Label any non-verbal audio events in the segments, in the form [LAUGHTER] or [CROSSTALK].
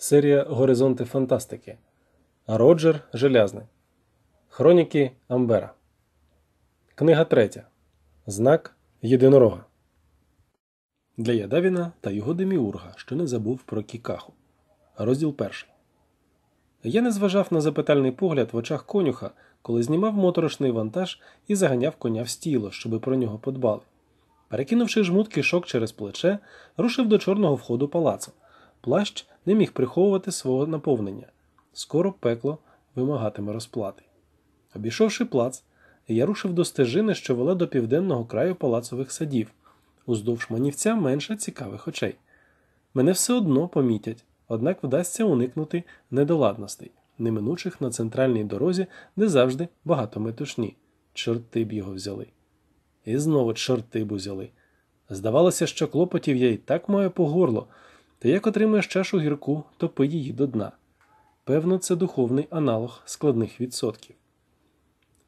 Серія ГОРИЗОНТИ фантастики», Роджер Желязний, Хроніки Амбера, Книга 3. Знак Єдинорога Для Ядавіна та його деміурга, що не забув про Кікаху. Розділ 1. Я не зважав на запитальний погляд в очах конюха, коли знімав моторошний вантаж і заганяв коня в стіло, щоби про нього подбали. Перекинувши жмут кишок через плече, рушив до чорного входу палацу. Плащ не міг приховувати свого наповнення. Скоро пекло вимагатиме розплати. Обійшовши плац, я рушив до стежини, що вела до південного краю палацових садів, уздовж манівця менше цікавих очей. Мене все одно помітять, однак вдасться уникнути недоладностей, неминучих на центральній дорозі, де завжди багато метушні. Чорти б його взяли. І знову чорти б узяли. Здавалося, що клопотів я і так маю по горло. Та як отримаєш чашу гірку, топи її до дна. Певно, це духовний аналог складних відсотків.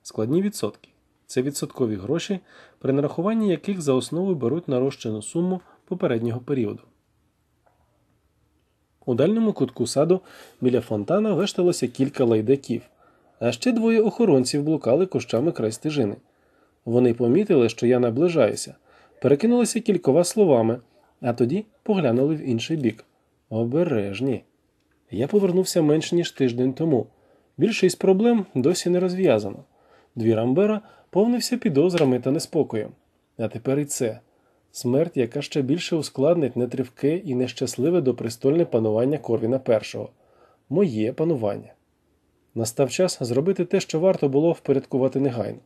Складні відсотки це відсоткові гроші, при нарахуванні яких за основу беруть нарощену суму попереднього періоду. У дальньому кутку саду біля фонтана вешталося кілька лайдаків, а ще двоє охоронців блукали кущами край стежини. Вони помітили, що я наближаюся, перекинулися кількома словами а тоді поглянули в інший бік. Обережні. Я повернувся менше ніж тиждень тому. Більшість проблем досі не розв'язано. Двір Амбера повнився підозрами та неспокоєм. А тепер і це смерть, яка ще більше ускладнить нетривке і нещасливе допрестольне панування Корвіна І. моє панування. Настав час зробити те, що варто було впорядкувати негайно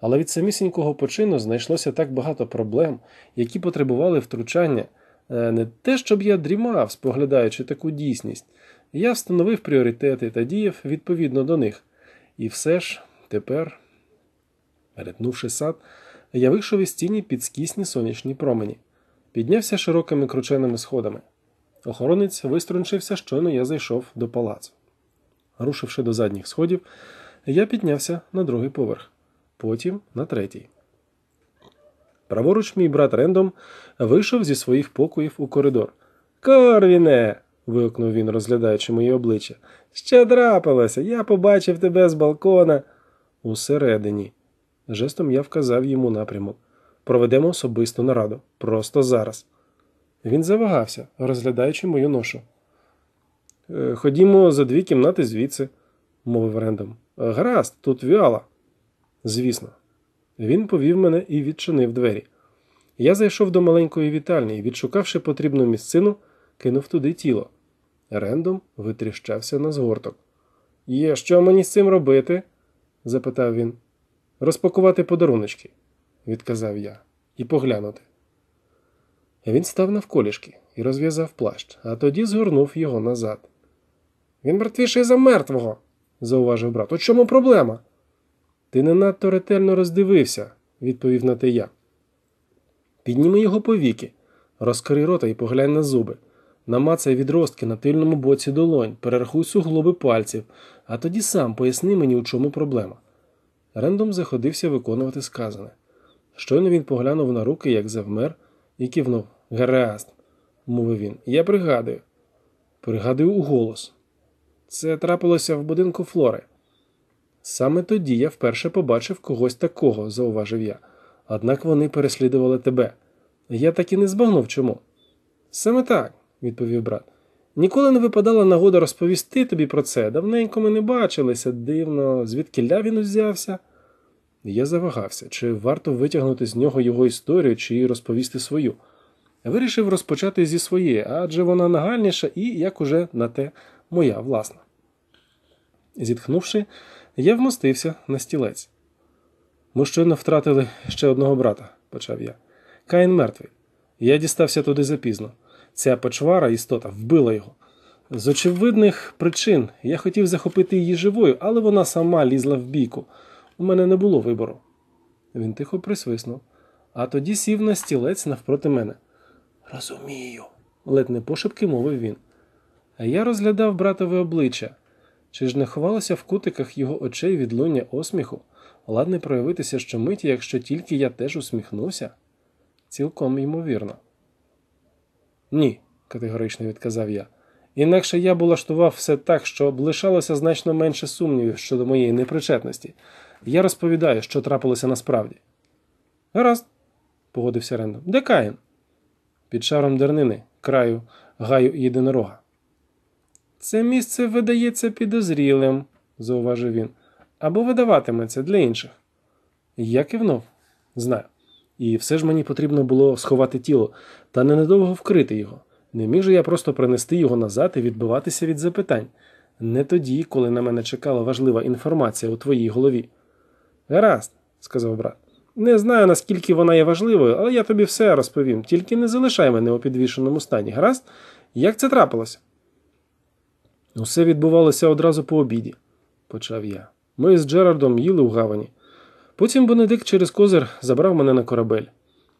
але від самісінького почину знайшлося так багато проблем, які потребували втручання. Е, не те, щоб я дрімав, споглядаючи таку дійсність, я встановив пріоритети та діяв відповідно до них. І все ж тепер, перетнувши сад, я вийшов із тіні під скісні сонячні промені, піднявся широкими крученими сходами. Охоронець виструнчився, щойно я зайшов до палацу. Рушивши до задніх сходів, я піднявся на другий поверх потім на третій. Праворуч мій брат Рендом вийшов зі своїх покоїв у коридор. Корвіне. вигукнув він, розглядаючи моє обличчя. Ще трапилося. Я побачив тебе з балкона. Усередині. Жестом я вказав йому напрямок. Проведемо особисту нараду. Просто зараз. Він завагався, розглядаючи мою ношу. «Е, ходімо за дві кімнати звідси, мовив Рендом. Гаразд, тут віала. Звісно. Він повів мене і відчинив двері. Я зайшов до маленької вітальні і, відшукавши потрібну місцину, кинув туди тіло. Рендом витріщався на згорток. Є, що мені з цим робити? запитав він. Розпакувати подаруночки, відказав я, і поглянути. Він став навколішки і розв'язав плащ, а тоді згорнув його назад. Він мертвіший за мертвого, зауважив брат. У чому проблема? Ти не надто ретельно роздивився, відповів на те я. Підніми його повіки, розкрий рота і поглянь на зуби, намацай відростки на тильному боці долонь, перерахуй суглоби пальців, а тоді сам поясни мені, у чому проблема. Рендом заходився виконувати сказане. Щойно він поглянув на руки, як завмер, і кивнув Гаразд, мовив він. Я пригадую. Пригадую у голос. Це трапилося в будинку Флори. Саме тоді я вперше побачив когось такого, зауважив я. Однак вони переслідували тебе. Я так і не збагнув чому. Саме так, відповів брат. Ніколи не випадала нагода розповісти тобі про це. Давненько ми не бачилися, дивно, звідки ля він узявся. Я завагався, чи варто витягнути з нього його історію, чи розповісти свою. Вирішив розпочати зі своєї, адже вона нагальніша і, як уже на те, моя власна. Зітхнувши, я вмостився на стілець. Ми щойно втратили ще одного брата, почав я. Каїн мертвий. Я дістався туди запізно. Ця почвара істота вбила його. З очевидних причин я хотів захопити її живою, але вона сама лізла в бійку. У мене не було вибору. Він тихо присвиснув, а тоді сів на стілець навпроти мене. Розумію, ледь не пошепки мовив він. А я розглядав братове обличчя. Чи ж не ховалося в кутиках його очей відлуння осміху, ладне проявитися щомиті, якщо тільки я теж усміхнувся, Цілком ймовірно. Ні, категорично відказав я. Інакше я б улаштував все так, що б значно менше сумнівів щодо моєї непричетності. Я розповідаю, що трапилося насправді. Гаразд, погодився Рендом. Де Каїн? Під шаром дернини, краю, гаю і єдинорога. Це місце видається підозрілим, зауважив він, або видаватиметься для інших. Я кивнув, знаю. І все ж мені потрібно було сховати тіло, та ненадовго вкрити його. Не міг же я просто принести його назад і відбиватися від запитань, не тоді, коли на мене чекала важлива інформація у твоїй голові. Гаразд, сказав брат, не знаю, наскільки вона є важливою, але я тобі все розповім, тільки не залишай мене у підвішеному стані. Гаразд? Як це трапилося? Усе відбувалося одразу по обіді, почав я. Ми з Джерардом їли у гавані. Потім Бенедикт через козир забрав мене на корабель.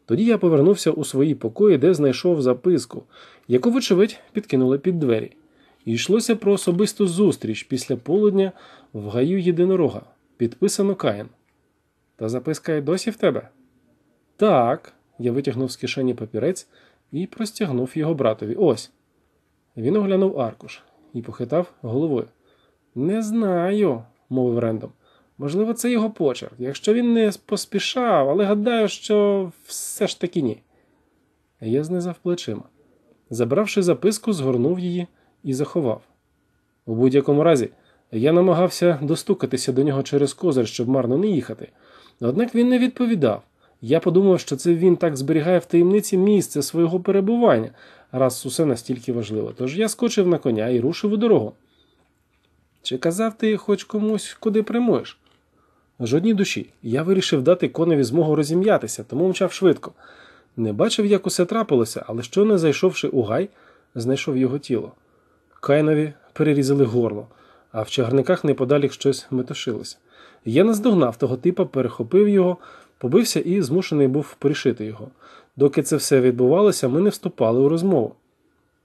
Тоді я повернувся у свої покої, де знайшов записку, яку, вочевидь, підкинули під двері. І йшлося про особисту зустріч після полудня в гаю єдинорога, підписано Каїн. Та записка й досі в тебе? Так, я витягнув з кишені папірець і простягнув його братові. Ось. Він оглянув аркуш і похитав головою. Не знаю, мовив Рендом. Можливо, це його почерк. Якщо він не поспішав, але гадаю, що все ж таки ні. Я знизав плечима. Забравши записку, згорнув її і заховав. У будь-якому разі, я намагався достукатися до нього через козир, щоб марно не їхати. Однак він не відповідав. Я подумав, що це він так зберігає в таємниці місце свого перебування, раз усе настільки важливо. Тож я скочив на коня і рушив у дорогу. Чи казав ти хоч комусь, куди прямуєш? Жодній душі. Я вирішив дати коневі змогу розім'ятися, тому мчав швидко. Не бачив, як усе трапилося, але що не зайшовши у гай, знайшов його тіло. Кайнові перерізали горло, а в чагарниках неподалік щось метушилося. Я наздогнав того типа, перехопив його, побився і змушений був пришити його. Доки це все відбувалося, ми не вступали у розмову.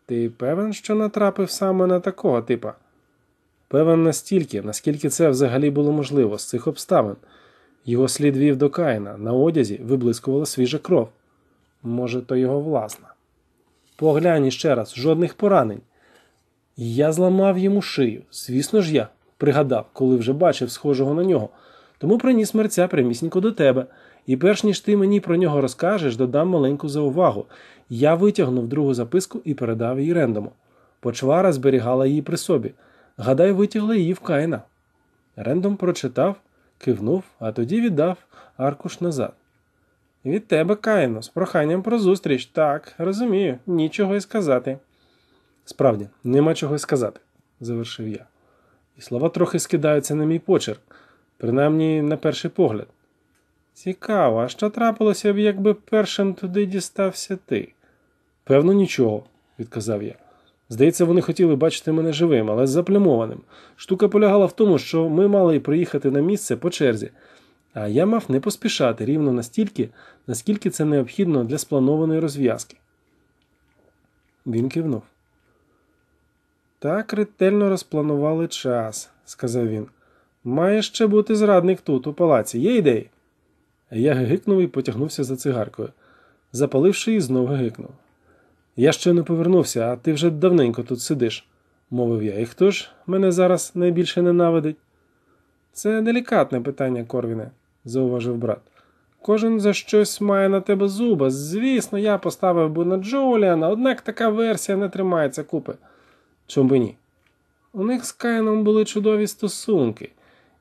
Ти певен, що натрапив саме на такого типа? Певен настільки, наскільки це взагалі було можливо з цих обставин. Його слід вів до Каїна, на одязі виблискувала свіжа кров. Може, то його власна. Поглянь ще раз, жодних поранень. Я зламав йому шию. Звісно ж, я пригадав, коли вже бачив схожого на нього, тому приніс мерця прямісінько до тебе. І перш ніж ти мені про нього розкажеш, додам маленьку заувагу. Я витягнув другу записку і передав її рендому. Почвара зберігала її при собі. Гадаю, витягли її в кайна. Рендом прочитав, кивнув, а тоді віддав аркуш назад. Від тебе, кайно, з проханням про зустріч. Так, розумію, нічого й сказати. Справді, нема чого й сказати, завершив я. І слова трохи скидаються на мій почерк, принаймні на перший погляд. Цікаво, а що трапилося б, якби першим туди дістався ти? Певно, нічого, відказав я. Здається, вони хотіли бачити мене живим, але заплюмованим. Штука полягала в тому, що ми мали приїхати на місце по черзі, а я мав не поспішати рівно настільки, наскільки це необхідно для спланованої розв'язки. Він кивнув. Так ретельно розпланували час, сказав він. Має ще бути зрадник тут, у палаці. Є ідеї? Я гигикнув і потягнувся за цигаркою. Запаливши її, знов гигикнув. Я ще не повернувся, а ти вже давненько тут сидиш, мовив я. І хто ж мене зараз найбільше ненавидить? Це делікатне питання, Корвіне, зауважив брат. Кожен за щось має на тебе зуба. Звісно, я поставив би на Джоліана, однак така версія не тримається купи. Чому би ні? У них з Кайном були чудові стосунки.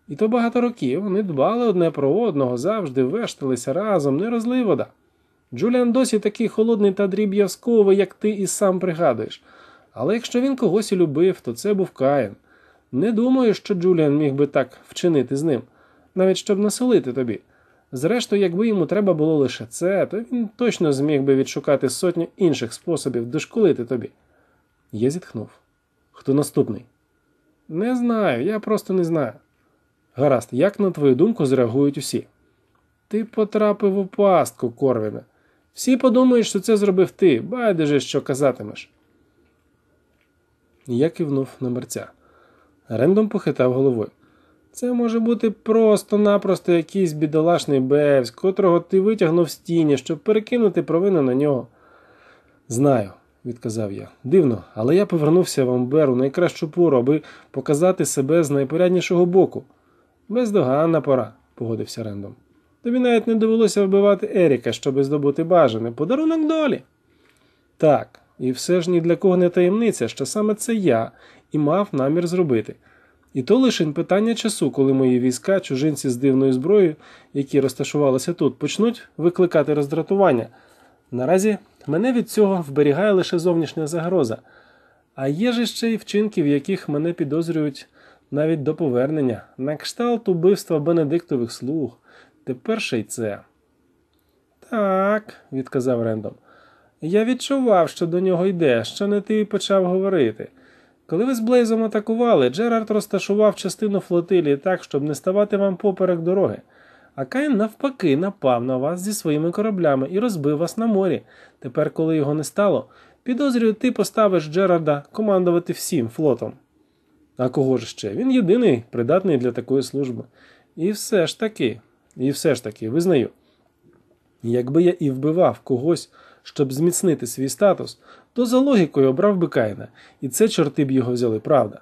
І то багато років вони дбали одне про одного, завжди вешталися разом, не розли вода. Джуліан досі такий холодний та дріб'язковий, як ти і сам пригадуєш. Але якщо він когось і любив, то це був Каїн. Не думаю, що Джуліан міг би так вчинити з ним, навіть щоб населити тобі. Зрештою, якби йому треба було лише це, то він точно зміг би відшукати сотню інших способів дошколити тобі. Я зітхнув. Хто наступний? Не знаю, я просто не знаю. Гаразд, як на твою думку зреагують усі? Ти потрапив у пастку, Корвіне. Всі подумають, що це зробив ти, байдуже, що казатимеш. Я кивнув на мерця. Рендом похитав головою. Це може бути просто-напросто якийсь бідолашний Бевс, котрого ти витягнув з тіні, щоб перекинути провину на нього. Знаю, відказав я. Дивно, але я повернувся в Амберу найкращу пору, аби показати себе з найпоряднішого боку. Бездоганна пора, погодився Рендом. Тобі навіть не довелося вбивати Еріка, щоби здобути бажане. Подарунок долі. Так, і все ж ні для кого не таємниця, що саме це я і мав намір зробити. І то лишень питання часу, коли мої війська, чужинці з дивною зброєю, які розташувалися тут, почнуть викликати роздратування. Наразі мене від цього вберігає лише зовнішня загроза, а є ж ще й вчинки, в яких мене підозрюють навіть до повернення, на кшталт убивства Бенедиктових слуг. Тепер ще й це. Так, відказав Рендом. Я відчував, що до нього йде, що не ти почав говорити. Коли ви з Блейзом атакували, Джерард розташував частину флотилії так, щоб не ставати вам поперек дороги. А Каїн навпаки напав на вас зі своїми кораблями і розбив вас на морі. Тепер, коли його не стало, підозрюю, ти поставиш Джерарда командувати всім флотом. А кого ж ще? Він єдиний придатний для такої служби. І все ж таки, і все ж таки, визнаю, якби я і вбивав когось, щоб зміцнити свій статус, то за логікою обрав би кайна, і це чорти б його взяли, правда.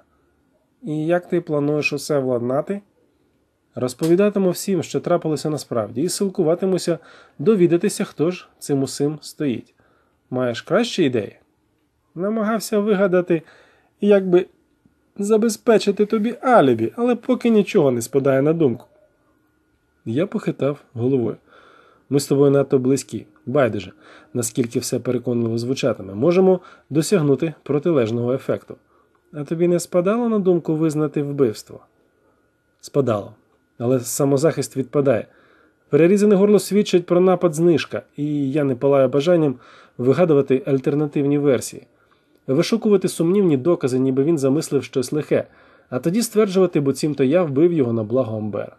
І як ти плануєш усе владнати? Розповідатиму всім, що трапилося насправді, і силкуватимуся довідатися, хто ж цим усим стоїть. Маєш кращі ідеї? Намагався вигадати, як би забезпечити тобі алібі, але поки нічого не спадає на думку. Я похитав головою. Ми з тобою надто близькі, байдуже, наскільки все переконливо звучатиме, можемо досягнути протилежного ефекту. А тобі не спадало на думку визнати вбивство? Спадало. Але самозахист відпадає. Перерізане горло свідчить про напад знижка, і я не палаю бажанням вигадувати альтернативні версії вишукувати сумнівні докази, ніби він замислив щось лихе, а тоді стверджувати, бо цімто я вбив його на благо Амбера.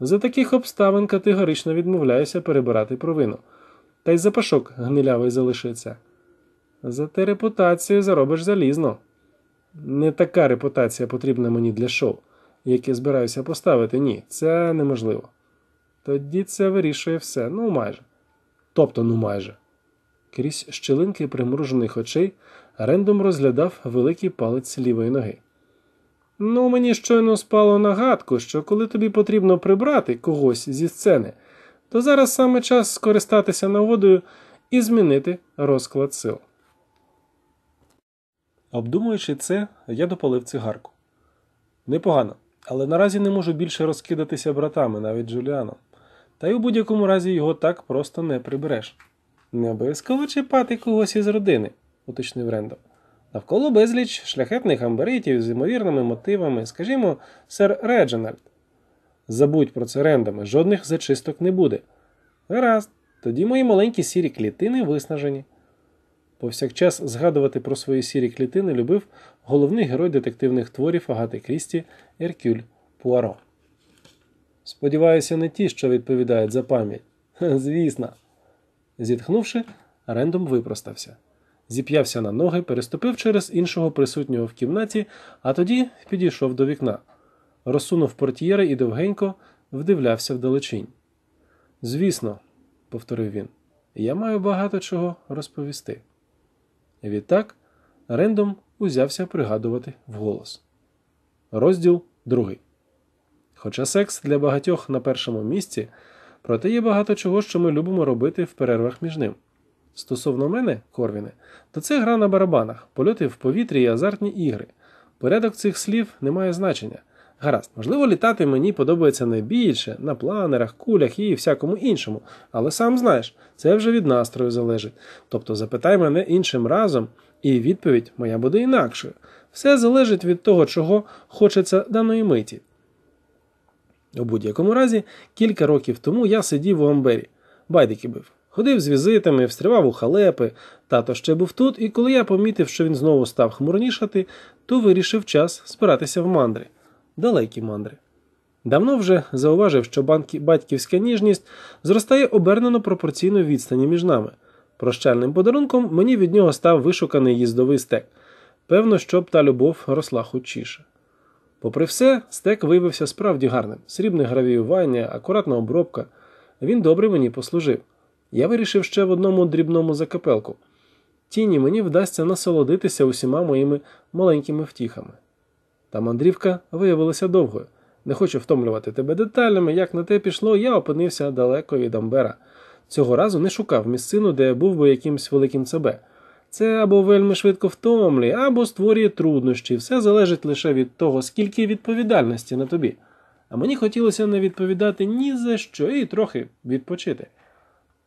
За таких обставин категорично відмовляюся перебирати провину. Та й запашок гнилявий залишиться. Зате репутацію заробиш залізно. Не така репутація потрібна мені для шоу, яке збираюся поставити, ні, це неможливо. Тоді це вирішує все, ну майже. Тобто, ну майже. Крізь щілинки примружених очей Рендом розглядав великий палець лівої ноги. Ну, мені щойно спало нагадку, що коли тобі потрібно прибрати когось зі сцени, то зараз саме час скористатися нагодою і змінити розклад сил. Обдумуючи це, я допалив цигарку. Непогано, але наразі не можу більше розкидатися братами, навіть Джуліаном. Та й у будь-якому разі його так просто не прибереш. Не обов'язково чіпати когось із родини уточнив Рендал. Навколо безліч шляхетних амбаритів з імовірними мотивами, скажімо, сер Реджинальд. Забудь про це рендами, жодних зачисток не буде. Гаразд, тоді мої маленькі сірі клітини виснажені. Повсякчас згадувати про свої сірі клітини любив головний герой детективних творів Агати Крісті Еркюль Пуаро. Сподіваюся, не ті, що відповідають за пам'ять. [LAUGHS] Звісно. Зітхнувши, рендом випростався зіп'явся на ноги, переступив через іншого присутнього в кімнаті, а тоді підійшов до вікна, розсунув портьєри і довгенько вдивлявся вдалечінь. Звісно, повторив він, я маю багато чого розповісти. Відтак рендом узявся пригадувати вголос. Розділ другий. Хоча секс для багатьох на першому місці, проте є багато чого, що ми любимо робити в перервах між ним. Стосовно мене, Корвіне, то це гра на барабанах, польоти в повітрі і азартні ігри. Порядок цих слів не має значення. Гаразд, можливо, літати мені подобається найбільше на планерах, кулях і всякому іншому, але сам знаєш, це вже від настрою залежить. Тобто запитай мене іншим разом, і відповідь моя буде інакшою. Все залежить від того, чого хочеться даної миті. У будь-якому разі, кілька років тому я сидів у Амбері, байдики бив. Ходив з візитами, встрівав у халепи. Тато ще був тут, і коли я помітив, що він знову став хмурнішати, то вирішив час спиратися в мандри, далекі мандри. Давно вже зауважив, що банки, батьківська ніжність зростає обернено пропорційно відстані між нами. Прощальним подарунком мені від нього став вишуканий їздовий стек. Певно, щоб та любов росла хочіше. Попри все, стек виявився справді гарним срібне гравіювання, акуратна обробка. Він добре мені послужив я вирішив ще в одному дрібному закапелку. Тіні мені вдасться насолодитися усіма моїми маленькими втіхами. Та мандрівка виявилася довгою. Не хочу втомлювати тебе деталями, як на те пішло, я опинився далеко від Амбера. Цього разу не шукав місцину, де я був би якимсь великим себе. Це або вельми швидко втомлює, або створює труднощі. Все залежить лише від того, скільки відповідальності на тобі. А мені хотілося не відповідати ні за що і трохи відпочити.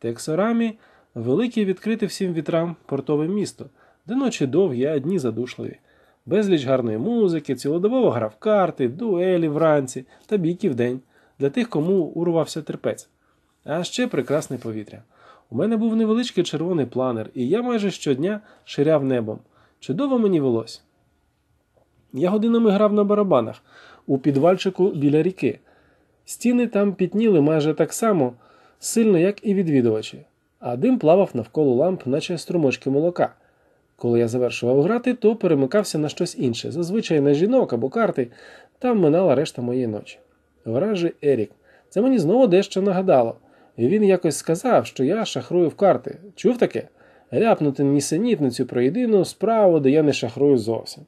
Тексорамі велике відкрите всім вітрам портове місто, де ночі довгі, а дні задушливі, безліч гарної музики, цілодобово грав карти, дуелі вранці та бійки в день для тих, кому урвався терпець. А ще прекрасне повітря. У мене був невеличкий червоний планер, і я майже щодня ширяв небом. Чудово мені велось. Я годинами грав на барабанах у підвальчику біля ріки. Стіни там пітніли майже так само, сильно, як і відвідувачі, а дим плавав навколо ламп, наче струмочки молока. Коли я завершував грати, то перемикався на щось інше, зазвичай на жінок або карти, там минала решта моєї ночі. Вражи Ерік, це мені знову дещо нагадало. І Він якось сказав, що я шахрую в карти. Чув таке? Ляпнути нісенітницю про єдину справу, де я не шахрую зовсім.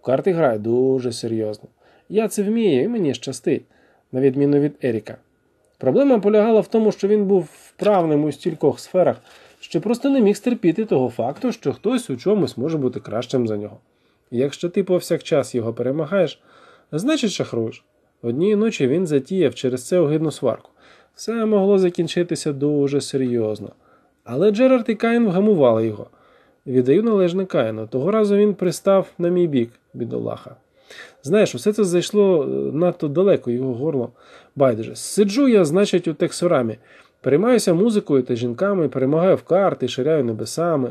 У карти граю дуже серйозно. Я це вмію і мені щастить, на відміну від Еріка. Проблема полягала в тому, що він був вправним у стількох сферах, що просто не міг стерпіти того факту, що хтось у чомусь може бути кращим за нього. І якщо ти повсякчас його перемагаєш, значить шахруєш. Однієї ночі він затіяв через це огидну сварку. Все могло закінчитися дуже серйозно. Але Джерард і Каїн вгамували його. Віддаю належне Каїну, того разу він пристав на мій бік, бідолаха. Знаєш, усе це зайшло е, надто далеко, його горло байдуже. Сиджу я, значить, у тексорамі. Переймаюся музикою та жінками, перемагаю в карти, ширяю небесами,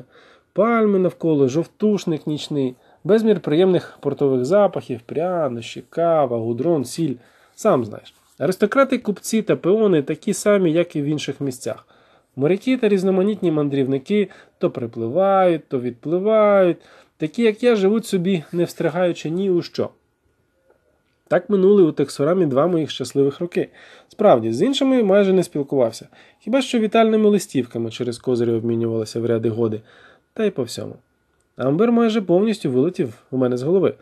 пальми навколо, жовтушник нічний, безмір приємних портових запахів, прянощі, кава, гудрон, сіль. Сам знаєш. Аристократи, купці та пеони такі самі, як і в інших місцях. Моряки та різноманітні мандрівники то припливають, то відпливають. Такі, як я, живуть собі, не встрягаючи ні у що. Так минули у Тексурамі два моїх щасливих роки. Справді, з іншими майже не спілкувався, хіба що вітальними листівками через козирі обмінювалися в ряди годи, та й по всьому. Амбер майже повністю вилетів у мене з голови.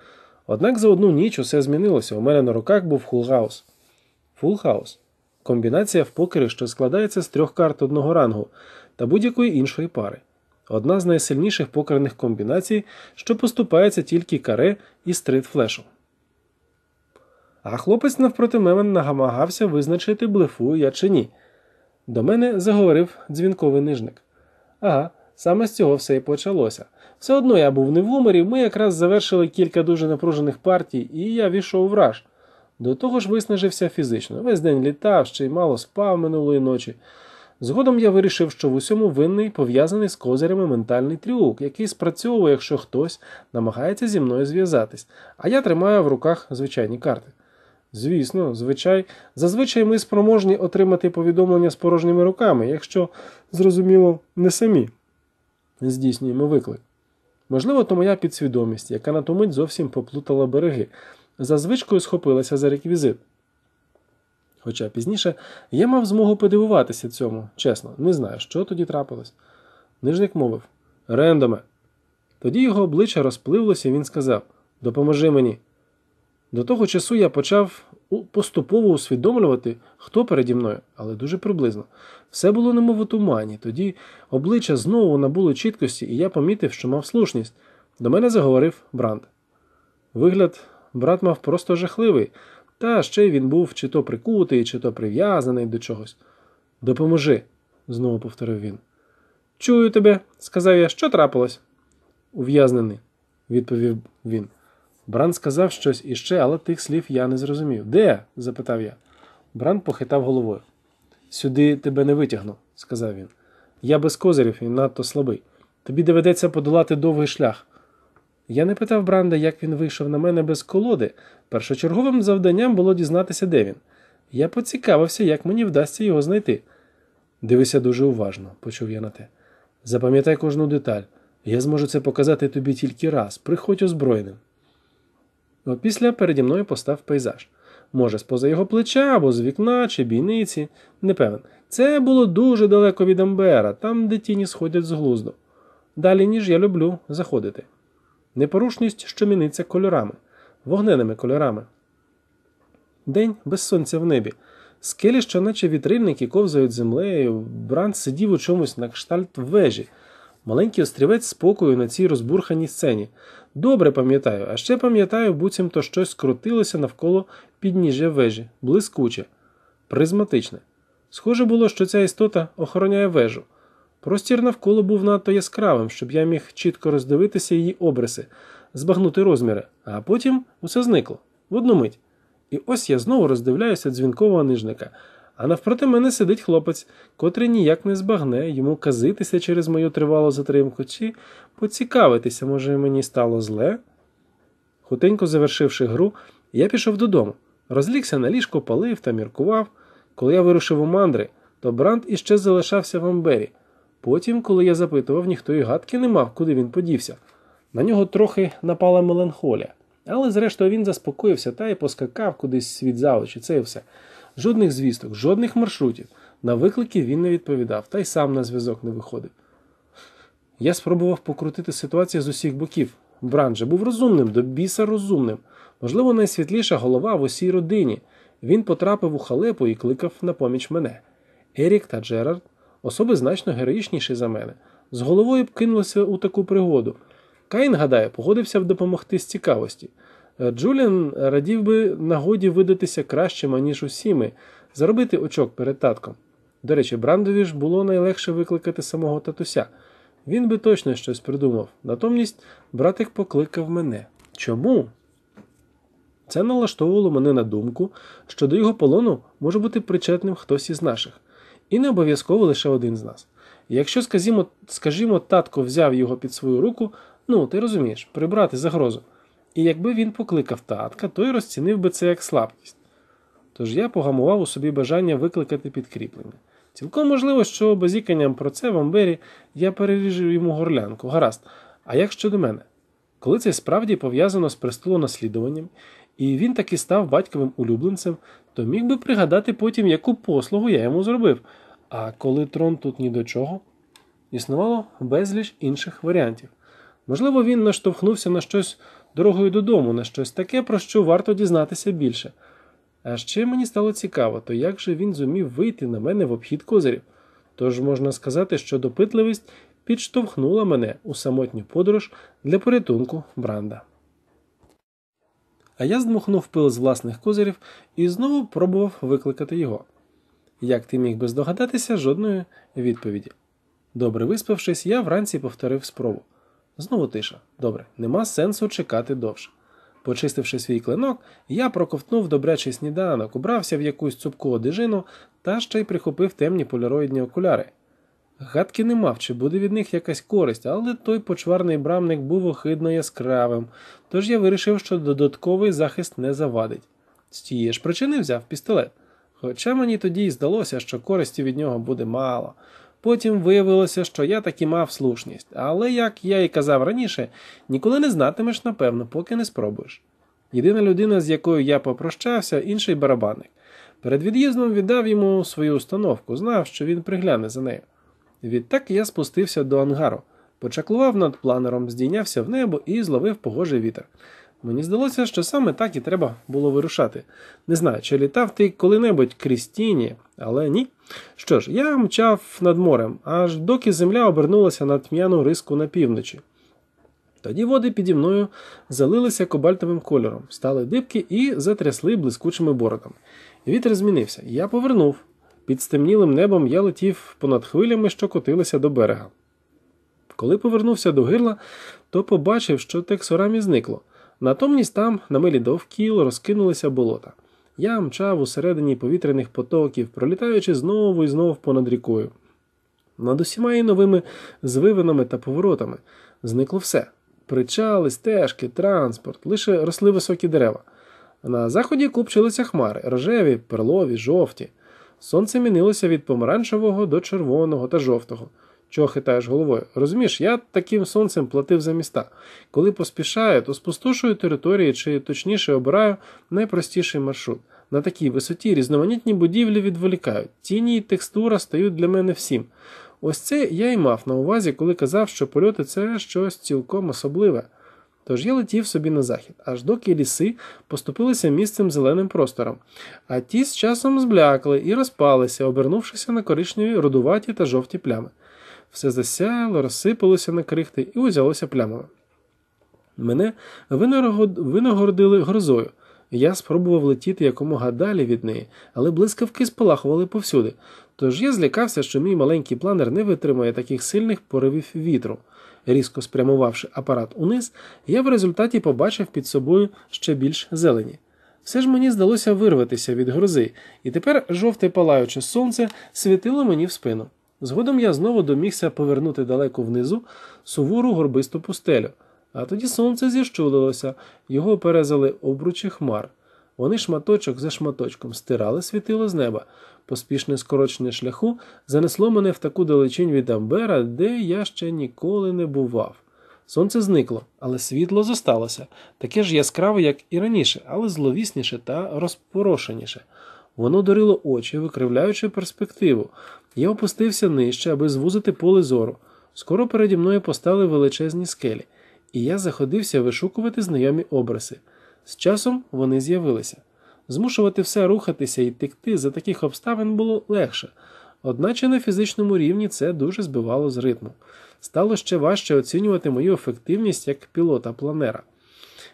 Однак за одну ніч усе змінилося. У мене на руках був фулхаус. Фулхаус комбінація в покері, що складається з трьох карт одного рангу та будь-якої іншої пари одна з найсильніших покерних комбінацій, що поступається тільки каре і стрит флешу. А хлопець навпроти мене нагамагався визначити, блефую я чи ні. До мене заговорив дзвінковий нижник. Ага, саме з цього все і почалося. Все одно я був не в гуморі, ми якраз завершили кілька дуже напружених партій, і я війшов враж. До того ж виснажився фізично. Весь день літав, ще й мало спав минулої ночі. Згодом я вирішив, що в усьому винний пов'язаний з козирями ментальний тріук, який спрацьовує, якщо хтось намагається зі мною зв'язатись, а я тримаю в руках звичайні карти. Звісно, звичай, зазвичай ми спроможні отримати повідомлення з порожніми руками, якщо, зрозуміло, не самі здійснюємо виклик. Можливо, то моя підсвідомість, яка на ту мить зовсім поплутала береги, за звичкою схопилася за реквізит. Хоча пізніше я мав змогу подивуватися цьому, чесно, не знаю, що тоді трапилось. Нижник мовив Рендоме. Тоді його обличчя розпливлося, і він сказав Допоможи мені. До того часу я почав поступово усвідомлювати, хто переді мною, але дуже приблизно. Все було немов у тумані, тоді обличчя знову набуло чіткості, і я помітив, що мав слушність. До мене заговорив Бранд. Вигляд брат мав просто жахливий, та ще він був чи то прикутий, чи то прив'язаний до чогось. Допоможи, знову повторив він. Чую тебе, сказав я, що трапилось? Ув'язнений, відповів він. Бран сказав щось іще, але тих слів я не зрозумів. Де? запитав я. Бран похитав головою. Сюди тебе не витягну, сказав він. Я без козирів і надто слабий. Тобі доведеться подолати довгий шлях. Я не питав Бранда, як він вийшов на мене без колоди. Першочерговим завданням було дізнатися, де він. Я поцікавився, як мені вдасться його знайти. Дивися дуже уважно, почув я на те. Запам'ятай кожну деталь. Я зможу це показати тобі тільки раз. Приходь озброєним. Опісля переді мною постав пейзаж. Може, з поза його плеча, або з вікна, чи бійниці, не певен. Це було дуже далеко від Амбера, там де тіні сходять з глузду. Далі, ніж я люблю, заходити непорушність, що міниться кольорами, вогненими кольорами. День без сонця в небі. Скелі, що наче вітрильники ковзають землею, Бранд сидів у чомусь на кштальт вежі, маленький острівець спокою на цій розбурханій сцені. Добре пам'ятаю, а ще пам'ятаю, буцімто щось крутилося навколо підніжжя вежі, блискуче, призматичне. Схоже було, що ця істота охороняє вежу. Простір навколо був надто яскравим, щоб я міг чітко роздивитися її обриси, збагнути розміри, а потім усе зникло в одну мить. І ось я знову роздивляюся дзвінкового нижника. А навпроти мене сидить хлопець, котрий ніяк не збагне йому казитися через мою тривалу затримку, чи поцікавитися, може, мені стало зле. Хутенько завершивши гру, я пішов додому, розлігся на ліжко, палив та міркував. Коли я вирушив у мандри, то бранд іще залишався в Амбері. Потім, коли я запитував, ніхто і гадки не мав, куди він подівся. На нього трохи напала меланхолія. Але, зрештою, він заспокоївся та й поскакав кудись світ за очі, це і все. Жодних звісток, жодних маршрутів. На виклики він не відповідав, та й сам на зв'язок не виходив. Я спробував покрутити ситуацію з усіх боків. Бран же був розумним, до біса розумним. Можливо, найсвітліша голова в усій родині. Він потрапив у халепу і кликав на поміч мене. Ерік та Джерард особи значно героїчніші за мене, з головою б кинулися у таку пригоду. Каїн, гадає, погодився б допомогти з цікавості. Е, Джуліан радів би нагоді видатися кращим, аніж усі ми, заробити очок перед татком. До речі, Брандові ж було найлегше викликати самого татуся. Він би точно щось придумав. Натомість, братик покликав мене. Чому? Це налаштовувало мене на думку, що до його полону може бути причетним хтось із наших. І не обов'язково лише один з нас. Якщо, скажімо, скажімо, татко взяв його під свою руку, ну ти розумієш, прибрати загрозу. І якби він покликав татка, то й розцінив би це як слабкість. Тож я погамував у собі бажання викликати підкріплення. Цілком можливо, що базіканням про це в Амбері я переріжу йому горлянку, гаразд. А як щодо мене? Коли це справді пов'язано з престолонаслідуванням, і він таки став батьковим улюбленцем, то міг би пригадати потім, яку послугу я йому зробив. А коли трон тут ні до чого, існувало безліч інших варіантів. Можливо, він наштовхнувся на щось дорогою додому, на щось таке, про що варто дізнатися більше. А ще мені стало цікаво, то як же він зумів вийти на мене в обхід козирів. Тож можна сказати, що допитливість підштовхнула мене у самотню подорож для порятунку бранда а я здмухнув пил з власних козирів і знову пробував викликати його. Як ти міг би здогадатися, жодної відповіді. Добре виспавшись, я вранці повторив спробу. Знову тиша. Добре, нема сенсу чекати довше. Почистивши свій клинок, я проковтнув добрячий сніданок, убрався в якусь цупку одежину та ще й прихопив темні поліроїдні окуляри. Гадки не мав, чи буде від них якась користь, але той почварний брамник був охидно яскравим, тож я вирішив, що додатковий захист не завадить. З тієї ж причини взяв пістолет. Хоча мені тоді й здалося, що користі від нього буде мало. Потім виявилося, що я таки мав слушність, але, як я і казав раніше, ніколи не знатимеш, напевно, поки не спробуєш. Єдина людина, з якою я попрощався, інший барабанник. Перед від'їздом віддав йому свою установку, знав, що він пригляне за нею. Відтак я спустився до ангару, почаклував над планером, здійнявся в небо і зловив погожий вітер. Мені здалося, що саме так і треба було вирушати. Не знаю, чи літав ти коли-небудь крізь тіні, але ні. Що ж, я мчав над морем, аж доки земля обернулася на тм'яну риску на півночі. Тоді води піді мною залилися кобальтовим кольором, стали дибки і затрясли блискучими бородами. Вітер змінився. Я повернув. Під стемнілим небом я летів понад хвилями, що котилися до берега. Коли повернувся до гирла, то побачив, що тексорамі зникло. Натомність там, на милі довкіл, розкинулися болота. Я мчав усередині повітряних потоків, пролітаючи знову і знову понад рікою. Над усіма і новими звивинами та поворотами зникло все причали, стежки, транспорт, лише росли високі дерева. На заході купчилися хмари рожеві, перлові, жовті. Сонце мінилося від помаранчевого до червоного та жовтого. Чого хитаєш головою? Розумієш, я таким сонцем платив за міста. Коли поспішаю, то спустошую території чи точніше обираю найпростіший маршрут. На такій висоті різноманітні будівлі відволікають, тіні і текстура стають для мене всім. Ось це я і мав на увазі, коли казав, що польоти це щось цілком особливе. Тож я летів собі на захід, аж доки ліси поступилися місцем зеленим простором, а ті з часом зблякли і розпалися, обернувшися на коричневі рудуваті та жовті плями. Все засяяло, розсипалося на крихти і узялося плямами. Мене винагородили грозою, я спробував летіти якомога далі від неї, але блискавки спалахували повсюди. Тож я злякався, що мій маленький планер не витримує таких сильних поривів вітру. Різко спрямувавши апарат униз, я в результаті побачив під собою ще більш зелені. Все ж мені здалося вирватися від грози, і тепер жовте палаюче сонце світило мені в спину. Згодом я знову домігся повернути далеко внизу сувору горбисту пустелю. А тоді сонце зіщулилося, його перезали обручі хмар. Вони шматочок за шматочком стирали світило з неба. Поспішне скорочене шляху занесло мене в таку далечінь від Амбера, де я ще ніколи не бував. Сонце зникло, але світло зосталося, таке ж яскраве, як і раніше, але зловісніше та розпорошеніше. Воно дорило очі, викривляючи перспективу. Я опустився нижче, аби звузити поле зору. Скоро переді мною постали величезні скелі і я заходився вишукувати знайомі образи. З часом вони з'явилися. Змушувати все рухатися і текти за таких обставин було легше, одначе на фізичному рівні це дуже збивало з ритму. Стало ще важче оцінювати мою ефективність як пілота планера.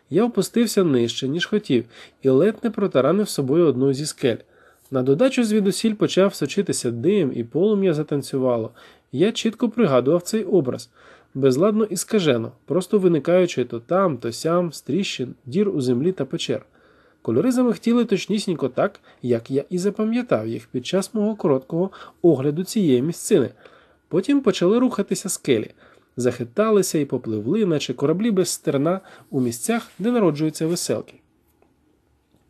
Я опустився нижче, ніж хотів, і ледь не протаранив собою одну зі скель. На додачу звідусіль почав сочитися дим, і полум'я затанцювало. Я чітко пригадував цей образ безладно і скажено, просто виникаючи то там, то сям, стріщин, дір у землі та печер. Кольори замихтіли точнісінько так, як я і запам'ятав їх під час мого короткого огляду цієї місцини. Потім почали рухатися скелі, захиталися і попливли, наче кораблі без стерна у місцях, де народжуються веселки.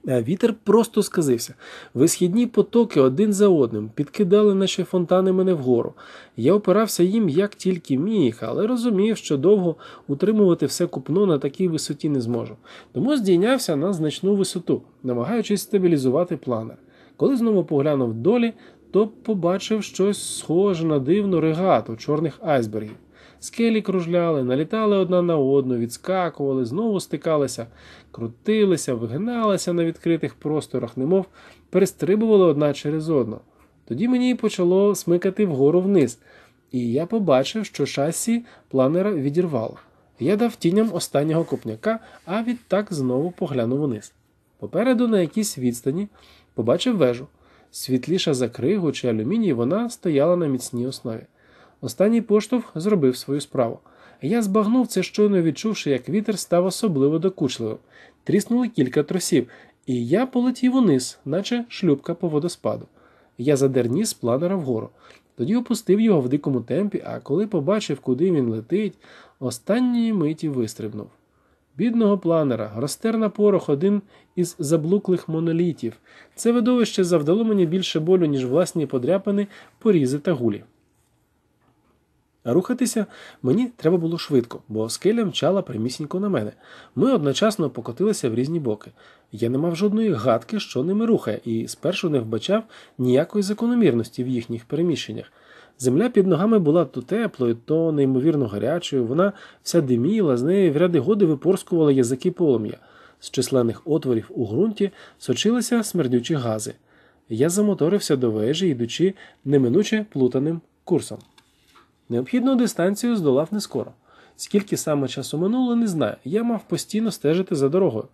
Вітер просто сказився. Висхідні потоки один за одним підкидали наші фонтани мене вгору. Я опирався їм як тільки міг, але розумів, що довго утримувати все купно на такій висоті не зможу. Тому здійнявся на значну висоту, намагаючись стабілізувати планер. Коли знову поглянув долі, то побачив щось схоже на дивну регату чорних айсбергів. Скелі кружляли, налітали одна на одну, відскакували, знову стикалися крутилися, вигиналися на відкритих просторах, немов перестрибували одна через одну. Тоді мені почало смикати вгору вниз, і я побачив, що шасі планера відірвало. Я дав тіням останнього копняка, а відтак знову поглянув униз. Попереду, на якійсь відстані, побачив вежу. Світліша за кригу чи алюміній, вона стояла на міцній основі. Останній поштовх зробив свою справу. Я збагнув це, щойно відчувши, як вітер став особливо докучливим. Тріснули кілька тросів, і я полетів униз, наче шлюбка по водоспаду. Я задер ніс планера вгору. Тоді опустив його в дикому темпі, а коли побачив, куди він летить, останньої миті вистрибнув. Бідного планера розтер на порох один із заблуклих монолітів. Це видовище завдало мені більше болю, ніж власні подряпини, порізи та гулі рухатися мені треба було швидко, бо скеля мчала прямісінько на мене. Ми одночасно покотилися в різні боки. Я не мав жодної гадки, що ними рухає, і спершу не вбачав ніякої закономірності в їхніх переміщеннях. Земля під ногами була то теплою, то неймовірно гарячою. Вона вся диміла, з неї в ряди годи випорскували язики полум'я. З численних отворів у ґрунті сочилися смердючі гази. Я замоторився до вежі, йдучи неминуче плутаним курсом. Необхідну дистанцію здолав не скоро. Скільки саме часу минуло, не знаю. Я мав постійно стежити за дорогою.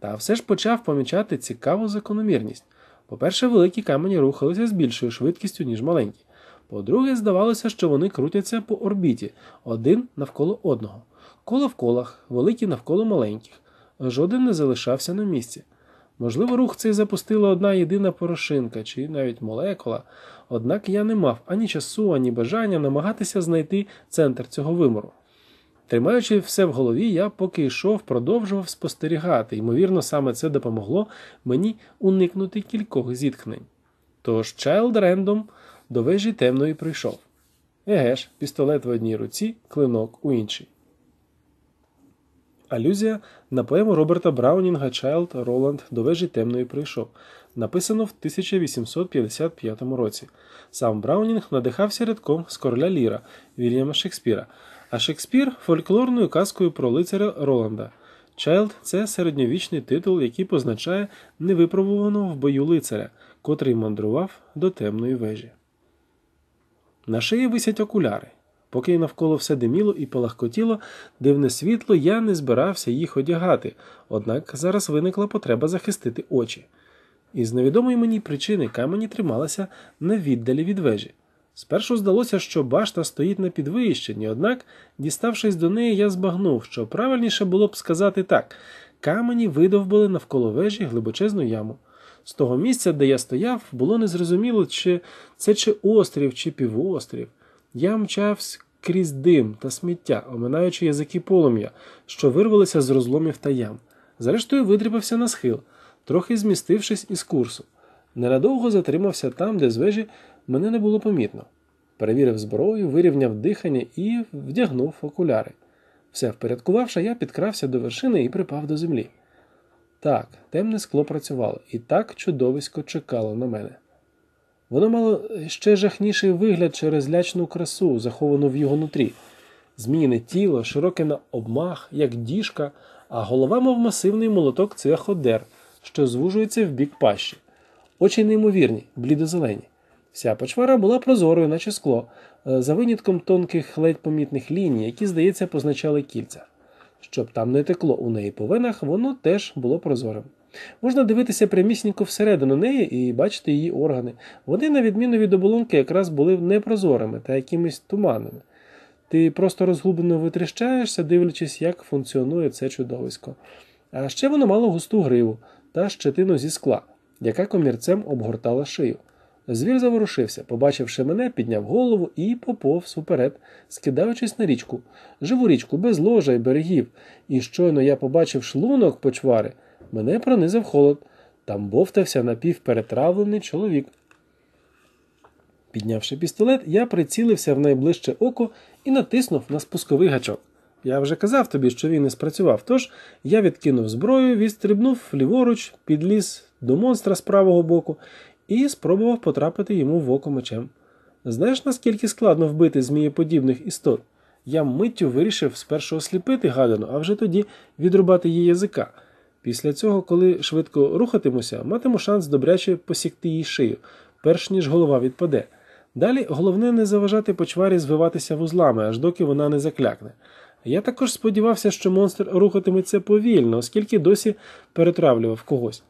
Та все ж почав помічати цікаву закономірність. По-перше, великі камені рухалися з більшою швидкістю, ніж маленькі. По-друге, здавалося, що вони крутяться по орбіті один навколо одного. Коло в колах, великі навколо маленьких. Жоден не залишався на місці. Можливо, рух цей запустила одна єдина порошинка чи навіть молекула, однак я не мав ані часу, ані бажання намагатися знайти центр цього вимору. Тримаючи все в голові, я, поки йшов, продовжував спостерігати, ймовірно, саме це допомогло мені уникнути кількох зіткнень. Тож Чайлд Рендом до вежі темної прийшов. Еге ж, пістолет в одній руці, клинок у іншій. Алюзія на поему Роберта Браунінга Чайлд Роланд до вежі темної прийшов, написано в 1855 році. Сам Браунінг надихався рядком з короля Ліра Вільяма Шекспіра, а Шекспір фольклорною казкою про лицаря Роланда. Чайлд це середньовічний титул, який позначає невипробуваного в бою лицаря, котрий мандрував до темної вежі. На шиї висять окуляри. Поки навколо все диміло і палахкотіло, дивне світло, я не збирався їх одягати, однак зараз виникла потреба захистити очі. Із невідомої мені причини камені трималися на віддалі від вежі. Спершу здалося, що башта стоїть на підвищенні, однак, діставшись до неї, я збагнув, що правильніше було б сказати так: камені видовбили навколо вежі глибочезну яму. З того місця, де я стояв, було незрозуміло, чи це чи острів, чи півострів. Я мчався крізь дим та сміття, оминаючи язики полум'я, що вирвалися з розломів та ям. Зрештою, видріпався на схил, трохи змістившись із курсу. Ненадовго затримався там, де з вежі мене не було помітно. Перевірив зброю, вирівняв дихання і вдягнув окуляри. Все впорядкувавши, я підкрався до вершини і припав до землі. Так, темне скло працювало, і так чудовисько чекало на мене. Воно мало ще жахніший вигляд через лячну красу, заховану в його нутрі. Зміни тіло, широке на обмах, як діжка, а голова, мав масивний молоток цвяходер, що звужується в бік пащі. Очі неймовірні, блідозелені. Вся почвара була прозорою, наче скло, е, за винятком тонких ледь помітних ліній, які, здається, позначали кільця. Щоб там не текло у неї по венах, воно теж було прозорим. Можна дивитися прямісінько всередину неї і бачити її органи. Вони, на відміну від оболонки, якраз були непрозорими та якимись туманними. Ти просто розгублено витріщаєшся, дивлячись, як функціонує це чудовисько. А ще воно мало густу гриву та щетину зі скла, яка комірцем обгортала шию. Звір заворушився, побачивши мене, підняв голову і поповз уперед, скидаючись на річку, живу річку без ложа й берегів. І щойно я побачив шлунок почвари. Мене пронизав холод. Там бовтався напівперетравлений чоловік. Піднявши пістолет, я прицілився в найближче око і натиснув на спусковий гачок. Я вже казав тобі, що він не спрацював, тож я відкинув зброю, відстрибнув ліворуч, підліз до монстра з правого боку і спробував потрапити йому в око мечем. Знаєш, наскільки складно вбити змієподібних істот? Я миттю вирішив спершу осліпити гадину, а вже тоді відрубати її язика. Після цього, коли швидко рухатимуся, матиму шанс добряче посікти їй шию, перш ніж голова відпаде. Далі головне не заважати почварі звиватися вузлами, аж доки вона не заклякне. Я також сподівався, що монстр рухатиметься повільно, оскільки досі перетравлював когось.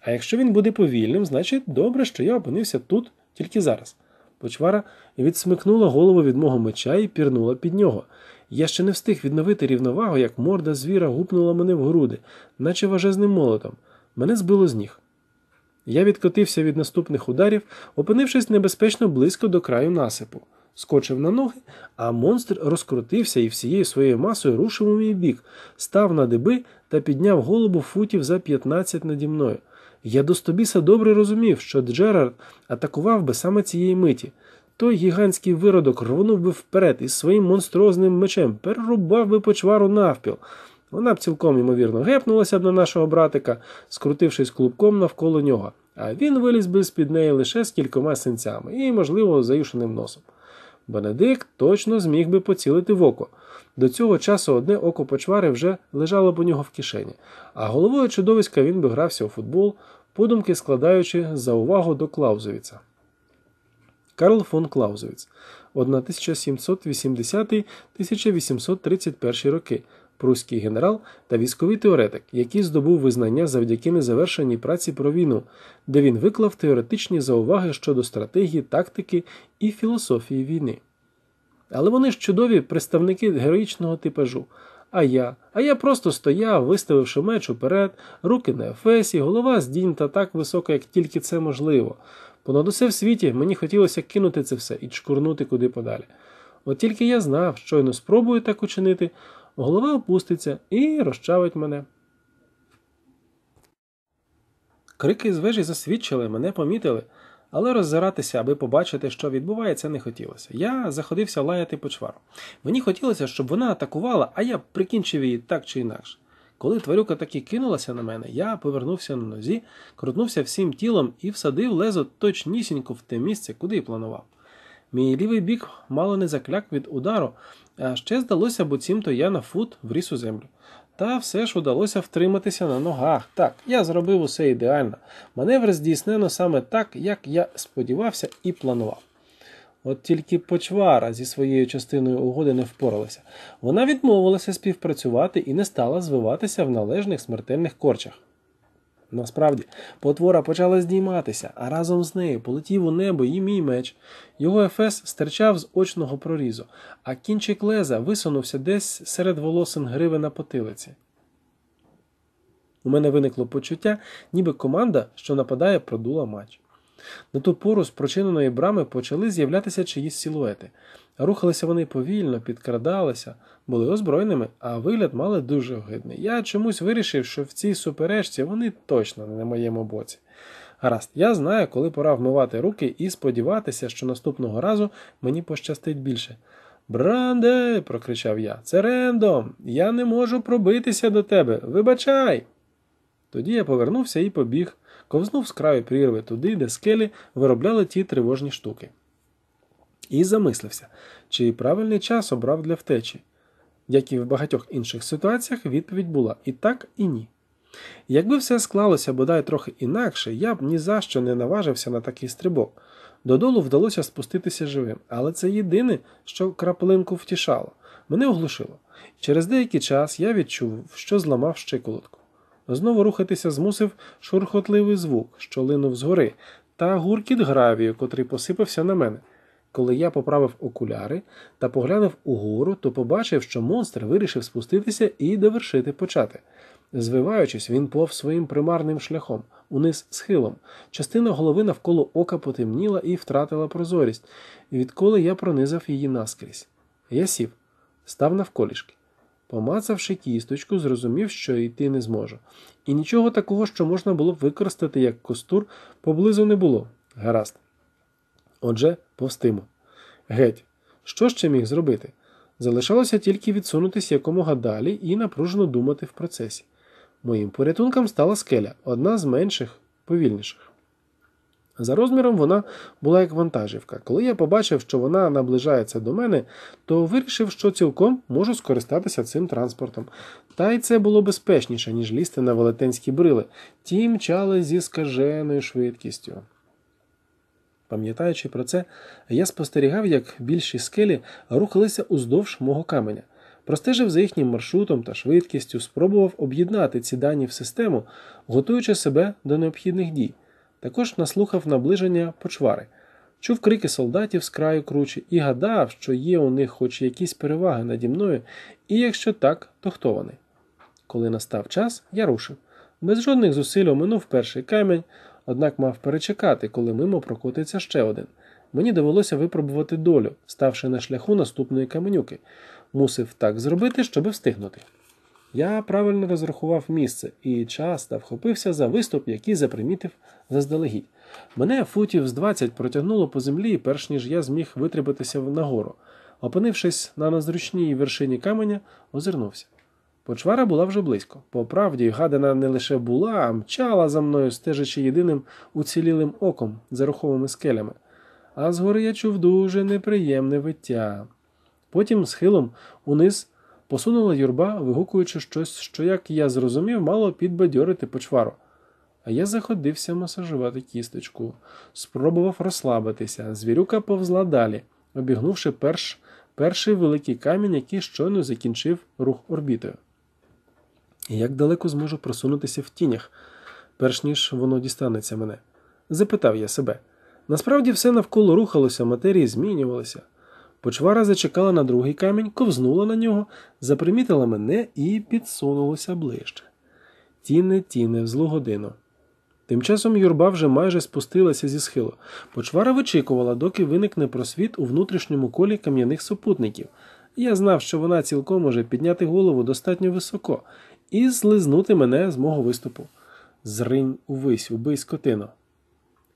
А якщо він буде повільним, значить добре, що я опинився тут тільки зараз. Почвара відсмикнула голову від мого меча і пірнула під нього. Я ще не встиг відновити рівновагу, як морда звіра гупнула мене в груди, наче важезним молотом. Мене збило з ніг. Я відкотився від наступних ударів, опинившись небезпечно близько до краю насипу, скочив на ноги, а монстр розкрутився і всією своєю масою рушив у мій бік, став на диби та підняв голову футів за 15 наді мною. Я до стобіса добре розумів, що Джерард атакував би саме цієї миті той гігантський виродок рвонув би вперед із своїм монструозним мечем, перерубав би почвару навпіл. Вона б цілком ймовірно гепнулася б на нашого братика, скрутившись клубком навколо нього, а він виліз би з під неї лише з кількома синцями і, можливо, заюшеним носом. Бенедикт точно зміг би поцілити в око. До цього часу одне око почвари вже лежало б у нього в кишені, а головою чудовиська він би грався у футбол, подумки складаючи за увагу до Клаузовіца. Карл фон Клаузовіц 1780-1831 роки, прусський генерал та військовий теоретик, який здобув визнання завдяки незавершеній праці про війну, де він виклав теоретичні зауваги щодо стратегії, тактики і філософії війни. Але вони ж чудові представники героїчного типажу. А я, а я просто стояв, виставивши меч уперед, руки на ефесі, голова здійнята так високо, як тільки це можливо. Понад усе в світі мені хотілося кинути це все і чкурнути куди подалі. От тільки я знав, щойно спробую так учинити, голова опуститься і розчавить мене. Крики з вежі засвідчили, мене помітили, але роззиратися, аби побачити, що відбувається, не хотілося. Я заходився лаяти почвару. Мені хотілося, щоб вона атакувала, а я прикінчив її так чи інакше. Коли тварюка таки кинулася на мене, я повернувся на нозі, крутнувся всім тілом і всадив лезо точнісінько в те місце, куди й планував. Мій лівий бік мало не закляк від удару, а ще здалося, бо цімто я на фут вріс у землю. Та все ж удалося втриматися на ногах. Так, я зробив усе ідеально. Маневр здійснено саме так, як я сподівався і планував. От тільки почвара зі своєю частиною угоди не впоралася. Вона відмовилася співпрацювати і не стала звиватися в належних смертельних корчах. Насправді, потвора почала здійматися, а разом з нею полетів у небо і мій меч. Його ефес стирчав з очного прорізу, а кінчик леза висунувся десь серед волосин гриви на потилиці. У мене виникло почуття, ніби команда, що нападає, продула матч. На ту пору з прочиненої брами почали з'являтися чиїсь силуети. Рухалися вони повільно, підкрадалися, були озброєними, а вигляд мали дуже огидний. Я чомусь вирішив, що в цій суперечці вони точно не на моєму боці. Гаразд, я знаю, коли пора вмивати руки і сподіватися, що наступного разу мені пощастить більше. Бранде, прокричав я, це рендом! Я не можу пробитися до тебе. Вибачай! Тоді я повернувся і побіг ковзнув з краю прірви туди, де скелі виробляли ті тривожні штуки. І замислився, чи правильний час обрав для втечі. Як і в багатьох інших ситуаціях, відповідь була і так, і ні. Якби все склалося бодай трохи інакше, я б ні за що не наважився на такий стрибок. Додолу вдалося спуститися живим, але це єдине, що краплинку втішало. Мене оглушило. Через деякий час я відчув, що зламав щиколотку. Знову рухатися змусив шурхотливий звук, що линув згори, та гуркіт гравію, котрий посипався на мене. Коли я поправив окуляри та поглянув угору, то побачив, що монстр вирішив спуститися і довершити почати. Звиваючись, він плов своїм примарним шляхом, униз схилом. Частина голови навколо ока потемніла і втратила прозорість, відколи я пронизав її наскрізь. Я сів, став навколішки. Помацавши кісточку, зрозумів, що йти не зможу. І нічого такого, що можна було б використати як костур, поблизу не було. Гаразд. Отже, повстимо. Геть, що ще міг зробити? Залишалося тільки відсунутися якомога далі і напружено думати в процесі. Моїм порятунком стала скеля, одна з менших, повільніших. За розміром вона була як вантажівка. Коли я побачив, що вона наближається до мене, то вирішив, що цілком можу скористатися цим транспортом. Та й це було безпечніше, ніж лізти на велетенські брили. Ті мчали зі скаженою швидкістю. Пам'ятаючи про це, я спостерігав, як більші скелі рухалися уздовж мого каменя. Простежив за їхнім маршрутом та швидкістю, спробував об'єднати ці дані в систему, готуючи себе до необхідних дій. Також наслухав наближення почвари, чув крики солдатів з краю кручі і гадав, що є у них хоч якісь переваги наді мною, і якщо так, то хто вони. Коли настав час, я рушив. Без жодних зусиль оминув перший камінь, однак мав перечекати, коли мимо прокотиться ще один. Мені довелося випробувати долю, ставши на шляху наступної каменюки. Мусив так зробити, щоби встигнути. Я правильно розрахував місце і час та вхопився за виступ, який запримітив заздалегідь. Мене футів з 20 протягнуло по землі, перш ніж я зміг витрибатися нагору. Опинившись на незручній вершині каменя, озирнувся. Почвара була вже близько. По правді, гадана не лише була, а мчала за мною, стежачи єдиним уцілілим оком за руховими скелями. А згори я чув дуже неприємне виття. Потім схилом униз. Посунула юрба, вигукуючи щось, що, як я зрозумів, мало підбадьорити почвару. А я заходився масажувати кісточку, спробував розслабитися. Звірюка повзла далі, обігнувши перш, перший великий камінь, який щойно закінчив рух орбітою. Як далеко зможу просунутися в тінях, перш ніж воно дістанеться мене? Запитав я себе. Насправді все навколо рухалося, матерії змінювалися. Почвара зачекала на другий камінь, ковзнула на нього, запримітила мене і підсунулася ближче. Тіне, тіне, в злу годину. Тим часом юрба вже майже спустилася зі схилу. Почвара вичікувала, доки виникне просвіт у внутрішньому колі кам'яних супутників. Я знав, що вона цілком може підняти голову достатньо високо і злизнути мене з мого виступу. Зринь увись, убий скотино.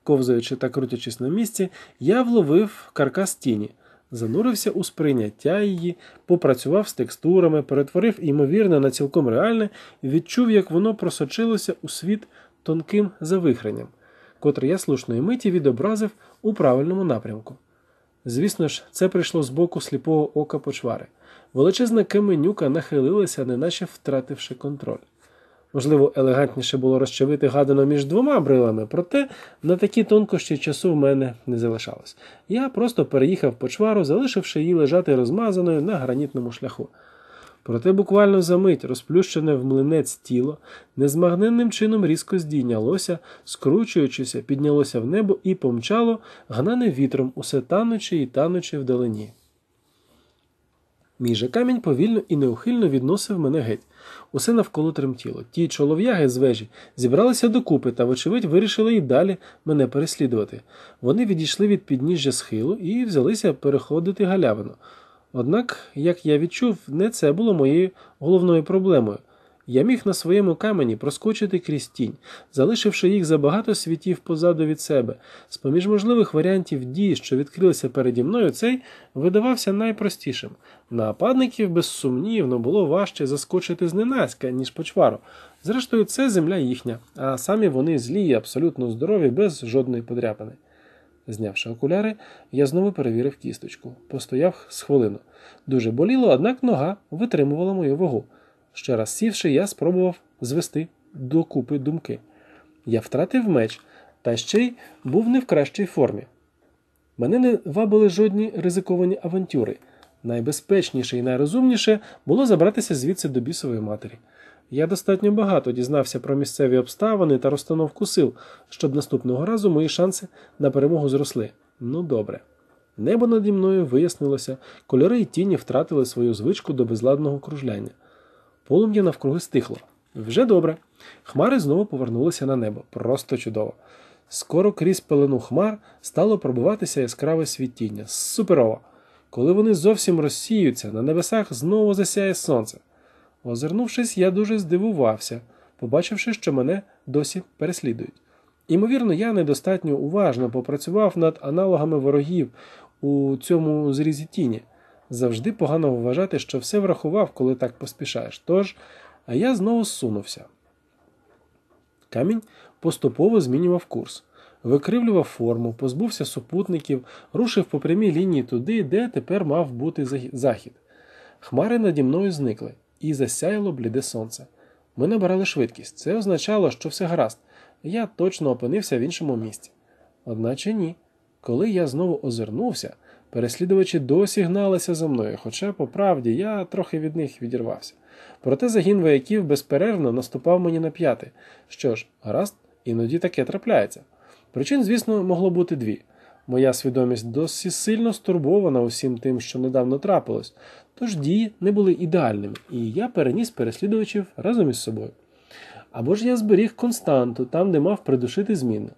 Ковзаючи та крутячись на місці, я вловив каркас тіні занурився у сприйняття її, попрацював з текстурами, перетворив ймовірне на цілком реальне і відчув, як воно просочилося у світ тонким завихренням, котре я слушної миті відобразив у правильному напрямку. Звісно ж, це прийшло з боку сліпого ока почвари. Величезна каменюка нахилилася, неначе втративши контроль. Можливо, елегантніше було розчавити гадано між двома брилами, проте на такі тонкощі часу в мене не залишалось. Я просто переїхав почвару, залишивши її лежати розмазаною на гранітному шляху. Проте буквально за мить розплющене в млинець тіло незмагненним чином різко здійнялося, скручуючися, піднялося в небо і помчало, гнане вітром усе танучи і танучи вдалині. Мій же камінь повільно і неухильно відносив мене геть. Усе навколо тремтіло. Ті чолов'яги з вежі зібралися докупи та, вочевидь, вирішили і далі мене переслідувати. Вони відійшли від підніжжя схилу і взялися переходити галявину. Однак, як я відчув, не це було моєю головною проблемою. Я міг на своєму камені проскочити крізь тінь, залишивши їх забагато світів позаду від себе. З поміж можливих варіантів дій, що відкрилися переді мною, цей видавався найпростішим. Нападників, безсумнівно, було важче заскочити зненацька, ніж почвару. Зрештою, це земля їхня, а самі вони злі і абсолютно здорові, без жодної подряпини. Знявши окуляри, я знову перевірив кісточку. Постояв з хвилину. Дуже боліло, однак нога витримувала мою вагу. Ще раз сівши, я спробував звести докупи думки. Я втратив меч, та ще й був не в кращій формі. Мене не вабили жодні ризиковані авантюри. Найбезпечніше і найрозумніше було забратися звідси до бісової матері. Я достатньо багато дізнався про місцеві обставини та розстановку сил, щоб наступного разу мої шанси на перемогу зросли. Ну добре. Небо наді мною вияснилося, кольори й тіні втратили свою звичку до безладного кружляння. Полум'я навкруги стихло. Вже добре. Хмари знову повернулися на небо. Просто чудово. Скоро крізь пелену хмар стало пробиватися яскраве світіння. Суперово! Коли вони зовсім розсіються, на небесах знову засяє сонце. Озирнувшись, я дуже здивувався, побачивши, що мене досі переслідують. Імовірно, я недостатньо уважно попрацював над аналогами ворогів у цьому зрізі тіні завжди погано вважати, що все врахував, коли так поспішаєш. Тож, а я знову зсунувся. Камінь поступово змінював курс, викривлював форму, позбувся супутників, рушив по прямій лінії туди, де тепер мав бути захід. Хмари наді мною зникли і засяяло бліде сонце. Ми набирали швидкість. Це означало, що все гаразд. Я точно опинився в іншому місці. Одначе ні. Коли я знову озирнувся, Переслідувачі досі гналися за мною, хоча, по правді, я трохи від них відірвався. Проте загін вояків безперервно наступав мені на п'яти. Що ж, гаразд, іноді таке трапляється. Причин, звісно, могло бути дві. Моя свідомість досі сильно стурбована усім тим, що недавно трапилось, тож дії не були ідеальними, і я переніс переслідувачів разом із собою. Або ж я зберіг константу там, де мав придушити зміни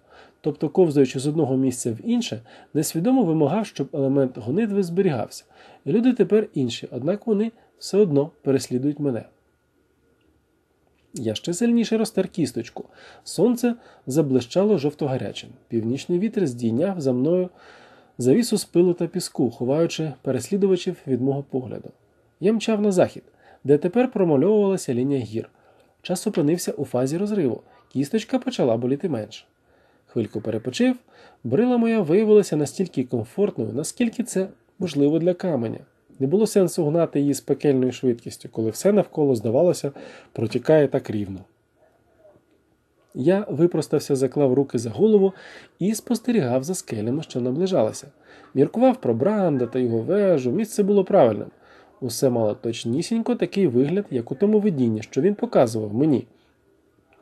тобто ковзаючи з одного місця в інше, несвідомо вимагав, щоб елемент гонитви зберігався. І люди тепер інші, однак вони все одно переслідують мене. Я ще сильніше розтер кісточку. Сонце заблищало жовто гарячим. Північний вітер здійняв за мною завісу з пилу та піску, ховаючи переслідувачів від мого погляду. Я мчав на захід, де тепер промальовувалася лінія гір. Час опинився у фазі розриву. Кісточка почала боліти менше. Хвильку перепочив, брила моя виявилася настільки комфортною, наскільки це можливо для каменя. Не було сенсу гнати її з пекельною швидкістю, коли все навколо, здавалося, протікає так рівно. Я випростався, заклав руки за голову і спостерігав за скелями, що наближалися. Міркував про Бранда та його вежу, місце було правильним. Усе мало точнісінько такий вигляд, як у тому видінні, що він показував мені.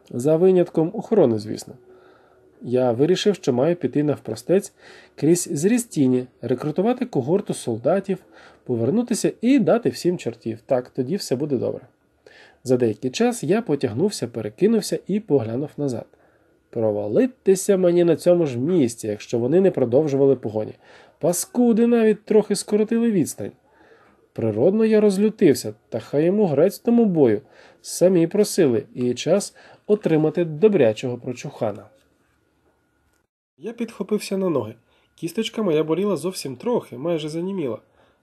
За винятком охорони, звісно я вирішив, що маю піти навпростець крізь зріз рекрутувати когорту солдатів, повернутися і дати всім чортів. Так, тоді все буде добре. За деякий час я потягнувся, перекинувся і поглянув назад. Провалитися мені на цьому ж місці, якщо вони не продовжували погоні. Паскуди навіть трохи скоротили відстань. Природно, я розлютився, та хай йому грець тому бою. Самі просили, і час отримати добрячого прочухана. Я підхопився на ноги. Кісточка моя боліла зовсім трохи, майже заніміла.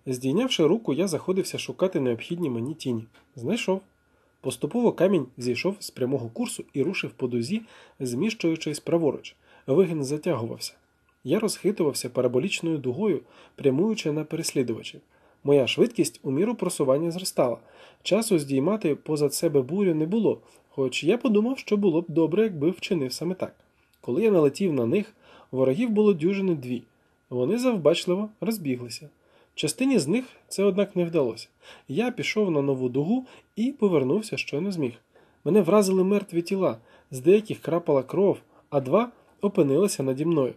Здійнявши руку, я заходився шукати необхідні мені тіні. Знайшов. Поступово камінь зійшов з прямого курсу і рушив по дузі, зміщуючись праворуч. Вигін затягувався. Я розхитувався параболічною дугою, прямуючи на переслідувачів. Моя швидкість у міру просування зростала. Часу здіймати позад себе бурю не було, хоч я подумав, що було б добре, якби вчинив саме так. Коли я налетів на них, Ворогів було дюжини дві. Вони завбачливо розбіглися. Частині з них це, однак, не вдалося. Я пішов на нову дугу і повернувся, що не зміг. Мене вразили мертві тіла, з деяких крапала кров, а два опинилися наді мною.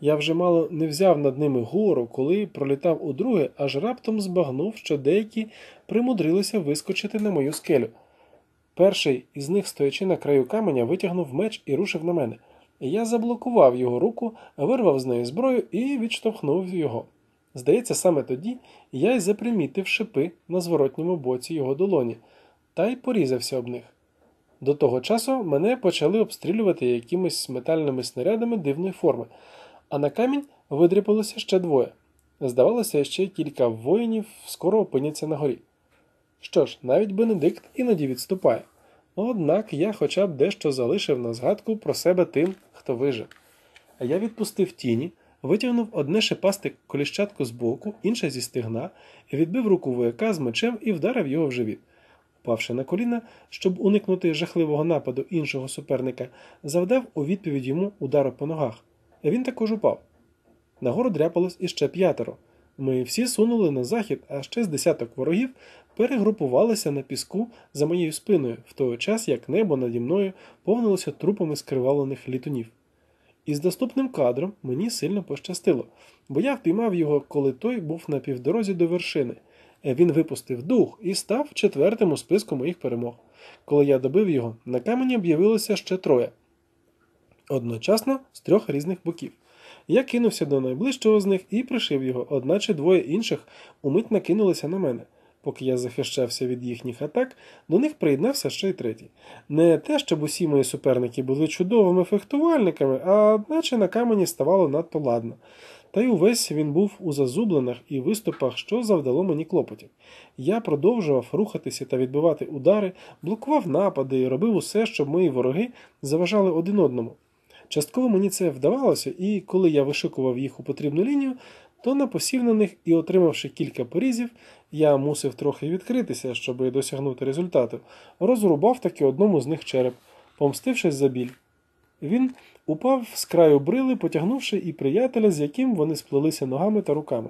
Я вже мало не взяв над ними гору, коли пролітав у друге, аж раптом збагнув, що деякі примудрилися вискочити на мою скелю. Перший із них, стоячи на краю каменя, витягнув меч і рушив на мене. Я заблокував його руку, вирвав з неї зброю і відштовхнув його. Здається, саме тоді я й запримітив шипи на зворотньому боці його долоні та й порізався об них. До того часу мене почали обстрілювати якимись метальними снарядами дивної форми, а на камінь видріпалося ще двоє. Здавалося, ще кілька воїнів скоро опиняться на горі. Що ж, навіть Бенедикт іноді відступає. Однак я хоча б дещо залишив на згадку про себе тим, хто вижив. А я відпустив тіні, витягнув одне шипасте коліщатку з боку, інше зі стигна, відбив руку вояка з мечем і вдарив його в живіт. Впавши на коліна, щоб уникнути жахливого нападу іншого суперника, завдав у відповідь йому удару по ногах. Він також упав. Нагору дряпалось іще п'ятеро. Ми всі сунули на захід, а ще з десяток ворогів перегрупувалися на піску за моєю спиною, в той час як небо наді мною повнилося трупами скривалених літунів. Із доступним кадром мені сильно пощастило, бо я впіймав його, коли той був на півдорозі до вершини. Він випустив дух і став четвертим у списку моїх перемог. Коли я добив його, на камені об'явилося ще троє. Одночасно з трьох різних боків. Я кинувся до найближчого з них і пришив його, одначе двоє інших умить накинулися на мене. Поки я захищався від їхніх атак, до них приєднався ще й третій. Не те, щоб усі мої суперники були чудовими фехтувальниками, а наче на камені ставало надто ладно. Та й увесь він був у зазублених і виступах, що завдало мені клопотів. Я продовжував рухатися та відбивати удари, блокував напади і робив усе, щоб мої вороги заважали один одному. Частково мені це вдавалося, і коли я вишикував їх у потрібну лінію, то напосів на них і, отримавши кілька порізів, я мусив трохи відкритися, щоб досягнути результату, розрубав таки одному з них череп, помстившись за біль. Він упав з краю брили, потягнувши і приятеля, з яким вони сплелися ногами та руками.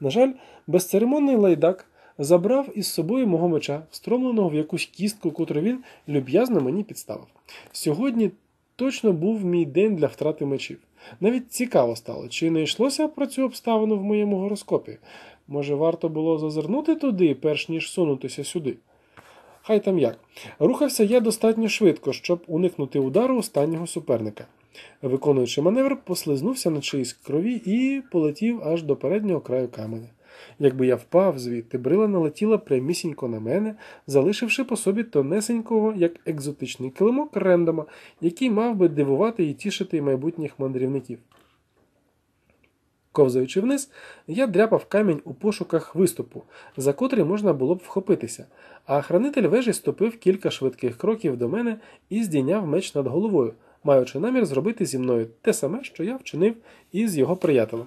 На жаль, безцеремонний лайдак забрав із собою мого меча, встромленого в якусь кістку, котру він люб'язно мені підставив. Сьогодні точно був мій день для втрати мечів. Навіть цікаво стало, чи не йшлося про цю обставину в моєму гороскопі. Може, варто було зазирнути туди, перш ніж сунутися сюди. Хай там як. Рухався я достатньо швидко, щоб уникнути удару останнього суперника. Виконуючи маневр, послизнувся на чиїсь крові і полетів аж до переднього краю каменя. Якби я впав звідти, брила налетіла прямісінько на мене, залишивши по собі тонесенького, як екзотичний килимок рендома, який мав би дивувати і тішити майбутніх мандрівників. Ковзаючи вниз, я дряпав камінь у пошуках виступу, за котрий можна було б вхопитися, а хранитель вежі ступив кілька швидких кроків до мене і здійняв меч над головою, маючи намір зробити зі мною те саме, що я вчинив із його приятелем.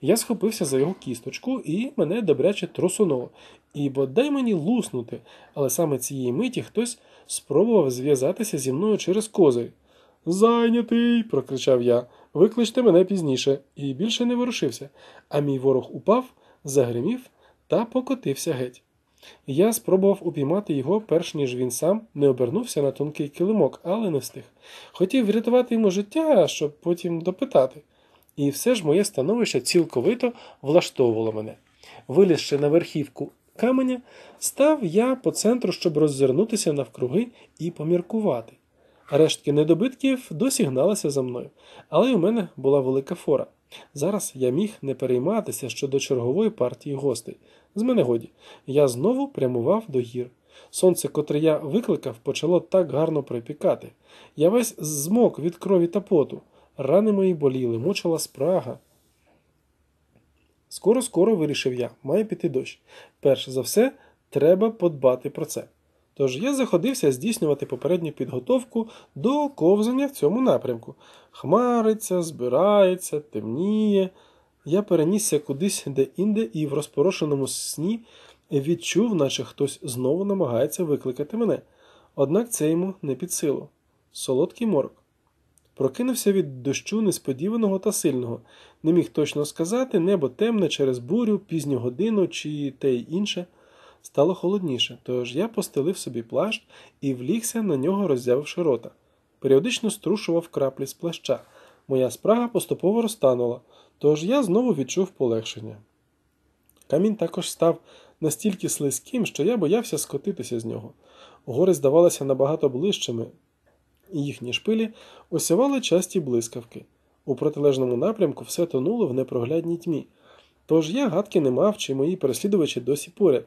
Я схопився за його кісточку і мене добряче трусунуло. І бодай мені луснути, але саме цієї миті хтось спробував зв'язатися зі мною через козир. Зайнятий, прокричав я, викличте мене пізніше, і більше не ворушився, а мій ворог упав, загримів та покотився геть. Я спробував упіймати його, перш ніж він сам не обернувся на тонкий килимок, але не встиг. Хотів врятувати йому життя, щоб потім допитати. І все ж моє становище цілковито влаштовувало мене. Вилізши на верхівку каменя, став я по центру, щоб роззирнутися навкруги і поміркувати. Рештки недобитків досі за мною, але й у мене була велика фора. Зараз я міг не перейматися щодо чергової партії гостей. З мене годі, я знову прямував до гір. Сонце, котре я викликав, почало так гарно припікати. Я весь змок від крові та поту. Рани мої боліли, мучила спрага. Скоро, скоро вирішив я, має піти дощ. Перш за все, треба подбати про це. Тож я заходився здійснювати попередню підготовку до ковзання в цьому напрямку. Хмариться, збирається, темніє. Я перенісся кудись де-інде і в розпорошеному сні відчув, наче хтось знову намагається викликати мене. Однак це йому не під силу. Солодкий морок. Прокинувся від дощу несподіваного та сильного. Не міг точно сказати, небо темне через бурю, пізню годину чи те й інше. Стало холодніше, тож я постелив собі плащ і влігся на нього, роззявивши рота. Періодично струшував краплі з плаща. Моя спрага поступово розтанула, тож я знову відчув полегшення. Камінь також став настільки слизьким, що я боявся скотитися з нього. Гори здавалися набагато ближчими, їхні шпилі осявали часті блискавки. У протилежному напрямку все тонуло в непроглядній тьмі. Тож я гадки не мав, чи мої переслідувачі досі поряд.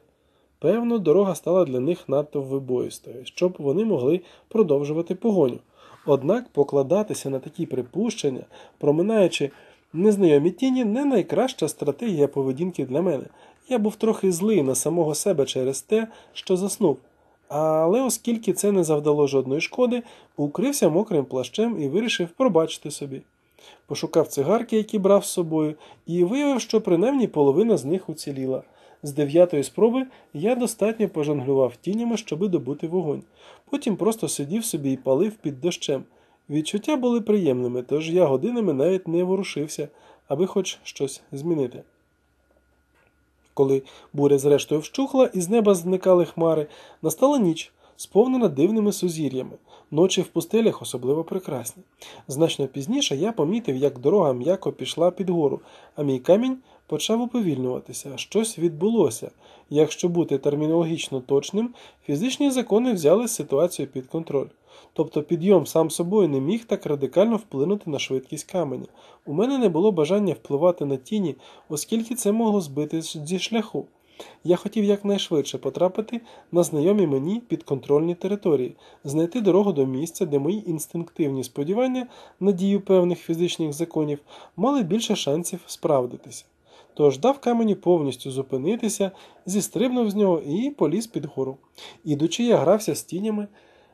Певно, дорога стала для них надто вибоїстою, щоб вони могли продовжувати погоню. Однак покладатися на такі припущення, проминаючи незнайомі тіні, не найкраща стратегія поведінки для мене. Я був трохи злий на самого себе через те, що заснув. Але оскільки це не завдало жодної шкоди, укрився мокрим плащем і вирішив пробачити собі. Пошукав цигарки, які брав з собою, і виявив, що принаймні половина з них уціліла. З дев'ятої спроби я достатньо пожонглював тінями, щоби добути вогонь. Потім просто сидів собі і палив під дощем. Відчуття були приємними, тож я годинами навіть не ворушився, аби хоч щось змінити. Коли буря зрештою вщухла і з неба зникали хмари, настала ніч, сповнена дивними сузір'ями, ночі в пустелях особливо прекрасні. Значно пізніше я помітив, як дорога м'яко пішла під гору, а мій камінь почав уповільнюватися, щось відбулося. Якщо бути термінологічно точним, фізичні закони взяли ситуацію під контроль. Тобто підйом сам собою не міг так радикально вплинути на швидкість каменя. У мене не було бажання впливати на тіні, оскільки це могло збити зі шляху. Я хотів якнайшвидше потрапити на знайомі мені підконтрольні території, знайти дорогу до місця, де мої інстинктивні сподівання на дію певних фізичних законів мали більше шансів справдитися. Тож дав каменю повністю зупинитися, зістрибнув з нього і поліз під гору. Ідучи, я грався з тінями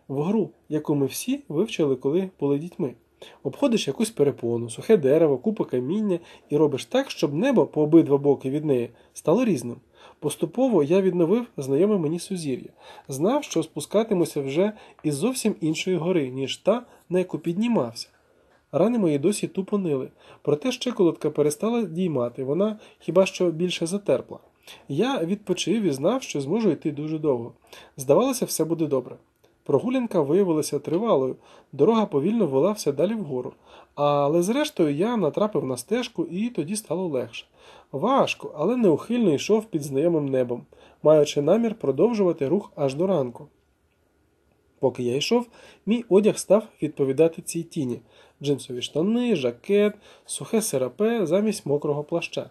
в гру, яку ми всі вивчили, коли були дітьми. Обходиш якусь перепону, сухе дерево, купа каміння і робиш так, щоб небо по обидва боки від неї стало різним. Поступово я відновив знайоме мені сузір'я, знав, що спускатимуся вже із зовсім іншої гори, ніж та, на яку піднімався. Рани мої досі тупо нили, проте щиколотка перестала діймати, вона хіба що більше затерпла. Я відпочив і знав, що зможу йти дуже довго. Здавалося, все буде добре. Прогулянка виявилася тривалою, дорога повільно вела все далі вгору. Але зрештою я натрапив на стежку і тоді стало легше. Важко, але неухильно йшов під знайомим небом, маючи намір продовжувати рух аж до ранку. Поки я йшов, мій одяг став відповідати цій тіні джинсові штани, жакет, сухе сирапе замість мокрого плаща.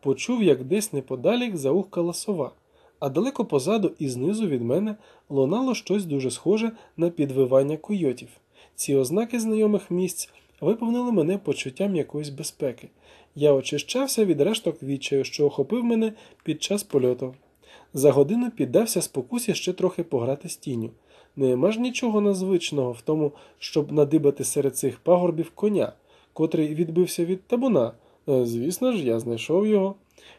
Почув, як десь неподалік заухкала сова а далеко позаду і знизу від мене лунало щось дуже схоже на підвивання койотів. Ці ознаки знайомих місць виповнили мене почуттям якоїсь безпеки. Я очищався від решток відчаю, що охопив мене під час польоту. За годину піддався спокусі ще трохи пограти з тінню. Нема ж нічого незвичного в тому, щоб надибати серед цих пагорбів коня, котрий відбився від табуна. Е, звісно ж, я знайшов його.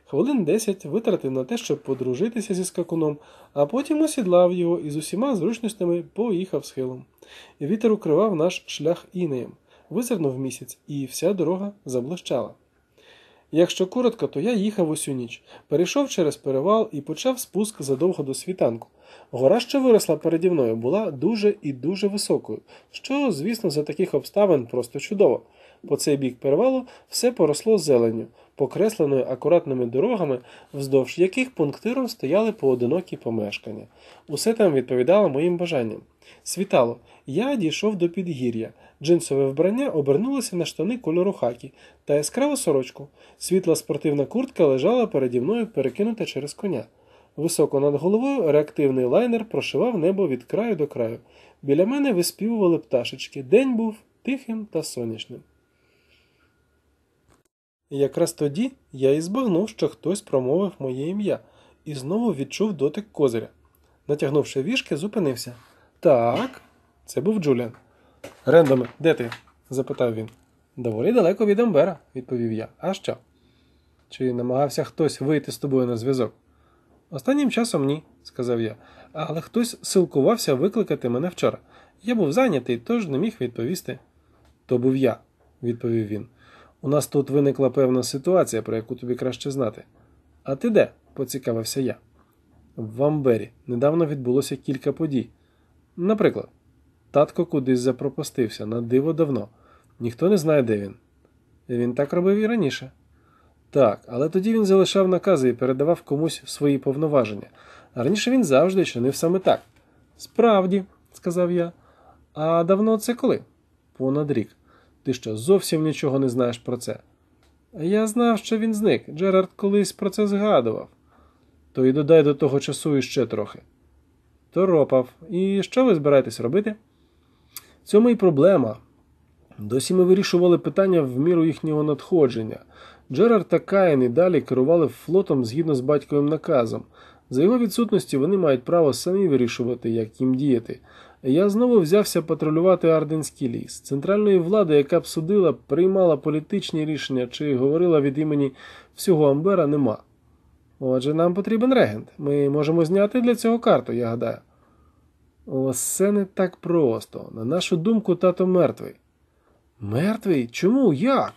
Хвилин десять витратив на те, щоб подружитися зі скакуном, а потім осідлав його і з усіма зручностями поїхав схилом. Вітер укривав наш шлях інеєм, визирнув місяць, і вся дорога заблищала. Якщо коротко, то я їхав усю ніч, перейшов через перевал і почав спуск задовго до світанку. Гора, що виросла переді мною, була дуже і дуже високою, що, звісно, за таких обставин просто чудово. По цей бік перевалу все поросло зеленню, покресленою акуратними дорогами, вздовж яких пунктиром стояли поодинокі помешкання. Усе там відповідало моїм бажанням. Світало, я дійшов до підгір'я. Джинсове вбрання обернулося на штани кольору хакі та яскраву сорочку. Світла спортивна куртка лежала переді мною, перекинута через коня. Високо над головою реактивний лайнер прошивав небо від краю до краю. Біля мене виспівували пташечки. День був тихим та сонячним якраз тоді я і збагнув, що хтось промовив моє ім'я і знову відчув дотик козиря. Натягнувши вішки, зупинився. Так, це був Джуліан. Рендоме, де ти? запитав він. Доволі далеко від Амбера, відповів я. А що? Чи намагався хтось вийти з тобою на зв'язок? Останнім часом ні, сказав я, але хтось силкувався викликати мене вчора. Я був зайнятий, тож не міг відповісти. То був я, відповів він. У нас тут виникла певна ситуація, про яку тобі краще знати. А ти де? поцікавився я. В Амбері. недавно відбулося кілька подій. Наприклад, татко кудись запропастився на диво давно. Ніхто не знає, де він. Він так робив і раніше. Так, але тоді він залишав накази і передавав комусь свої повноваження. А раніше він завжди чинив саме так. Справді, сказав я. А давно це коли? Понад рік. Ти що зовсім нічого не знаєш про це? Я знав, що він зник. Джерард колись про це згадував. То й додай до того часу іще трохи. Торопав. І що ви збираєтесь робити? Цьому і проблема. Досі ми вирішували питання в міру їхнього надходження. Джерард та Каїн і далі керували флотом згідно з батьковим наказом. За його відсутності вони мають право самі вирішувати, як їм діяти я знову взявся патрулювати Арденський ліс. Центральної влади, яка б судила, приймала політичні рішення чи говорила від імені всього Амбера, нема. Отже, нам потрібен регент. Ми можемо зняти для цього карту, я гадаю. Усе не так просто. На нашу думку, тато мертвий. Мертвий? Чому? Як?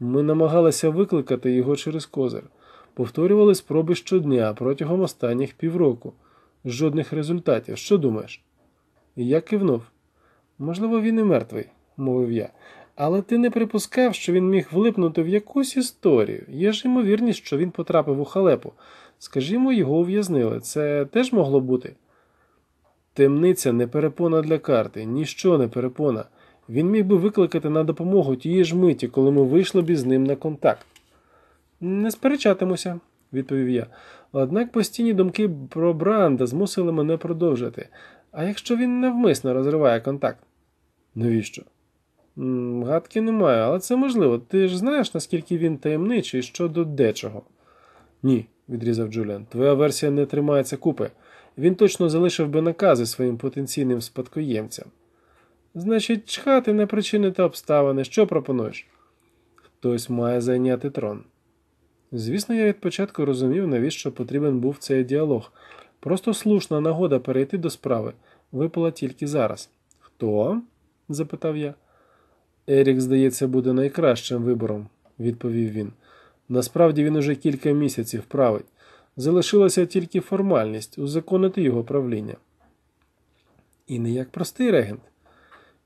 Ми намагалися викликати його через козир. Повторювали спроби щодня протягом останніх півроку. Жодних результатів. Що думаєш? Я кивнув. Можливо, він і мертвий, мовив я, але ти не припускав, що він міг влипнути в якусь історію. Є ж ймовірність, що він потрапив у халепу. Скажімо, його ув'язнили. Це теж могло бути. Темниця не перепона для карти, ніщо не перепона. Він міг би викликати на допомогу тієї ж миті, коли ми вийшли б із ним на контакт. Не сперечатимуся, відповів я. Однак постійні думки про Бранда змусили мене продовжити. А якщо він навмисно розриває контакт? Навіщо? М -м, гадки немає, але це можливо. Ти ж знаєш, наскільки він таємничий щодо дечого? Ні, відрізав Джуліан. Твоя версія не тримається купи. Він точно залишив би накази своїм потенційним спадкоємцям. Значить, чхати на причини та обставини. Що пропонуєш? Хтось має зайняти трон. Звісно, я від початку розумів, навіщо потрібен був цей діалог. Просто слушна нагода перейти до справи випала тільки зараз. Хто? запитав я. Ерік, здається, буде найкращим вибором, відповів він. Насправді він уже кілька місяців править. Залишилася тільки формальність узаконити його правління. І не як простий регент.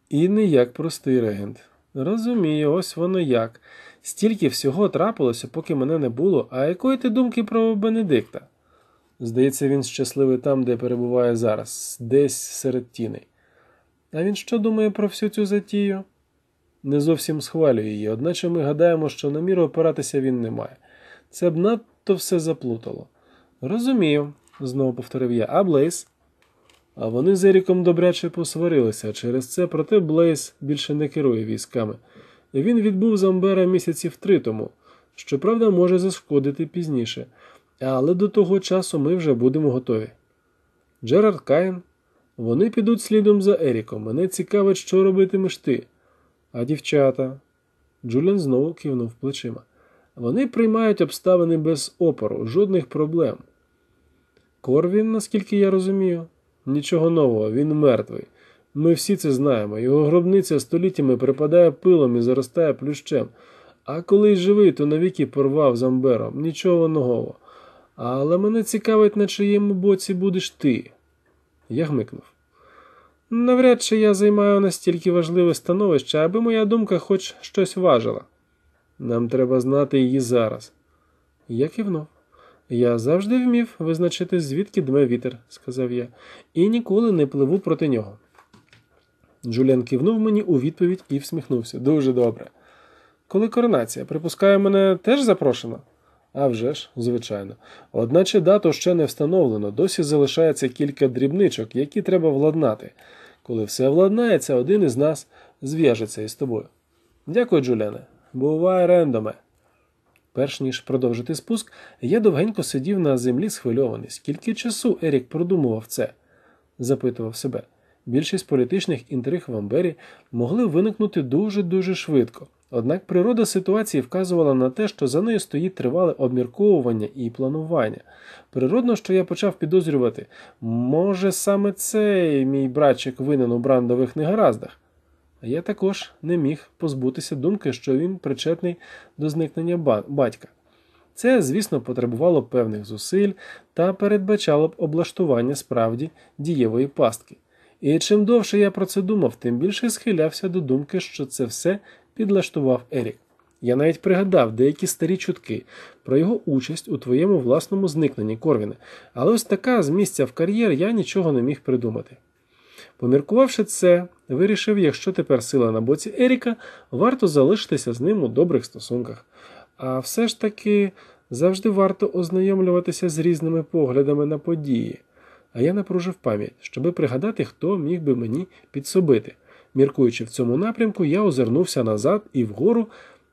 І не як простий регент. Розумію, ось воно як. Стільки всього трапилося, поки мене не було, а якої ти думки про Бенедикта? Здається, він щасливий там, де перебуває зараз, десь серед тіней. А він що думає про всю цю затію? Не зовсім схвалює її, одначе ми гадаємо, що на міру опиратися він не має. Це б надто все заплутало. Розумію, знову повторив я, а Блейс. А вони з Еріком добряче посварилися через це, проте Блейс більше не керує військами. Він відбув з Амбера місяців три тому, щоправда, може зашкодити пізніше але до того часу ми вже будемо готові. Джерард Каїн, вони підуть слідом за Еріком. Мене цікавить, що робитимеш ти. А дівчата. Джуліан знову кивнув плечима. Вони приймають обставини без опору, жодних проблем. Корвін, наскільки я розумію, нічого нового, він мертвий. Ми всі це знаємо. Його гробниця століттями припадає пилом і заростає плющем. А коли й живий, то навіки порвав з амбером. Нічого нового. Але мене цікавить, на чиєму боці будеш ти. Я гмикнув. Навряд чи я займаю настільки важливе становище, аби моя думка хоч щось важила. Нам треба знати її зараз. Я кивнув. Я завжди вмів визначити, звідки дме вітер, сказав я, і ніколи не пливу проти нього. Джуліан кивнув мені у відповідь і всміхнувся. Дуже добре. Коли коронація, припускаю, мене теж запрошено? А вже ж, звичайно. Одначе дату ще не встановлено, досі залишається кілька дрібничок, які треба владнати. Коли все владнається, один із нас зв'яжеться із тобою. Дякую, Джуляне. Бувай рендоме. Перш ніж продовжити спуск, я довгенько сидів на землі схвильований. Скільки часу Ерік продумував це? запитував себе. Більшість політичних інтриг в Амбері могли виникнути дуже дуже швидко. Однак природа ситуації вказувала на те, що за нею стоїть тривале обмірковування і планування. Природно, що я почав підозрювати, може саме цей мій братчик винен у брандових негараздах. А я також не міг позбутися думки, що він причетний до зникнення батька. Це, звісно, потребувало певних зусиль та передбачало б облаштування справді дієвої пастки. І чим довше я про це думав, тим більше схилявся до думки, що це все підлаштував Ерік. Я навіть пригадав деякі старі чутки про його участь у твоєму власному зникненні Корвіне, але ось така з місця в кар'єр я нічого не міг придумати. Поміркувавши це, вирішив, якщо тепер сила на боці Еріка, варто залишитися з ним у добрих стосунках. А все ж таки завжди варто ознайомлюватися з різними поглядами на події. А я напружив пам'ять, щоби пригадати, хто міг би мені підсобити. Міркуючи в цьому напрямку, я озирнувся назад і вгору,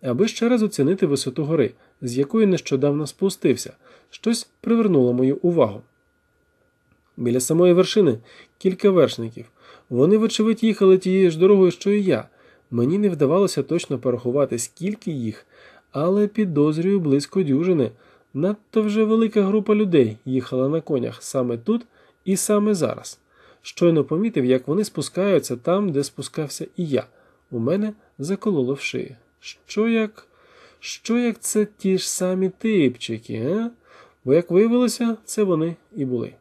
аби ще раз оцінити висоту гори, з якої нещодавно спустився. Щось привернуло мою увагу. Біля самої вершини кілька вершників. Вони, вочевидь, їхали тією ж дорогою, що і я. Мені не вдавалося точно порахувати, скільки їх, але підозрюю близько дюжини. Надто вже велика група людей їхала на конях саме тут і саме зараз щойно помітив, як вони спускаються там, де спускався і я. У мене закололо в шиї. Що як Що як це ті ж самі типчики, е? бо, як виявилося, це вони і були.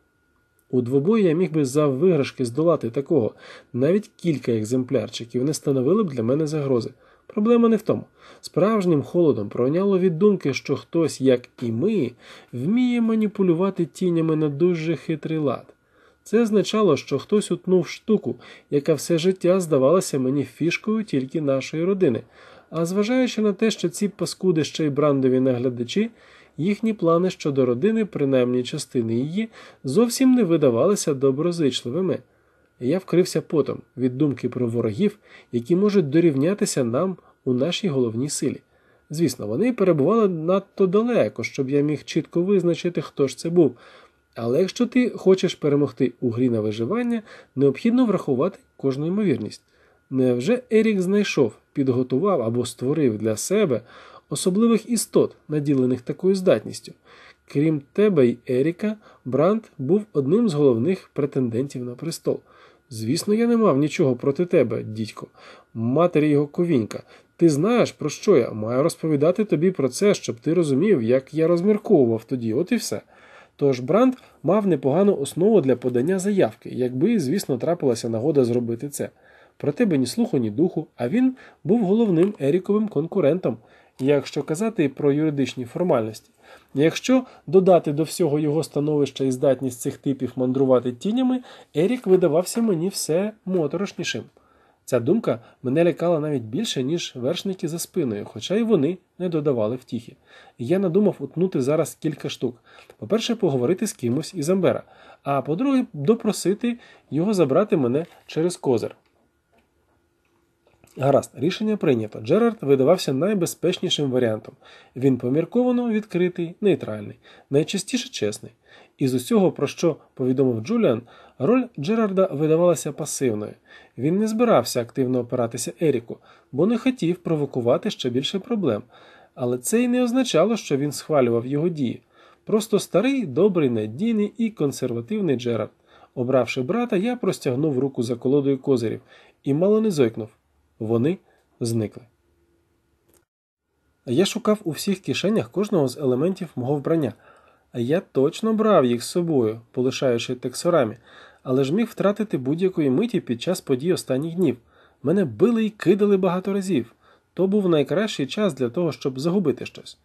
У двобої я міг би за виграшки здолати такого, навіть кілька екземплярчиків не становили б для мене загрози. Проблема не в тому. Справжнім холодом пройняло від думки, що хтось, як і ми, вміє маніпулювати тінями на дуже хитрий лад. Це означало, що хтось утнув штуку, яка все життя здавалася мені фішкою тільки нашої родини. А зважаючи на те, що ці паскуди ще й брандові наглядачі, їхні плани щодо родини, принаймні частини її, зовсім не видавалися доброзичливими. Я вкрився потом від думки про ворогів, які можуть дорівнятися нам у нашій головній силі. Звісно, вони перебували надто далеко, щоб я міг чітко визначити, хто ж це був. Але якщо ти хочеш перемогти у грі на виживання, необхідно врахувати кожну ймовірність. Невже Ерік знайшов, підготував або створив для себе особливих істот, наділених такою здатністю? Крім тебе й Еріка, Брант був одним з головних претендентів на престол. Звісно, я не мав нічого проти тебе, дідько, матері його ковінька. Ти знаєш, про що я маю розповідати тобі про це, щоб ти розумів, як я розмірковував тоді, от і все. Тож Бранд мав непогану основу для подання заявки, якби, звісно, трапилася нагода зробити це. Про тебе ні слуху, ні духу, а він був головним Еріковим конкурентом, якщо казати про юридичні формальності. Якщо додати до всього його становища і здатність цих типів мандрувати тінями, Ерік видавався мені все моторошнішим. Ця думка мене лякала навіть більше, ніж вершники за спиною, хоча й вони не додавали втіхи. я надумав утнути зараз кілька штук. По-перше, поговорити з кимось із Амбера, а по-друге, допросити його забрати мене через козир. Гаразд, рішення прийнято. Джерард видавався найбезпечнішим варіантом. Він помірковано відкритий, нейтральний, найчастіше чесний. І з усього, про що повідомив Джуліан, Роль Джерарда видавалася пасивною. Він не збирався активно опиратися Еріку, бо не хотів провокувати ще більше проблем. Але це й не означало, що він схвалював його дії. Просто старий, добрий, надійний і консервативний Джерард. Обравши брата, я простягнув руку за колодою козирів і мало не зойкнув. Вони зникли. Я шукав у всіх кишенях кожного з елементів мого вбрання. Я точно брав їх з собою, полишаючи тексорамі але ж міг втратити будь-якої миті під час подій останніх днів. Мене били і кидали багато разів. То був найкращий час для того, щоб загубити щось.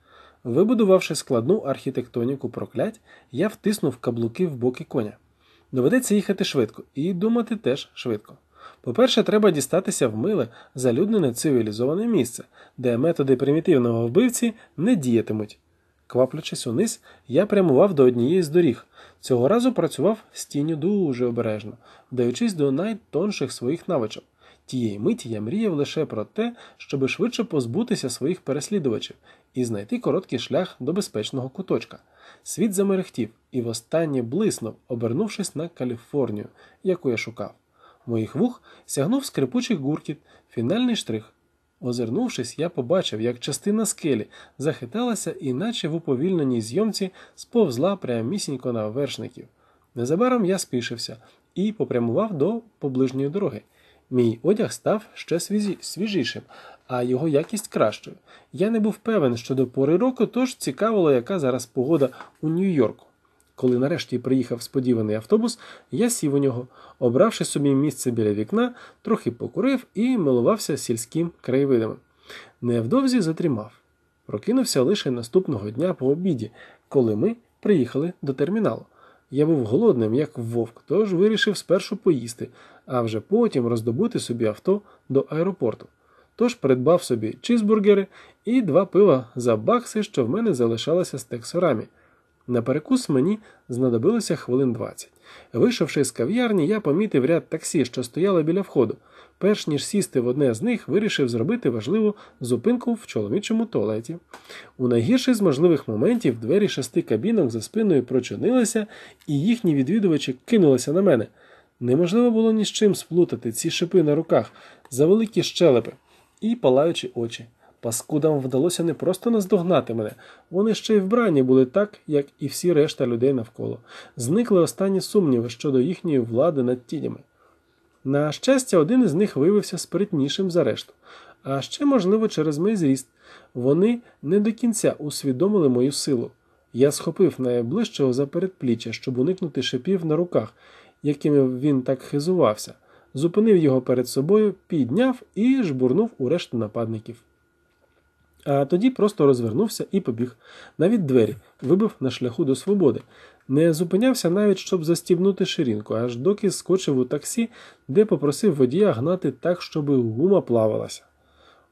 Вибудувавши складну архітектоніку проклять, я втиснув каблуки в боки коня. Доведеться їхати швидко і думати теж швидко. По-перше, треба дістатися в миле, залюднене цивілізоване місце, де методи примітивного вбивці не діятимуть. Кваплячись униз, я прямував до однієї з доріг. Цього разу працював з тінню дуже обережно, вдаючись до найтонших своїх навичок. Тієї миті я мріяв лише про те, щоби швидше позбутися своїх переслідувачів і знайти короткий шлях до безпечного куточка. Світ замерехтів і востаннє блиснув, обернувшись на Каліфорнію, яку я шукав. моїх вух сягнув скрипучий гуркіт, фінальний штрих. Озирнувшись, я побачив, як частина скелі захиталася і, наче в уповільненій зйомці, сповзла прямісінько на вершників. Незабаром я спішився і попрямував до поближньої дороги. Мій одяг став ще свіжішим, а його якість кращою. Я не був певен щодо пори року, тож цікавило, яка зараз погода у Нью-Йорку. Коли нарешті приїхав сподіваний автобус, я сів у нього, обравши собі місце біля вікна, трохи покурив і милувався сільським краєвидами. Невдовзі затрімав. Прокинувся лише наступного дня по обіді, коли ми приїхали до терміналу. Я був голодним, як вовк, тож вирішив спершу поїсти, а вже потім роздобути собі авто до аеропорту. Тож придбав собі чизбургери і два пива за бакси, що в мене залишалося з тексорами. На перекус мені знадобилося хвилин 20. Вийшовши з кав'ярні, я помітив ряд таксі, що стояли біля входу. Перш ніж сісти в одне з них, вирішив зробити важливу зупинку в чоловічому туалеті. У найгірший з можливих моментів двері шести кабінок за спиною прочинилися, і їхні відвідувачі кинулися на мене. Неможливо було ні з чим сплутати ці шипи на руках, завеликі щелепи і палаючі очі. Паскудам вдалося не просто наздогнати мене, вони ще й вбрані були так, як і всі решта людей навколо. Зникли останні сумніви щодо їхньої влади над тінями. На щастя, один із них виявився спритнішим за решту. А ще, можливо, через мій зріст вони не до кінця усвідомили мою силу. Я схопив найближчого за передпліччя, щоб уникнути шипів на руках, якими він так хизувався, зупинив його перед собою, підняв і жбурнув у решту нападників а тоді просто розвернувся і побіг. Навіть двері вибив на шляху до свободи. Не зупинявся навіть, щоб застібнути ширинку, аж доки скочив у таксі, де попросив водія гнати так, щоб гума плавалася.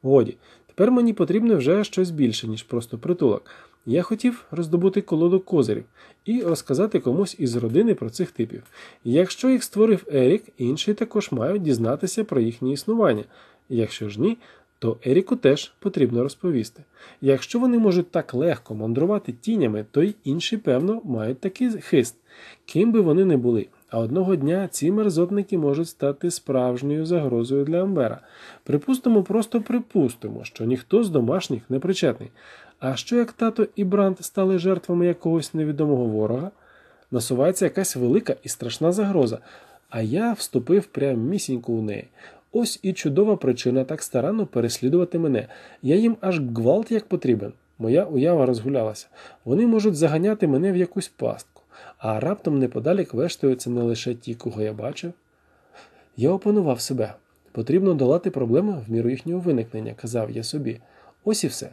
Годі, тепер мені потрібно вже щось більше, ніж просто притулок. Я хотів роздобути колоду козирів і розказати комусь із родини про цих типів. Якщо їх створив Ерік, інші також мають дізнатися про їхнє існування. Якщо ж ні, то Еріку теж потрібно розповісти. Якщо вони можуть так легко мандрувати тінями, то й інші, певно, мають такий хист, ким би вони не були. А одного дня ці мерзотники можуть стати справжньою загрозою для Амбера. Припустимо, просто припустимо, що ніхто з домашніх не причетний. А що як тато і Брант стали жертвами якогось невідомого ворога? Насувається якась велика і страшна загроза, а я вступив прямісінько у неї. Ось і чудова причина так старанно переслідувати мене. Я їм аж гвалт як потрібен. Моя уява розгулялася. Вони можуть заганяти мене в якусь пастку, а раптом неподалік вештаються не лише ті, кого я бачив. Я опанував себе. Потрібно долати проблеми в міру їхнього виникнення, казав я собі. Ось і все.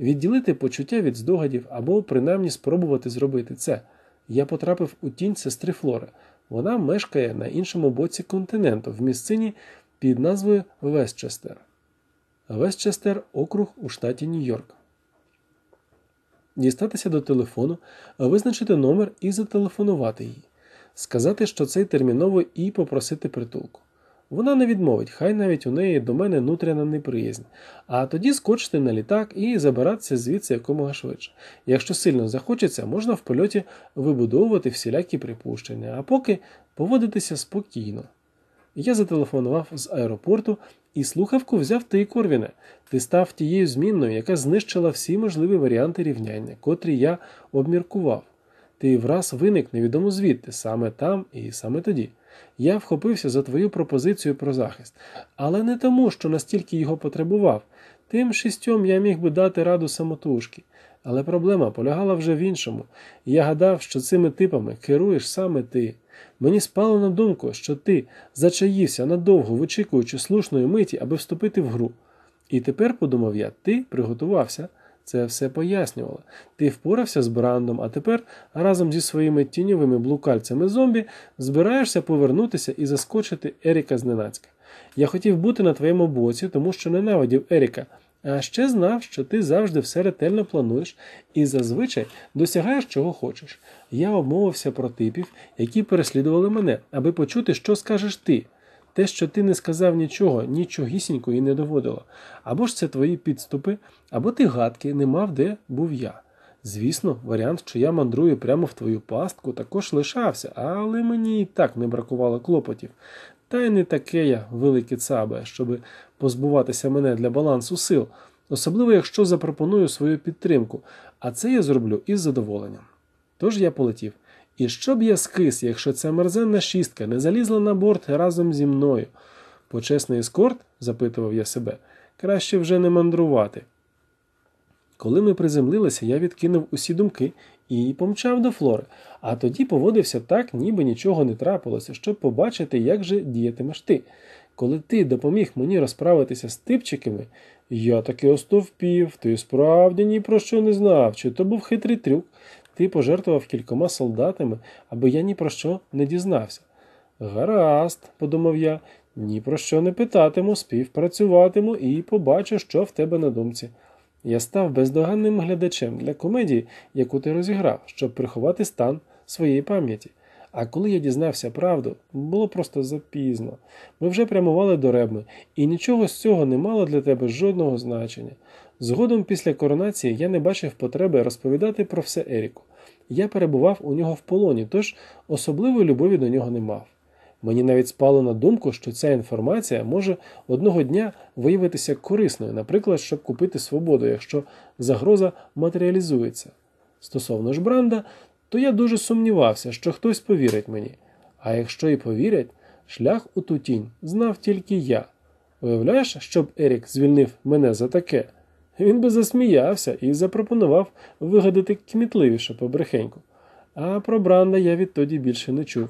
Відділити почуття від здогадів або принаймні спробувати зробити це. Я потрапив у тінь сестри Флори. Вона мешкає на іншому боці континенту, в місцині, під назвою Вестчестер. Вестчестер округ у штаті Нью-Йорк. Дістатися до телефону, визначити номер і зателефонувати їй. Сказати, що цей терміново і попросити притулку. Вона не відмовить, хай навіть у неї до мене нутряна неприязнь, а тоді скочити на літак і забиратися звідси якомога швидше. Якщо сильно захочеться, можна в польоті вибудовувати всілякі припущення, а поки поводитися спокійно. Я зателефонував з аеропорту і слухавку взяв ти Корвіне. Ти став тією змінною, яка знищила всі можливі варіанти рівняння, котрі я обміркував. Ти враз виник невідомо звідти, саме там і саме тоді. Я вхопився за твою пропозицію про захист, але не тому, що настільки його потребував. Тим шістьом я міг би дати раду самотужки, але проблема полягала вже в іншому, і я гадав, що цими типами керуєш саме ти. Мені спало на думку, що ти зачаївся надовго вичікуючи слушної миті, аби вступити в гру. І тепер, подумав я, ти приготувався. Це все пояснювало. Ти впорався з брандом, а тепер разом зі своїми тіньовими блукальцями зомбі збираєшся повернутися і заскочити Еріка зненацька. Я хотів бути на твоєму боці, тому що ненавидів Еріка, а ще знав, що ти завжди все ретельно плануєш і зазвичай досягаєш чого хочеш. Я обмовився про типів, які переслідували мене, аби почути, що скажеш ти. Те, що ти не сказав нічого, нічогісінької не доводило. Або ж це твої підступи, або ти гадки не мав де був я. Звісно, варіант, що я мандрую прямо в твою пастку, також лишався, але мені і так не бракувало клопотів. Та й не таке я, велике цабе, щоби позбуватися мене для балансу сил, особливо якщо запропоную свою підтримку, а це я зроблю із задоволенням. Тож я полетів. І що б я скис, якщо ця мерзенна шістка не залізла на борт разом зі мною? Почесний ескорт? запитував я себе, краще вже не мандрувати. Коли ми приземлилися, я відкинув усі думки і помчав до Флори, а тоді поводився так, ніби нічого не трапилося, щоб побачити, як же діятимеш ти. Коли ти допоміг мені розправитися з типчиками, я таки остовпів, ти справді ні про що не знав, чи то був хитрий трюк, ти пожертвував кількома солдатами, аби я ні про що не дізнався. Гаразд, подумав я, ні про що не питатиму, співпрацюватиму і побачу, що в тебе на думці. Я став бездоганним глядачем для комедії, яку ти розіграв, щоб приховати стан своєї пам'яті. А коли я дізнався правду, було просто запізно. Ми вже прямували до Ребми, і нічого з цього не мало для тебе жодного значення. Згодом після коронації я не бачив потреби розповідати про все Еріку. Я перебував у нього в полоні, тож особливої любові до нього не мав. Мені навіть спало на думку, що ця інформація може одного дня виявитися корисною, наприклад, щоб купити свободу, якщо загроза матеріалізується. Стосовно ж бранда, то я дуже сумнівався, що хтось повірить мені. А якщо і повірять, шлях у ту тінь знав тільки я. Уявляєш, щоб Ерік звільнив мене за таке? Він би засміявся і запропонував вигадати кмітливіше побрехеньку. А про бранда я відтоді більше не чув.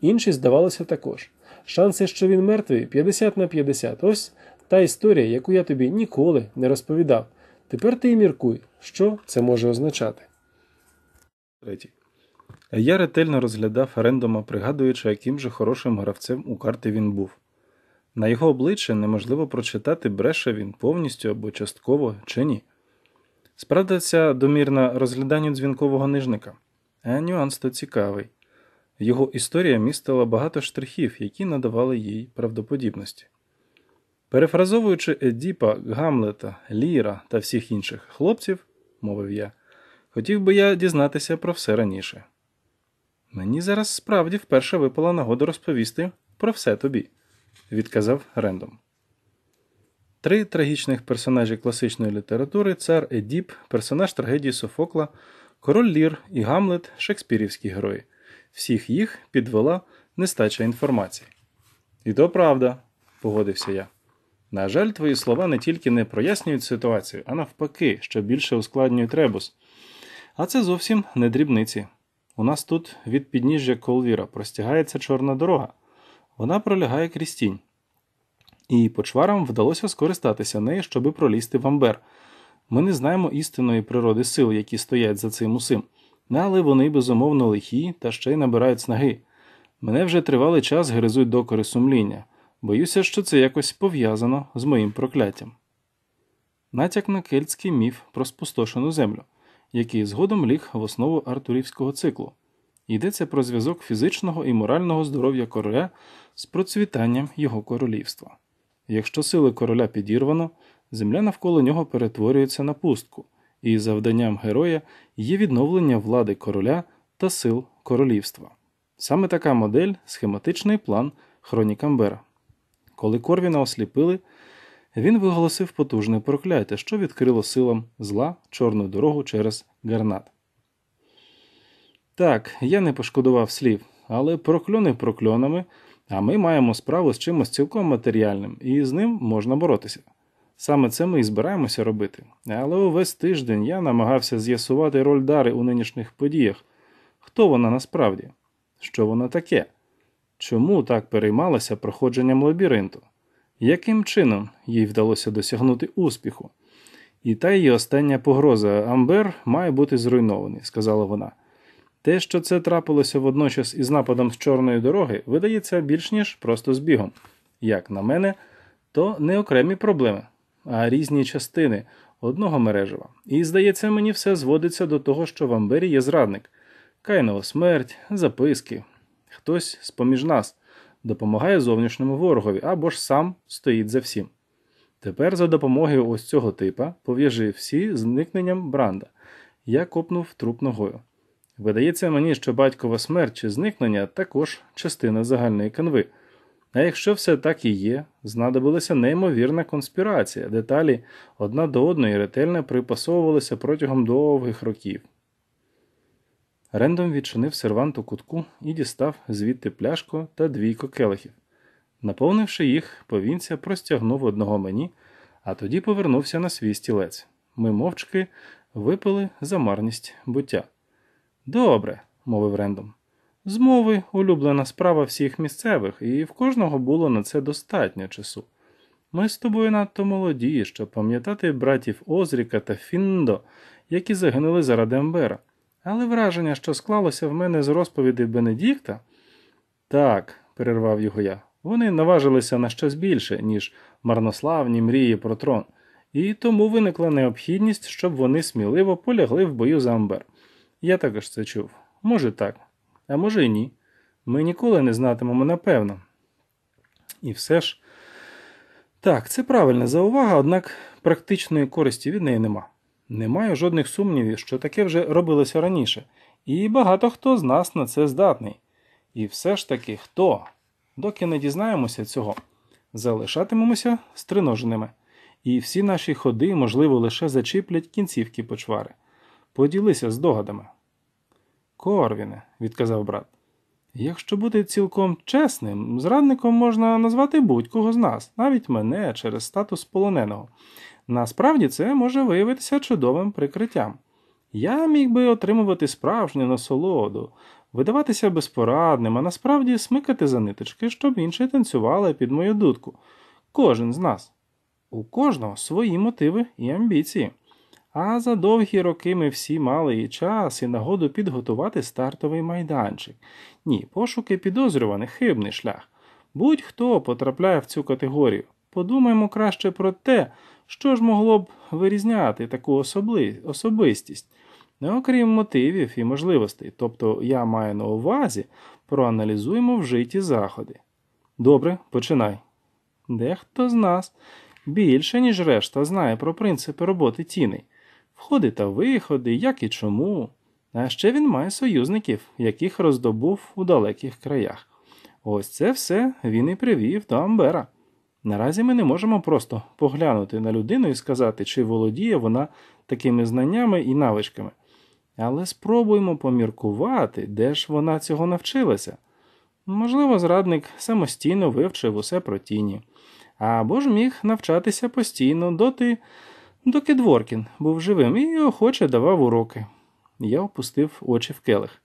Інші здавалося також. Шанси, що він мертвий, 50 на 50. Ось та історія, яку я тобі ніколи не розповідав. Тепер ти і міркуй, що це може означати. Третій. Я ретельно розглядав рендома, пригадуючи, яким же хорошим гравцем у карти він був. На його обличчя неможливо прочитати, бреше він повністю або частково чи ні. Справдиться домірна розглядання дзвінкового нижника, а е, нюанс то цікавий. Його історія містила багато штрихів, які надавали їй правдоподібності. Перефразовуючи Едіпа, Гамлета, Ліра та всіх інших хлопців, мовив я, хотів би я дізнатися про все раніше. Мені зараз справді вперше випала нагода розповісти про все тобі, відказав Рендом. Три трагічних персонажі класичної літератури цар Едіп, персонаж трагедії Софокла, Король Лір і Гамлет шекспірівські герої всіх їх підвела нестача інформації. І то правда, погодився я. На жаль, твої слова не тільки не прояснюють ситуацію, а навпаки, що більше ускладнюють ребус. А це зовсім не дрібниці. У нас тут від підніжжя колвіра простягається чорна дорога, вона пролягає крізь тінь. І почварам вдалося скористатися нею, щоби пролізти в амбер. Ми не знаємо істинної природи сил, які стоять за цим усим. Ну, але вони безумовно лихі та ще й набирають снаги. Мене вже тривалий час гризуть докори сумління, боюся, що це якось пов'язано з моїм прокляттям. Натяк на кельтський міф про спустошену землю, який згодом ліг в основу артурівського циклу. Йдеться про зв'язок фізичного і морального здоров'я короля з процвітанням його королівства. Якщо сили короля підірвано, земля навколо нього перетворюється на пустку, і завданням героя є відновлення влади короля та сил королівства. Саме така модель схематичний план Хронікамбера. Коли Корвіна осліпили, він виголосив потужне прокляття, що відкрило силам зла чорну дорогу через гарнат. Так, я не пошкодував слів, але прокльони прокльонами, а ми маємо справу з чимось цілком матеріальним, і з ним можна боротися. Саме це ми і збираємося робити. Але увесь тиждень я намагався з'ясувати роль дари у нинішніх подіях, хто вона насправді, що вона таке, чому так переймалася проходженням лабіринту, яким чином їй вдалося досягнути успіху. І та її остання погроза Амбер має бути зруйнований, сказала вона. Те, що це трапилося водночас із нападом з чорної дороги, видається більш ніж просто збігом. Як на мене, то не окремі проблеми а різні частини одного мережева. І, здається, мені все зводиться до того, що в Амбері є зрадник, Кайнова смерть, записки. Хтось з поміж нас допомагає зовнішньому ворогові або ж сам стоїть за всім. Тепер, за допомогою ось цього типа, пов'яжи всі зникненням бранда. Я копнув труп ногою. Видається мені, що батькова смерть чи зникнення також частина загальної канви. А якщо все так і є, знадобилася неймовірна конспірація, деталі одна до одної ретельно припасовувалися протягом довгих років. Рендом відчинив сервант у кутку і дістав звідти пляшку та двійко келихів. Наповнивши їх, повінця простягнув одного мені, а тоді повернувся на свій стілець. Ми мовчки випили за марність буття. Добре, мовив Рендом. Змови улюблена справа всіх місцевих, і в кожного було на це достатньо часу. Ми з тобою надто молоді, щоб пам'ятати братів Озріка та Фіндо, які загинули заради Амбера. Але враження, що склалося в мене з розповідей Бенедікта, так, перервав його я, вони наважилися на щось більше, ніж марнославні мрії про трон, і тому виникла необхідність, щоб вони сміливо полягли в бою за Амбер. Я також це чув. Може так а може і ні. Ми ніколи не знатимемо напевно. І все ж. Так, це правильна заувага, однак практичної користі від неї нема. Немає жодних сумнівів, що таке вже робилося раніше, і багато хто з нас на це здатний. І все ж таки хто, доки не дізнаємося цього, залишатимемося стриноженими. І всі наші ходи, можливо, лише зачіплять кінцівки почвари. Поділися здогадами. Корвіне, відказав брат. Якщо бути цілком чесним, зрадником можна назвати будь-кого з нас, навіть мене через статус полоненого. Насправді це може виявитися чудовим прикриттям. Я міг би отримувати справжню насолоду, видаватися безпорадним, а насправді смикати за ниточки, щоб інші танцювали під мою дудку. Кожен з нас. У кожного свої мотиви і амбіції. А за довгі роки ми всі мали і час, і нагоду підготувати стартовий майданчик. Ні, пошуки підозрюваних хибний шлях. Будь-хто потрапляє в цю категорію. Подумаємо краще про те, що ж могло б вирізняти таку особли... особистість. Окрім мотивів і можливостей, тобто я маю на увазі, проаналізуємо вжиті заходи. Добре, починай. Дехто з нас більше, ніж решта, знає про принципи роботи тіней входи та виходи, як і чому. А ще він має союзників, яких роздобув у далеких краях. Ось це все він і привів до Амбера. Наразі ми не можемо просто поглянути на людину і сказати, чи володіє вона такими знаннями і навичками. Але спробуємо поміркувати, де ж вона цього навчилася. Можливо, зрадник самостійно вивчив усе про тіні, або ж міг навчатися постійно доти доки Дворкін був живим і охоче давав уроки. Я опустив очі в келих.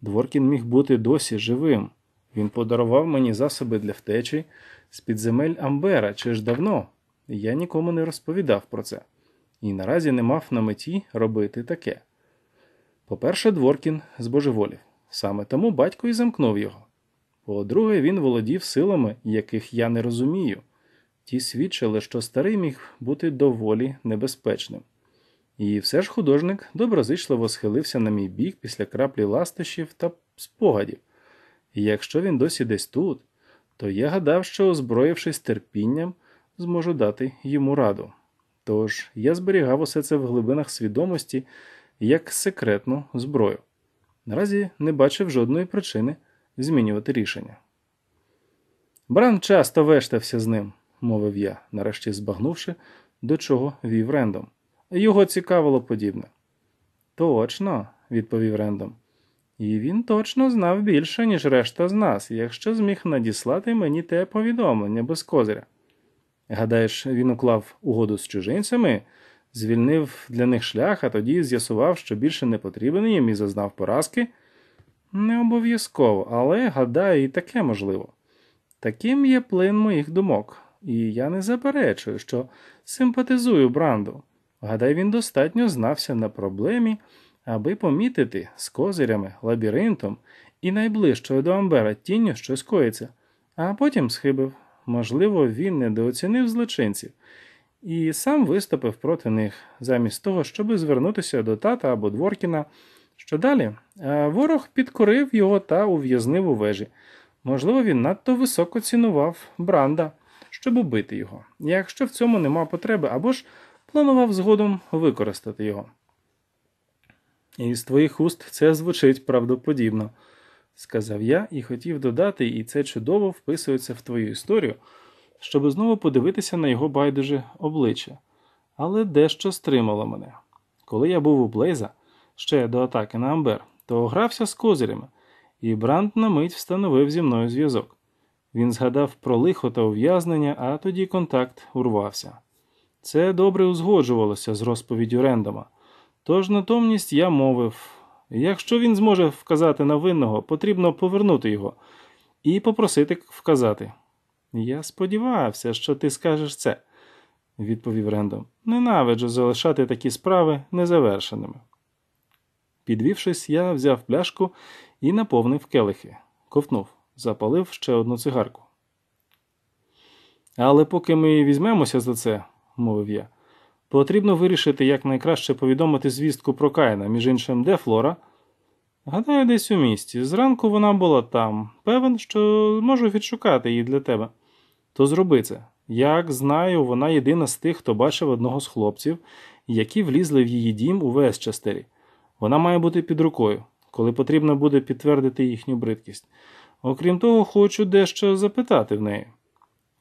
Дворкін міг бути досі живим. Він подарував мені засоби для втечі з підземель Амбера чи ж давно. Я нікому не розповідав про це і наразі не мав на меті робити таке. По-перше, Дворкін збожеволів. Саме тому батько і замкнув його. По-друге, він володів силами, яких я не розумію. Ті свідчили, що старий міг бути доволі небезпечним. І все ж художник доброзичливо схилився на мій бік після краплі ластощів та спогадів. І якщо він досі десь тут, то я гадав, що, озброївшись терпінням, зможу дати йому раду. Тож я зберігав усе це в глибинах свідомості як секретну зброю. Наразі не бачив жодної причини змінювати рішення. Бран часто вештався з ним мовив я, нарешті збагнувши, до чого вів рендом. Його цікавило подібне. Точно, відповів рендом. І він точно знав більше, ніж решта з нас, якщо зміг надіслати мені те повідомлення без козиря. Гадаєш, він уклав угоду з чужинцями, звільнив для них шлях, а тоді з'ясував, що більше не потрібен їм і зазнав поразки? Не обов'язково, але, гадаю, і таке можливо. Таким є плин моїх думок і я не заперечую, що симпатизую Бранду. Гадай, він достатньо знався на проблемі, аби помітити з козирями, лабіринтом і найближчою до Амбера тінню, що скоїться, а потім схибив. Можливо, він недооцінив злочинців і сам виступив проти них, замість того, щоби звернутися до тата або Дворкіна. Що далі? Ворог підкорив його та ув'язнив у вежі. Можливо, він надто високо цінував Бранда щоб убити його, якщо в цьому нема потреби, або ж планував згодом використати його. І з твоїх уст це звучить правдоподібно, сказав я і хотів додати, і це чудово вписується в твою історію, щоб знову подивитися на його байдуже обличчя, але дещо стримало мене. Коли я був у Блейза ще до атаки на Амбер, то грався з козирями, і Бранд на мить встановив зі мною зв'язок. Він згадав про лихо та ув'язнення, а тоді контакт урвався. Це добре узгоджувалося з розповіддю Рендома. Тож натомність я мовив якщо він зможе вказати на винного, потрібно повернути його і попросити вказати. Я сподівався, що ти скажеш це, відповів Рендом. Ненавиджу залишати такі справи незавершеними. Підвівшись, я взяв пляшку і наповнив келихи, ковтнув запалив ще одну цигарку. Але поки ми візьмемося за це, мовив я, потрібно вирішити якнайкраще повідомити звістку про Каїна, між іншим, де Флора. Гадаю, десь у місті. Зранку вона була там. Певен, що можу відшукати її для тебе. То зроби це. Як знаю, вона єдина з тих, хто бачив одного з хлопців, які влізли в її дім у Вестчестері. Вона має бути під рукою, коли потрібно буде підтвердити їхню бридкість. Окрім того, хочу дещо запитати в неї.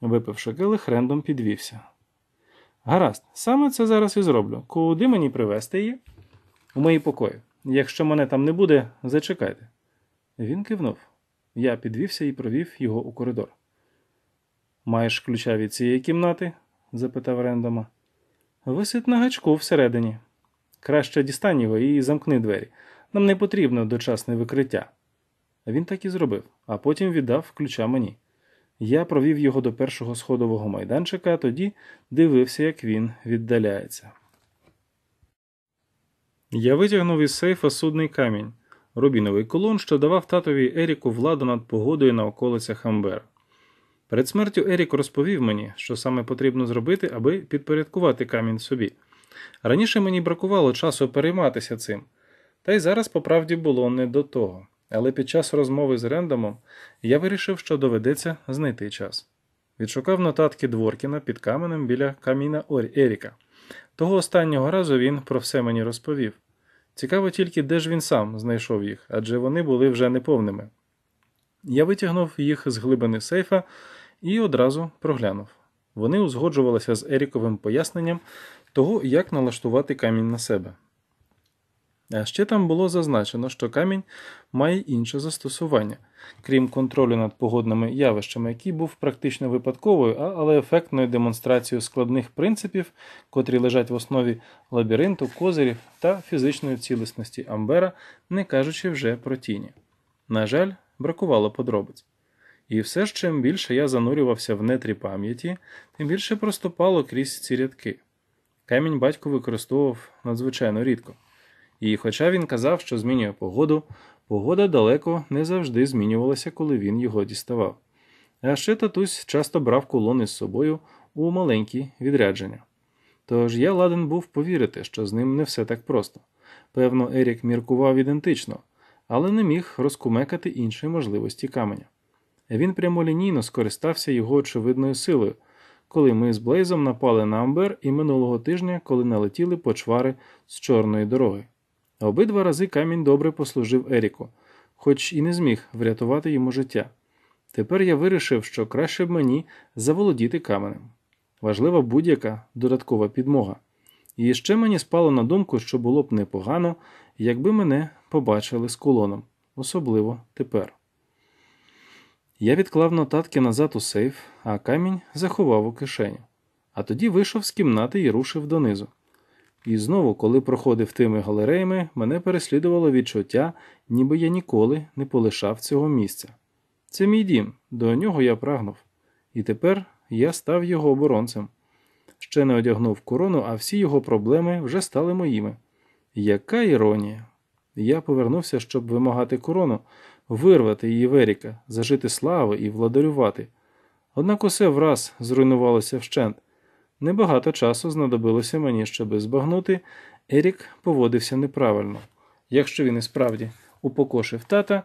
Випивши келих, Рендом підвівся. Гаразд, саме це зараз і зроблю. Куди мені привезти її? У мої покої. Якщо мене там не буде, зачекайте. Він кивнув. Я підвівся і провів його у коридор. Маєш ключа від цієї кімнати? запитав Рендома. Висить на гачку всередині. Краще дістань його і замкни двері. Нам не потрібно дочасне викриття. Він так і зробив, а потім віддав ключа мені. Я провів його до першого сходового майданчика, а тоді дивився, як він віддаляється. Я витягнув із сейфа судний камінь, рубіновий колон, що давав татові Еріку владу над погодою на околицях Амбер. Перед смертю Ерік розповів мені, що саме потрібно зробити, аби підпорядкувати камінь собі. Раніше мені бракувало часу перейматися цим, та й зараз по правді було не до того але під час розмови з рендомом я вирішив, що доведеться знайти час. Відшукав нотатки Дворкіна під каменем біля каміна Еріка. Того останнього разу він про все мені розповів. Цікаво тільки, де ж він сам знайшов їх, адже вони були вже неповними. Я витягнув їх з глибини сейфа і одразу проглянув. Вони узгоджувалися з Еріковим поясненням того, як налаштувати камінь на себе. А ще там було зазначено, що камінь має інше застосування, крім контролю над погодними явищами, який був практично випадковою, але ефектною демонстрацією складних принципів, котрі лежать в основі лабіринту, козирів та фізичної цілісності Амбера, не кажучи вже про тіні. На жаль, бракувало подробиць. І все ж чим більше я занурювався в нетрі пам'яті, тим більше проступало крізь ці рядки. Камінь батько використовував надзвичайно рідко. І, хоча він казав, що змінює погоду, погода далеко не завжди змінювалася, коли він його діставав. А ще татусь часто брав колони з собою у маленькі відрядження. Тож я ладен був повірити, що з ним не все так просто. Певно, Ерік міркував ідентично, але не міг розкумекати інші можливості каменя. Він прямолінійно скористався його очевидною силою, коли ми з Блейзом напали на Амбер і минулого тижня, коли налетіли почвари з чорної дороги. Обидва рази камінь добре послужив Еріку, хоч і не зміг врятувати йому життя. Тепер я вирішив, що краще б мені заволодіти каменем. Важлива будь-яка додаткова підмога. І ще мені спало на думку, що було б непогано, якби мене побачили з колоном, особливо тепер. Я відклав нотатки назад у сейф, а камінь заховав у кишеню. А тоді вийшов з кімнати і рушив донизу. І знову, коли проходив тими галереями, мене переслідувало відчуття, ніби я ніколи не полишав цього місця. Це мій дім, до нього я прагнув, і тепер я став його оборонцем. Ще не одягнув корону, а всі його проблеми вже стали моїми. Яка іронія! Я повернувся, щоб вимагати корону, вирвати її Веріка, зажити слави і владарювати. Однак усе враз зруйнувалося вщент. Небагато часу знадобилося мені, щоби збагнути, Ерік поводився неправильно. Якщо він і справді упокошив тата,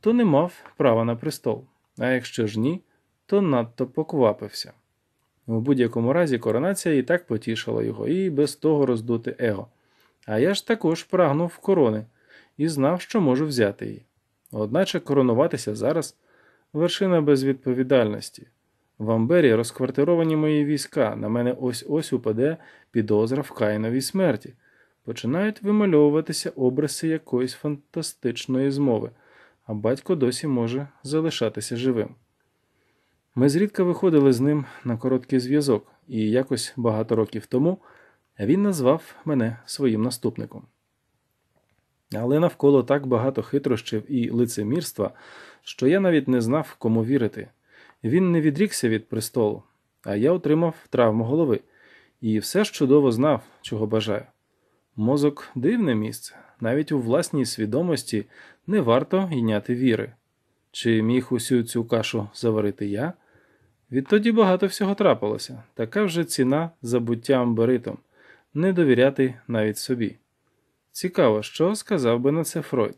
то не мав права на престол, а якщо ж ні, то надто поквапився. У будь-якому разі коронація і так потішила його, і без того роздути его. А я ж також прагнув корони і знав, що можу взяти її. Одначе коронуватися зараз вершина безвідповідальності. В Амбері розквартировані мої війська, на мене ось ось упаде підозра в кайновій смерті. Починають вимальовуватися образи якоїсь фантастичної змови, а батько досі може залишатися живим. Ми зрідка виходили з ним на короткий зв'язок, і якось багато років тому він назвав мене своїм наступником. Але навколо так багато хитрощів і лицемірства, що я навіть не знав, кому вірити. Він не відрікся від престолу, а я отримав травму голови і все ж чудово знав, чого бажаю. Мозок дивне місце, навіть у власній свідомості не варто йняти віри. Чи міг усю цю кашу заварити я? Відтоді багато всього трапилося, така вже ціна забуття амберитом, не довіряти навіть собі. Цікаво, що сказав би на це Фройд.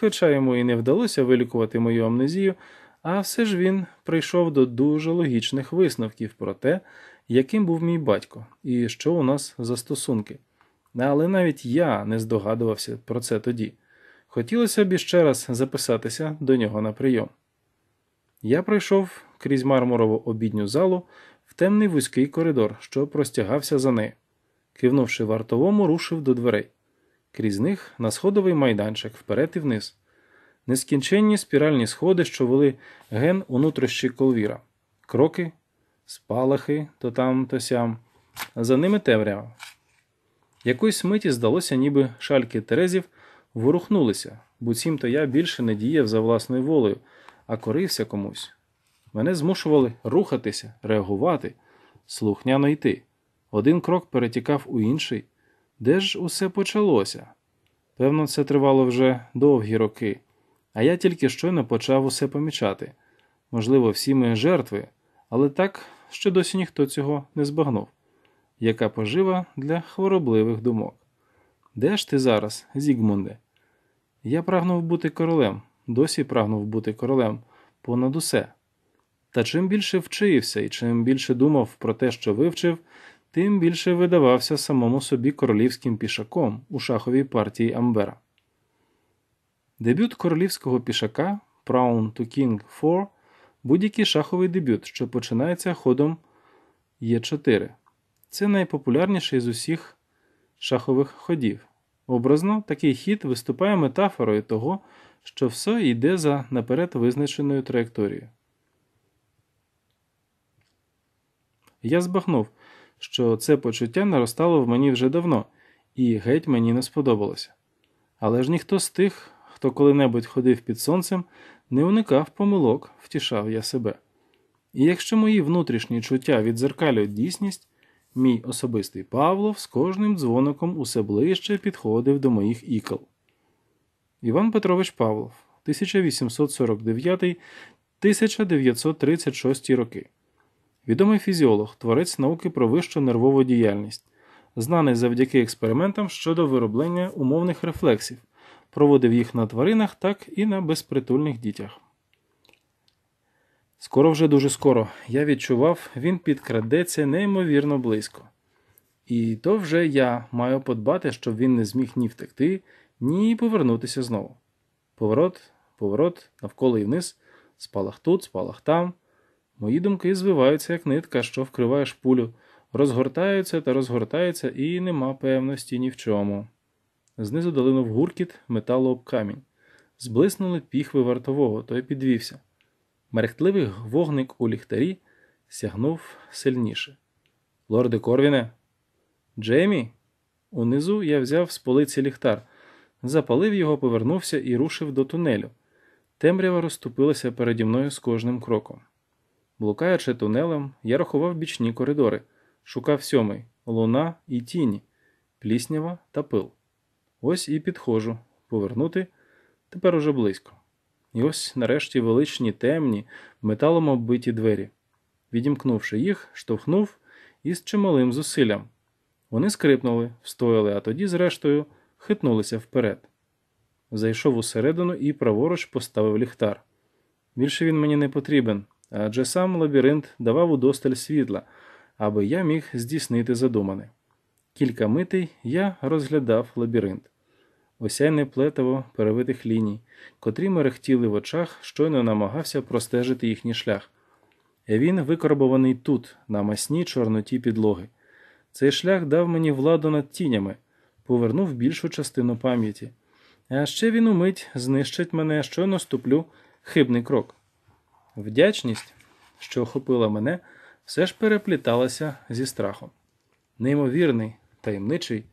Хоча йому і не вдалося вилікувати мою амнезію, а все ж він прийшов до дуже логічних висновків про те, яким був мій батько і що у нас за стосунки. Але навіть я не здогадувався про це тоді. Хотілося б іще раз записатися до нього на прийом. Я пройшов крізь мармурову обідню залу в темний вузький коридор, що простягався за нею. Кивнувши вартовому, рушив до дверей. Крізь них на сходовий майданчик вперед і вниз нескінченні спіральні сходи, що вели ген у нутрощі колвіра, кроки, спалахи то там, то сям, за ними темрява. Якоїсь миті здалося, ніби шальки Терезів ворухнулися, буцімто я більше не діяв за власною волею, а корився комусь. Мене змушували рухатися, реагувати, слухняно йти. Один крок перетікав у інший. Де ж усе почалося? Певно, це тривало вже довгі роки. А я тільки щойно почав усе помічати. Можливо, всі ми жертви, але так, що досі ніхто цього не збагнув. Яка пожива для хворобливих думок. Де ж ти зараз, Зігмунде? Я прагнув бути королем, досі прагнув бути королем, понад усе. Та чим більше вчився і чим більше думав про те, що вивчив, тим більше видавався самому собі королівським пішаком у шаховій партії Амбера. Дебют королівського пішака Brown to King 4 будь-який шаховий дебют, що починається ходом Е4. Це найпопулярніший з усіх шахових ходів. Образно такий хід виступає метафорою того, що все йде за наперед визначеною траєкторією. Я збагнув, що це почуття наростало в мені вже давно, і геть мені не сподобалося. Але ж ніхто з тих хто коли-небудь ходив під сонцем, не уникав помилок, втішав я себе. І якщо мої внутрішні чуття відзеркалюють дійсність, мій особистий Павлов з кожним дзвоником усе ближче підходив до моїх ікл. Іван Петрович Павлов, 1849 1936 роки. Відомий фізіолог, творець науки про вищу нервову діяльність, знаний завдяки експериментам щодо вироблення умовних рефлексів, проводив їх на тваринах, так і на безпритульних дітях. Скоро вже дуже скоро я відчував, він підкрадеться неймовірно близько. І то вже я маю подбати, щоб він не зміг ні втекти, ні повернутися знову. Поворот, поворот, навколо і вниз, спалах тут, спалах там. Мої думки звиваються, як нитка, що вкриває шпулю, розгортаються та розгортаються, і нема певності ні в чому. Знизу долинув гуркіт металу об камінь. Зблиснули піхви вартового, той підвівся. Мерехтливий вогник у ліхтарі сягнув сильніше. Лорди Корвіне, Джеймі, унизу я взяв з полиці ліхтар, запалив його, повернувся і рушив до тунелю. Темрява розступилася переді мною з кожним кроком. Блукаючи тунелем, я рахував бічні коридори, шукав сьомий луна і тіні, пліснява та пил. Ось і підходжу. Повернути тепер уже близько. І ось нарешті величні темні, металом оббиті двері. Відімкнувши їх, штовхнув із чималим зусиллям. Вони скрипнули, встояли, а тоді, зрештою, хитнулися вперед. Зайшов усередину і праворуч поставив ліхтар. Більше він мені не потрібен, адже сам лабіринт давав удосталь світла, аби я міг здійснити задумане. Кілька митий я розглядав лабіринт, осяйне плетиво перевитих ліній, котрі мерехтіли в очах, щойно намагався простежити їхній шлях. Він викорбований тут, на масній чорноті підлоги. Цей шлях дав мені владу над тінями, повернув більшу частину пам'яті. А ще він умить знищить мене, щойно ступлю хибний крок. Вдячність, що охопила мене, все ж перепліталася зі страхом. Неймовірний, таємничий,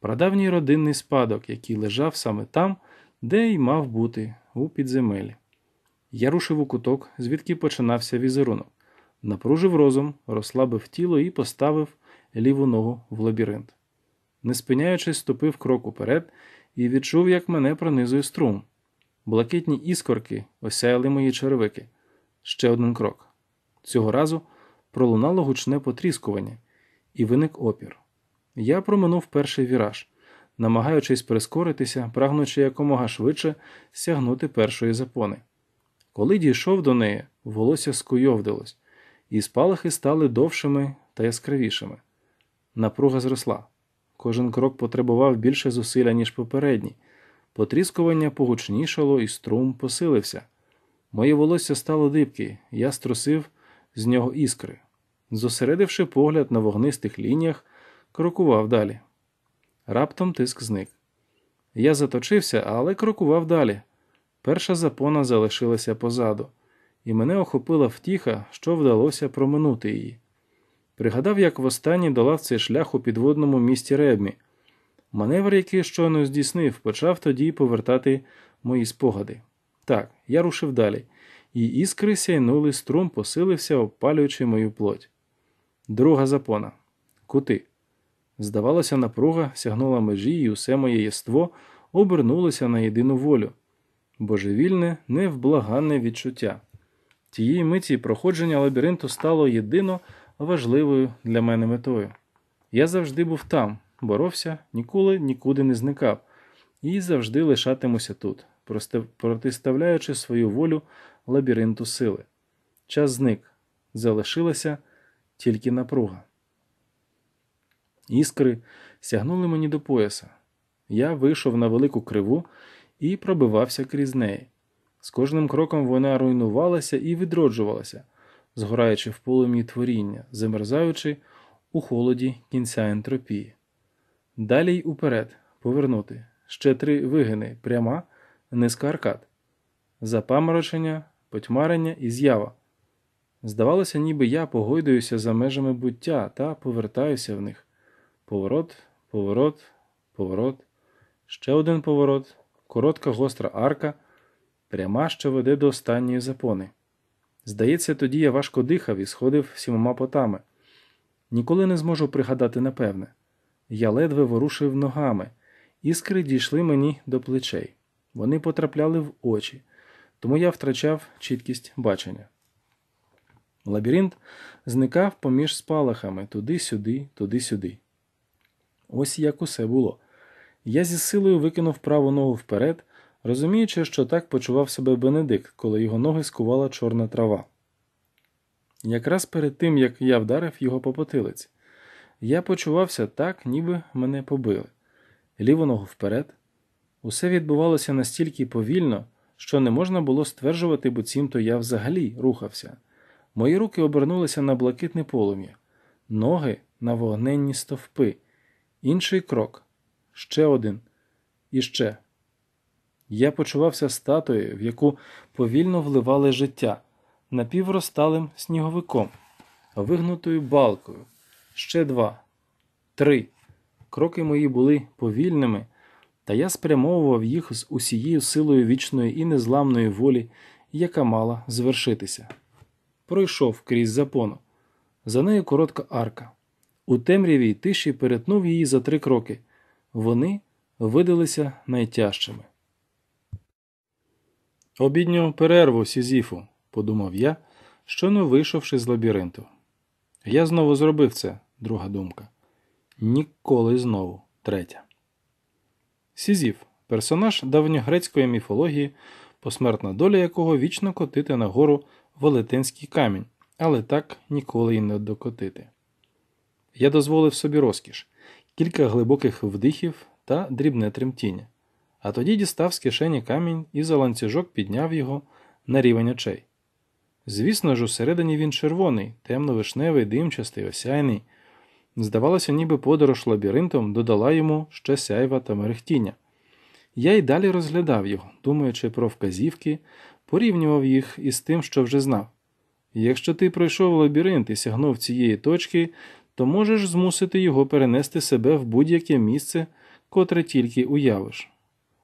прадавній родинний спадок, який лежав саме там, де й мав бути, у підземелі. Я рушив у куток, звідки починався візерунок, напружив розум, розслабив тіло і поставив ліву ногу в лабіринт. Не спиняючись, ступив крок уперед і відчув, як мене пронизує струм. Блакитні іскорки осяяли мої черевики. Ще один крок. Цього разу пролунало гучне потріскування, і виник опір. Я проминув перший віраж, намагаючись прискоритися, прагнучи якомога швидше сягнути першої запони. Коли дійшов до неї, волосся скуйовдилось, і спалахи стали довшими та яскравішими. Напруга зросла. Кожен крок потребував більше зусилля, ніж попередній. Потріскування погучнішало, і струм посилився. Моє волосся стало дибки, я струсив з нього іскри. Зосередивши погляд на вогнистих лініях, крокував далі. Раптом тиск зник. Я заточився, але крокував далі. Перша запона залишилася позаду, і мене охопила втіха, що вдалося проминути її. Пригадав, як востаннє долав цей шлях у підводному місті Редмі. Маневр, який щойно здійснив, почав тоді повертати мої спогади. Так, я рушив далі, і іскри сяйнули струм, посилився, обпалюючи мою плоть. Друга запона. Кути. Здавалося, напруга сягнула межі, і усе моє єство обернулося на єдину волю. Божевільне, невблаганне відчуття. Тієї миті проходження лабіринту стало єдино важливою для мене метою. Я завжди був там, боровся, ніколи нікуди не зникав, і завжди лишатимуся тут, протиставляючи свою волю лабіринту сили. Час зник, залишилася тільки напруга. Іскри сягнули мені до пояса. Я вийшов на велику криву і пробивався крізь неї. З кожним кроком вона руйнувалася і відроджувалася, згораючи в полум'ї творіння, замерзаючи у холоді кінця ентропії. Далі й уперед, повернути ще три вигини, пряма, низка аркад, запаморочення, потьмарення і з'ява. Здавалося, ніби я погойдуюся за межами буття та повертаюся в них. Поворот, поворот, поворот, ще один поворот, коротка гостра арка, пряма що веде до останньої запони. Здається, тоді я важко дихав і сходив сімома потами. Ніколи не зможу пригадати напевне. Я ледве ворушив ногами, іскри дійшли мені до плечей. Вони потрапляли в очі, тому я втрачав чіткість бачення. Лабіринт зникав поміж спалахами туди-сюди, туди-сюди. Ось як усе було. Я зі силою викинув праву ногу вперед, розуміючи, що так почував себе Бенедикт, коли його ноги скувала чорна трава. Якраз перед тим як я вдарив його по потилиці, я почувався так, ніби мене побили. Ліву ногу вперед. Усе відбувалося настільки повільно, що не можна було стверджувати, бо цімто я взагалі рухався. Мої руки обернулися на блакитне полум'я, ноги на вогненні стовпи. Інший крок, ще один і ще. Я почувався статуєю, в яку повільно вливали життя, напівросталим сніговиком, вигнутою балкою. Ще два, три. Кроки мої були повільними, та я спрямовував їх з усією силою вічної і незламної волі, яка мала звершитися. Пройшов крізь запону. За нею коротка арка у темряві й тиші перетнув її за три кроки. Вони видалися найтяжчими. Обідню перерву, Сізіфу, подумав я, щойно вийшовши з лабіринту. Я знову зробив це, друга думка. Ніколи знову, третя. Сізіф персонаж давньогрецької міфології, посмертна доля якого вічно котити нагору велетенський камінь, але так ніколи й не докотити. Я дозволив собі розкіш, кілька глибоких вдихів та дрібне тремтіння. А тоді дістав з кишені камінь і за ланцюжок підняв його на рівень очей. Звісно ж, усередині він червоний, темно-вишневий, димчастий, осяйний. Здавалося, ніби подорож лабіринтом додала йому ще сяйва та мерехтіння. Я й далі розглядав його, думаючи про вказівки, порівнював їх із тим, що вже знав. Якщо ти пройшов лабіринт і сягнув цієї точки, то можеш змусити його перенести себе в будь-яке місце, котре тільки уявиш.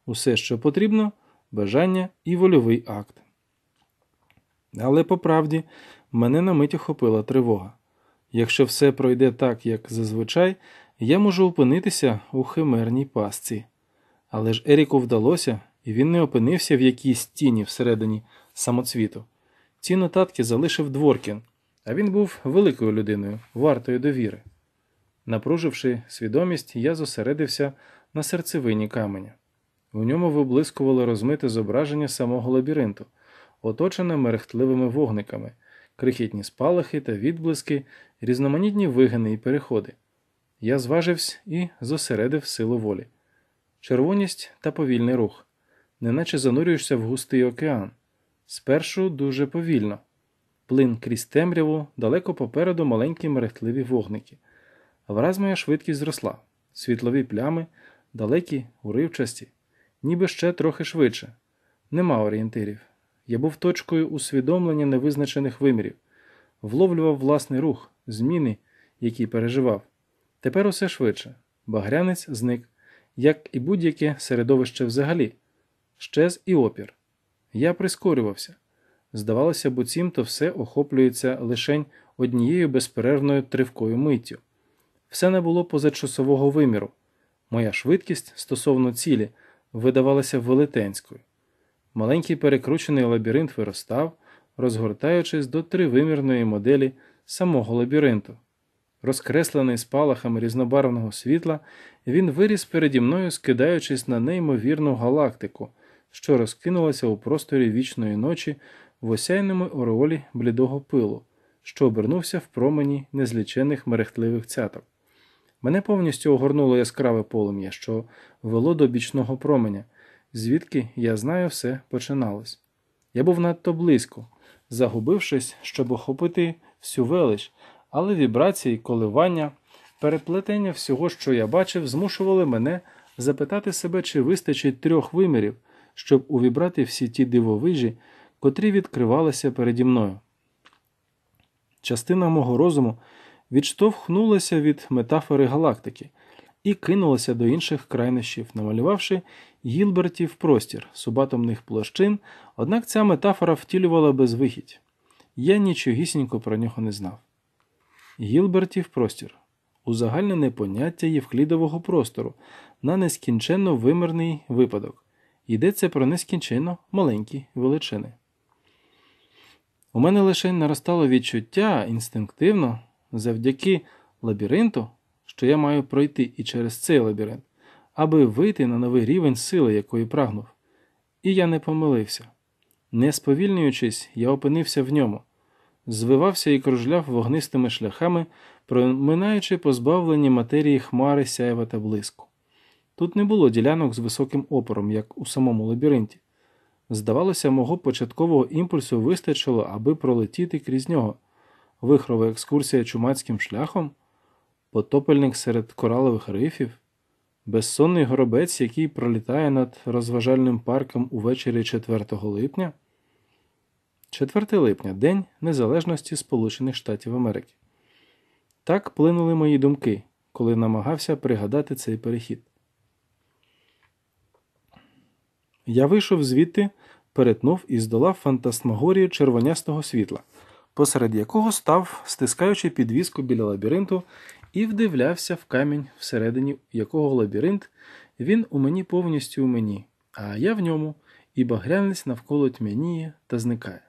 Усе, що потрібно, бажання і вольовий акт. Але по правді мене на мить охопила тривога. Якщо все пройде так, як зазвичай, я можу опинитися у химерній пастці. Але ж Еріку вдалося, і він не опинився в якійсь тіні всередині самоцвіту. Ці нотатки залишив Дворкін. А він був великою людиною, вартою довіри. Напруживши свідомість, я зосередився на серцевині каменя. У ньому виблискувало розмите зображення самого лабіринту, оточене мерехтливими вогниками, крихітні спалахи та відблиски, різноманітні вигини і переходи. Я зважився і зосередив силу волі. Червоність та повільний рух, неначе занурюєшся в густий океан, спершу дуже повільно плин крізь темряву, далеко попереду маленькі мерехтливі вогники. Враз моя швидкість зросла, світлові плями, далекі, уривчасті, ніби ще трохи швидше. Нема орієнтирів. Я був точкою усвідомлення невизначених вимірів, вловлював власний рух, зміни, які переживав. Тепер усе швидше. Багрянець зник, як і будь-яке середовище взагалі. Щез і опір. Я прискорювався. Здавалося б, цімто все охоплюється лишень однією безперервною тривкою миттю. Все не було позачасового виміру. Моя швидкість стосовно цілі видавалася велетенською. Маленький перекручений лабіринт виростав, розгортаючись до тривимірної моделі самого лабіринту. Розкреслений спалахами різнобарвного світла, він виріс переді мною, скидаючись на неймовірну галактику, що розкинулася у просторі вічної ночі в осяйному ореолі блідого пилу, що обернувся в промені незлічених мерехтливих цяток. Мене повністю огорнуло яскраве полум'я, що вело до бічного променя, звідки, я знаю, все починалось. Я був надто близько, загубившись, щоб охопити всю велич, але вібрації, коливання, переплетення всього, що я бачив, змушували мене запитати себе, чи вистачить трьох вимірів, щоб увібрати всі ті дивовижі котрі відкривалися переді мною. Частина мого розуму відштовхнулася від метафори галактики і кинулася до інших крайнощів, намалювавши Гілбертів простір субатомних площин, однак ця метафора втілювала безвихідь. Я нічогісінько про нього не знав. Гілбертів простір узагальнене поняття євклідового простору на нескінченно вимірний випадок. Йдеться про нескінченно маленькі величини. У мене лише наростало відчуття інстинктивно завдяки лабіринту, що я маю пройти і через цей лабіринт, аби вийти на новий рівень сили, якої прагнув. І я не помилився. Не сповільнюючись, я опинився в ньому, звивався і кружляв вогнистими шляхами, проминаючи позбавлені матерії хмари сяєва та блиску. Тут не було ділянок з високим опором, як у самому лабіринті. Здавалося, мого початкового імпульсу вистачило, аби пролетіти крізь нього. Вихрова екскурсія чумацьким шляхом, потопельник серед коралових рифів, безсонний горобець, який пролітає над розважальним парком увечері 4 липня. 4 липня День Незалежності Сполучених Штатів Америки. Так плинули мої думки, коли намагався пригадати цей перехід. Я вийшов звідти, перетнув і здолав фантасмагорію червонястого світла, посеред якого став, стискаючи підвіску біля лабіринту, і вдивлявся в камінь, всередині якого лабіринт, він у мені повністю у мені, а я в ньому, і багрянець навколо тьмяніє та зникає.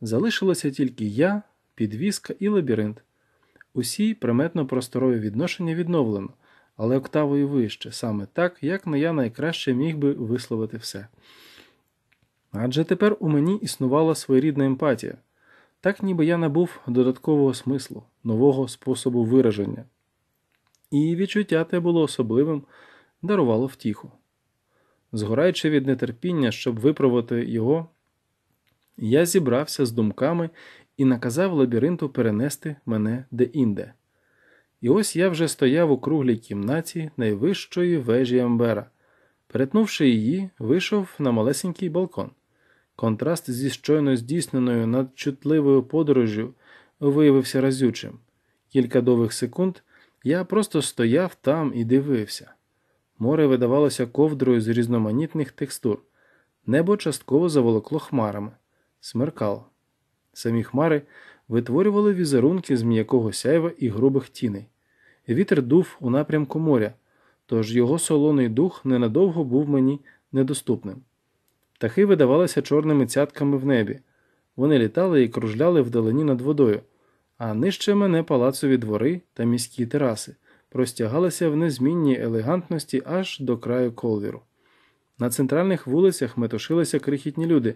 Залишилося тільки я, підвіска і лабіринт. Усі приметно просторові відношення відновлено але октавою вище, саме так, як не я найкраще міг би висловити все. Адже тепер у мені існувала своєрідна емпатія, так ніби я набув додаткового смислу, нового способу вираження. І відчуття те було особливим, дарувало втіху. Згораючи від нетерпіння, щоб виправити його, я зібрався з думками і наказав лабіринту перенести мене де-інде. І ось я вже стояв у круглій кімнаті найвищої вежі Амбера. Перетнувши її, вийшов на малесенький балкон. Контраст зі щойно здійсненою надчутливою подорожю виявився разючим. Кілька довгих секунд я просто стояв там і дивився. Море видавалося ковдрою з різноманітних текстур, небо частково заволокло хмарами, смеркало. Самі хмари витворювали візерунки з м'якого сяйва і грубих тіней. Вітер дув у напрямку моря, тож його солоний дух ненадовго був мені недоступним. Птахи видавалися чорними цятками в небі. Вони літали і кружляли вдалині над водою, а нижче мене палацові двори та міські тераси простягалися в незмінній елегантності аж до краю колвіру. На центральних вулицях метушилися крихітні люди,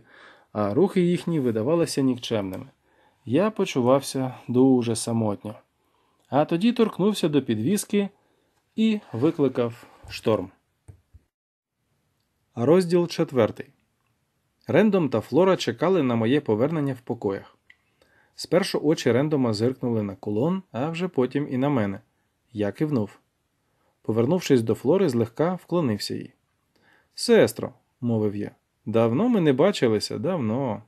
а рухи їхні видавалися нікчемними я почувався дуже самотньо. А тоді торкнувся до підвіски і викликав шторм. Розділ четвертий. Рендом та Флора чекали на моє повернення в покоях. Спершу очі рендома зиркнули на колон, а вже потім і на мене. Я кивнув. Повернувшись до Флори, злегка вклонився їй. Сестро, мовив я, давно ми не бачилися, давно.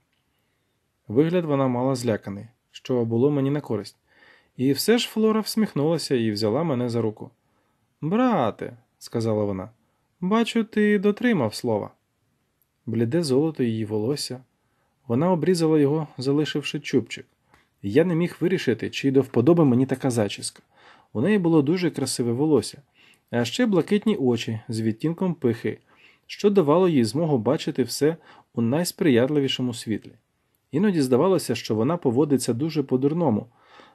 Вигляд вона мала зляканий, що було мені на користь. І все ж Флора всміхнулася і взяла мене за руку. Брате, сказала вона, бачу, ти дотримав слова. Бліде золото її волосся. Вона обрізала його, залишивши чубчик. Я не міг вирішити, чи до вподоби мені така зачіска. У неї було дуже красиве волосся, а ще блакитні очі з відтінком пихи, що давало їй змогу бачити все у найсприятливішому світлі. Іноді здавалося, що вона поводиться дуже по-дурному,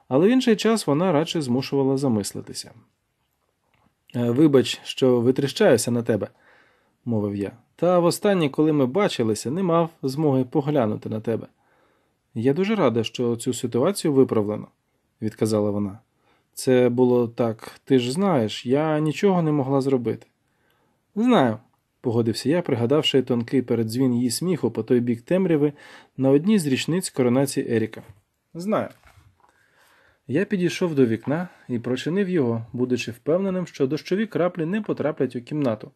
але в інший час вона радше змушувала замислитися. «Е, вибач, що витріщаюся на тебе, мовив я. Та востаннє, коли ми бачилися, не мав змоги поглянути на тебе. Я дуже рада, що цю ситуацію виправлено, відказала вона. Це було так, ти ж знаєш, я нічого не могла зробити. Знаю, погодився я, пригадавши тонкий передзвін її сміху по той бік темряви на одній з річниць коронації Еріка. Знаю. Я підійшов до вікна і прочинив його, будучи впевненим, що дощові краплі не потраплять у кімнату.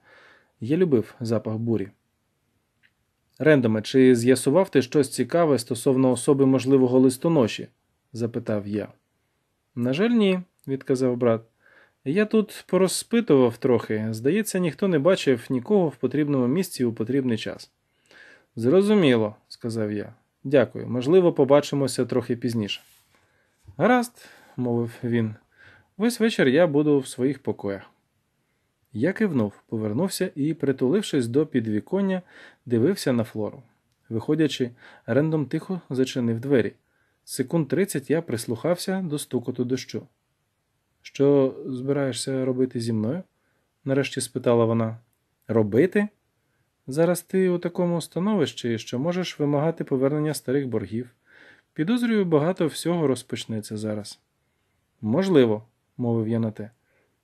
Я любив запах бурі. Рендоме, чи з'ясував ти щось цікаве стосовно особи можливого листоноші? запитав я. На жаль, ні, відказав брат. Я тут порозпитував трохи, здається, ніхто не бачив нікого в потрібному місці у потрібний час. Зрозуміло, сказав я. Дякую. Можливо, побачимося трохи пізніше. Гаразд, мовив він, весь вечір я буду в своїх покоях. Я кивнув, повернувся і, притулившись до підвіконня, дивився на флору. Виходячи, рендом тихо зачинив двері. Секунд тридцять я прислухався до стукоту дощу. Що збираєшся робити зі мною? нарешті спитала вона. Робити? Зараз ти у такому становищі, що можеш вимагати повернення старих боргів. Підозрюю, багато всього розпочнеться зараз. Можливо, мовив я на те.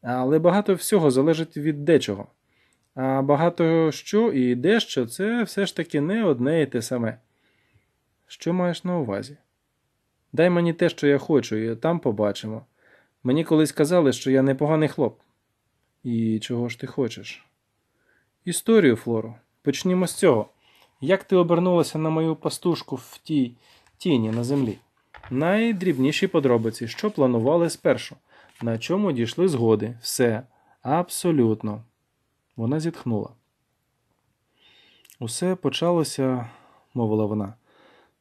Але багато всього залежить від дечого. А багато що і дещо це все ж таки не одне і те саме. Що маєш на увазі? Дай мені те, що я хочу, і там побачимо. Мені колись казали, що я непоганий хлоп. І чого ж ти хочеш? Історію, Флору. почнімо з цього. Як ти обернулася на мою пастушку в тій тіні на землі? Найдрібніші подробиці, що планували спершу, на чому дійшли згоди. Все, абсолютно. Вона зітхнула. Усе почалося, мовила вона.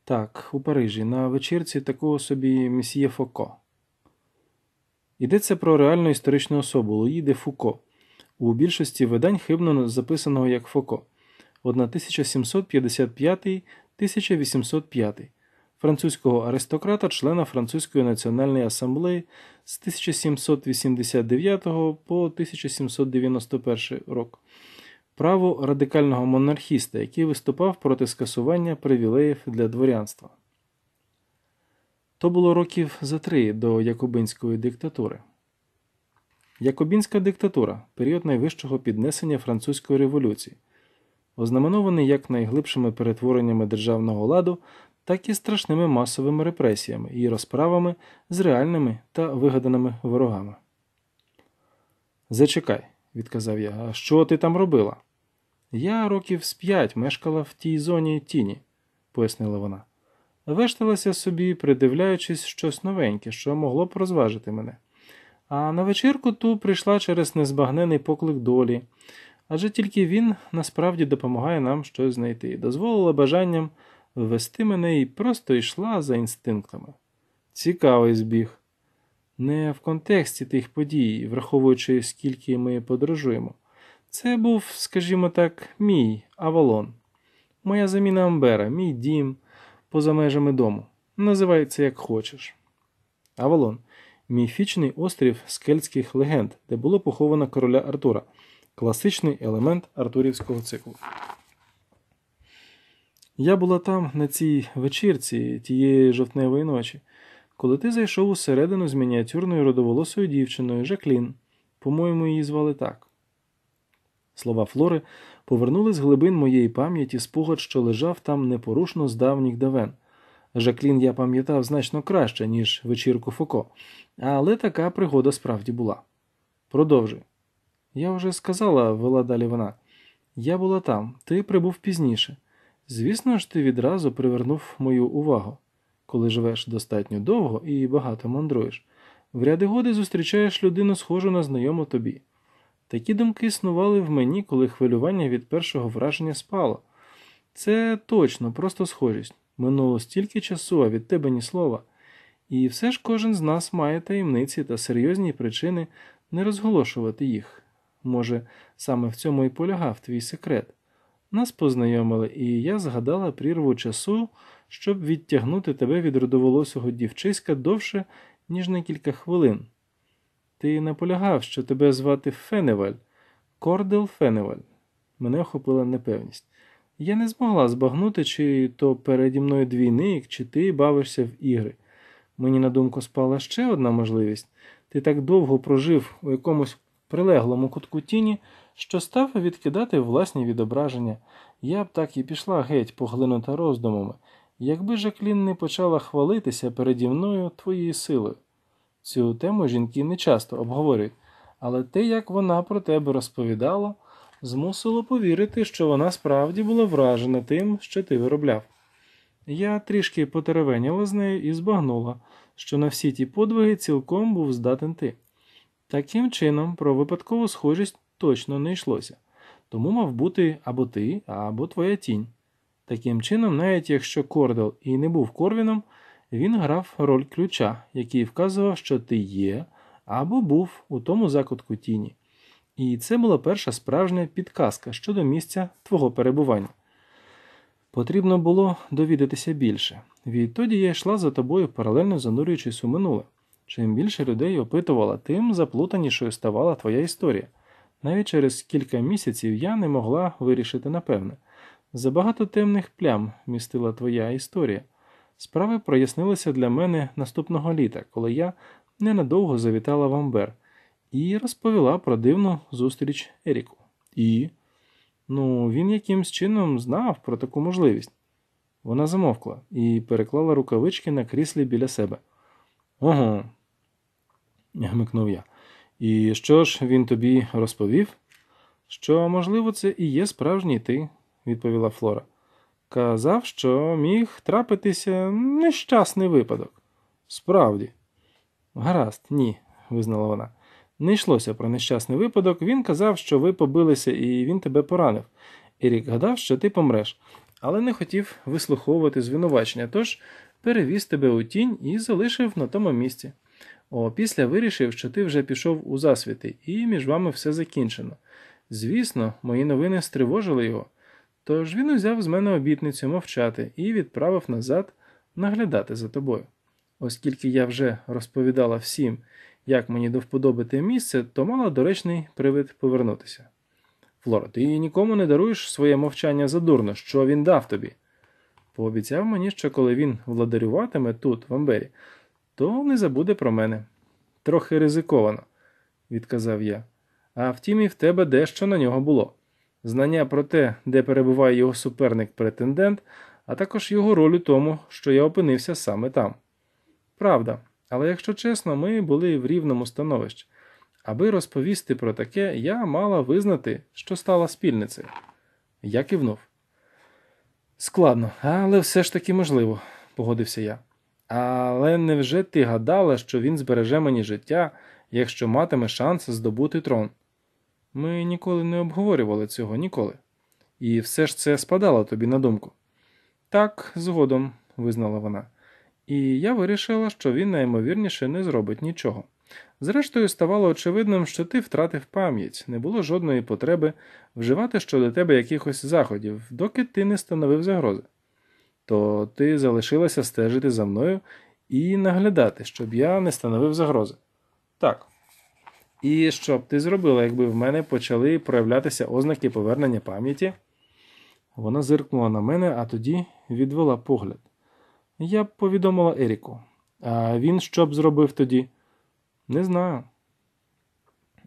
Так, у Парижі, на вечірці такого собі мсьє Фоко. Йдеться про реальну історичну особу Луї де Фуко. У більшості видань хибно записаного як Фоко 1755-1805, французького аристократа, члена Французької національної асамблеї з 1789 по 1791 рок, право радикального монархіста, який виступав проти скасування привілеїв для дворянства. То було років за три до Якобинської диктатури. Якобінська диктатура період найвищого піднесення французької революції, ознаменований як найглибшими перетвореннями державного ладу, так і страшними масовими репресіями і розправами з реальними та вигаданими ворогами. Зачекай, відказав я, а що ти там робила? Я років з п'ять мешкала в тій зоні тіні, пояснила вона. Вешталася собі, придивляючись щось новеньке, що могло б розважити мене. А на вечірку ту прийшла через незбагнений поклик долі, адже тільки він насправді допомагає нам щось знайти, дозволила бажанням ввести мене і просто йшла за інстинктами. Цікавий збіг. Не в контексті тих подій, враховуючи, скільки ми подорожуємо. Це був, скажімо так, мій авалон, моя заміна Амбера, мій дім поза межами дому. Називай це як хочеш. Авалон міфічний острів скельтських легенд, де було поховано короля Артура, класичний елемент Артурівського циклу. Я була там на цій вечірці тієї жовтневої ночі, коли ти зайшов усередину з мініатюрною родоволосою дівчиною Жаклін. По-моєму, її звали так. Слова Флори повернули з глибин моєї пам'яті спогад, що лежав там непорушно з давніх давен. Жаклін я пам'ятав значно краще, ніж вечірку Фоко, але така пригода справді була. Продовжуй. Я вже сказала, вела далі вона. Я була там, ти прибув пізніше. Звісно ж, ти відразу привернув мою увагу. Коли живеш достатньо довго і багато мандруєш, в ряди годи зустрічаєш людину, схожу на знайому тобі. Такі думки існували в мені, коли хвилювання від першого враження спало. Це точно, просто схожість. Минуло стільки часу, а від тебе ні слова. І все ж кожен з нас має таємниці та серйозні причини не розголошувати їх. Може, саме в цьому і полягав твій секрет. Нас познайомили, і я згадала прірву часу, щоб відтягнути тебе від родоволосого дівчиська довше, ніж на кілька хвилин. Ти наполягав, що тебе звати Феневаль, Кордел Феневаль. Мене охопила непевність. Я не змогла збагнути, чи то переді мною двійник, чи ти бавишся в ігри. Мені на думку спала ще одна можливість ти так довго прожив у якомусь прилеглому кутку тіні, що став відкидати власні відображення. Я б так і пішла геть, поглинута роздумами, якби Жаклін не почала хвалитися переді мною твоєю силою. Цю тему жінки не часто обговорюють, але те, як вона про тебе розповідала, змусило повірити, що вона справді була вражена тим, що ти виробляв. Я трішки потеревеніла з нею і збагнула, що на всі ті подвиги цілком був здатен ти. Таким чином, про випадкову схожість точно не йшлося, тому мав бути або ти, або твоя тінь. Таким чином, навіть якщо Кордел і не був Корвіном. Він грав роль ключа, який вказував, що ти є або був у тому закутку тіні. І це була перша справжня підказка щодо місця твого перебування. Потрібно було довідатися більше. Відтоді я йшла за тобою, паралельно занурюючись у минуле. Чим більше людей опитувала, тим заплутанішою ставала твоя історія. Навіть через кілька місяців я не могла вирішити напевне. Забагато темних плям містила твоя історія. Справи прояснилися для мене наступного літа, коли я ненадовго завітала в Амбер і розповіла про дивну зустріч Еріку. І. Ну, він якимсь чином знав про таку можливість. Вона замовкла і переклала рукавички на кріслі біля себе. Ого, гмикнув я. І що ж він тобі розповів? Що, можливо, це і є справжній ти, відповіла Флора. Казав, що міг трапитися нещасний випадок. Справді, гаразд, ні, визнала вона. Не йшлося про нещасний випадок. Він казав, що ви побилися і він тебе поранив. Ерік гадав, що ти помреш, але не хотів вислуховувати звинувачення, тож перевіз тебе у тінь і залишив на тому місці. О, після вирішив, що ти вже пішов у засвіти, і між вами все закінчено. Звісно, мої новини стривожили його. Тож він узяв з мене обітницю мовчати і відправив назад наглядати за тобою. Оскільки я вже розповідала всім, як мені до місце, то мала доречний привид повернутися. Флора, ти нікому не даруєш своє мовчання задурно, що він дав тобі. Пообіцяв мені, що коли він владарюватиме тут, в Амбері, то не забуде про мене. Трохи ризиковано, відказав я. А втім, і в тебе дещо на нього було знання про те, де перебуває його суперник-претендент, а також його роль у тому, що я опинився саме там. Правда, але якщо чесно, ми були в рівному становищі. Аби розповісти про таке, я мала визнати, що стала спільницею. Я кивнув. Складно, але все ж таки можливо, погодився я. Але невже ти гадала, що він збереже мені життя, якщо матиме шанс здобути трон? Ми ніколи не обговорювали цього ніколи. І все ж це спадало тобі на думку. Так, згодом, визнала вона, і я вирішила, що він найімовірніше не зробить нічого. Зрештою, ставало очевидним, що ти втратив пам'ять, не було жодної потреби вживати щодо тебе якихось заходів, доки ти не становив загрози. То ти залишилася стежити за мною і наглядати, щоб я не становив загрози. Так. І що б ти зробила, якби в мене почали проявлятися ознаки повернення пам'яті? Вона зиркнула на мене, а тоді відвела погляд. Я б повідомила Еріку. А він що б зробив тоді? Не знаю.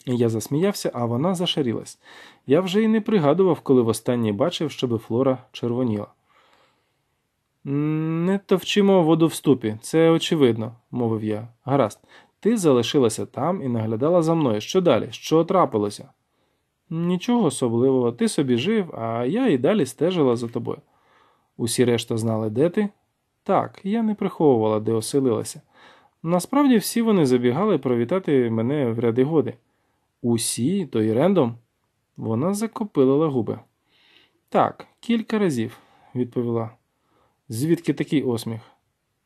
Я засміявся, а вона зашарілась. Я вже й не пригадував, коли востаннє бачив, щоби Флора червоніла. Не товчимо воду в ступі, це очевидно, мовив я. Гаразд, ти залишилася там і наглядала за мною. Що далі? Що трапилося? Нічого особливого, ти собі жив, а я і далі стежила за тобою. Усі решта знали, де ти? Так, я не приховувала, де оселилася. Насправді всі вони забігали провітати мене в ряди годи. Усі, то й рендом. Вона закопилила губи. Так, кілька разів, відповіла. Звідки такий осміх?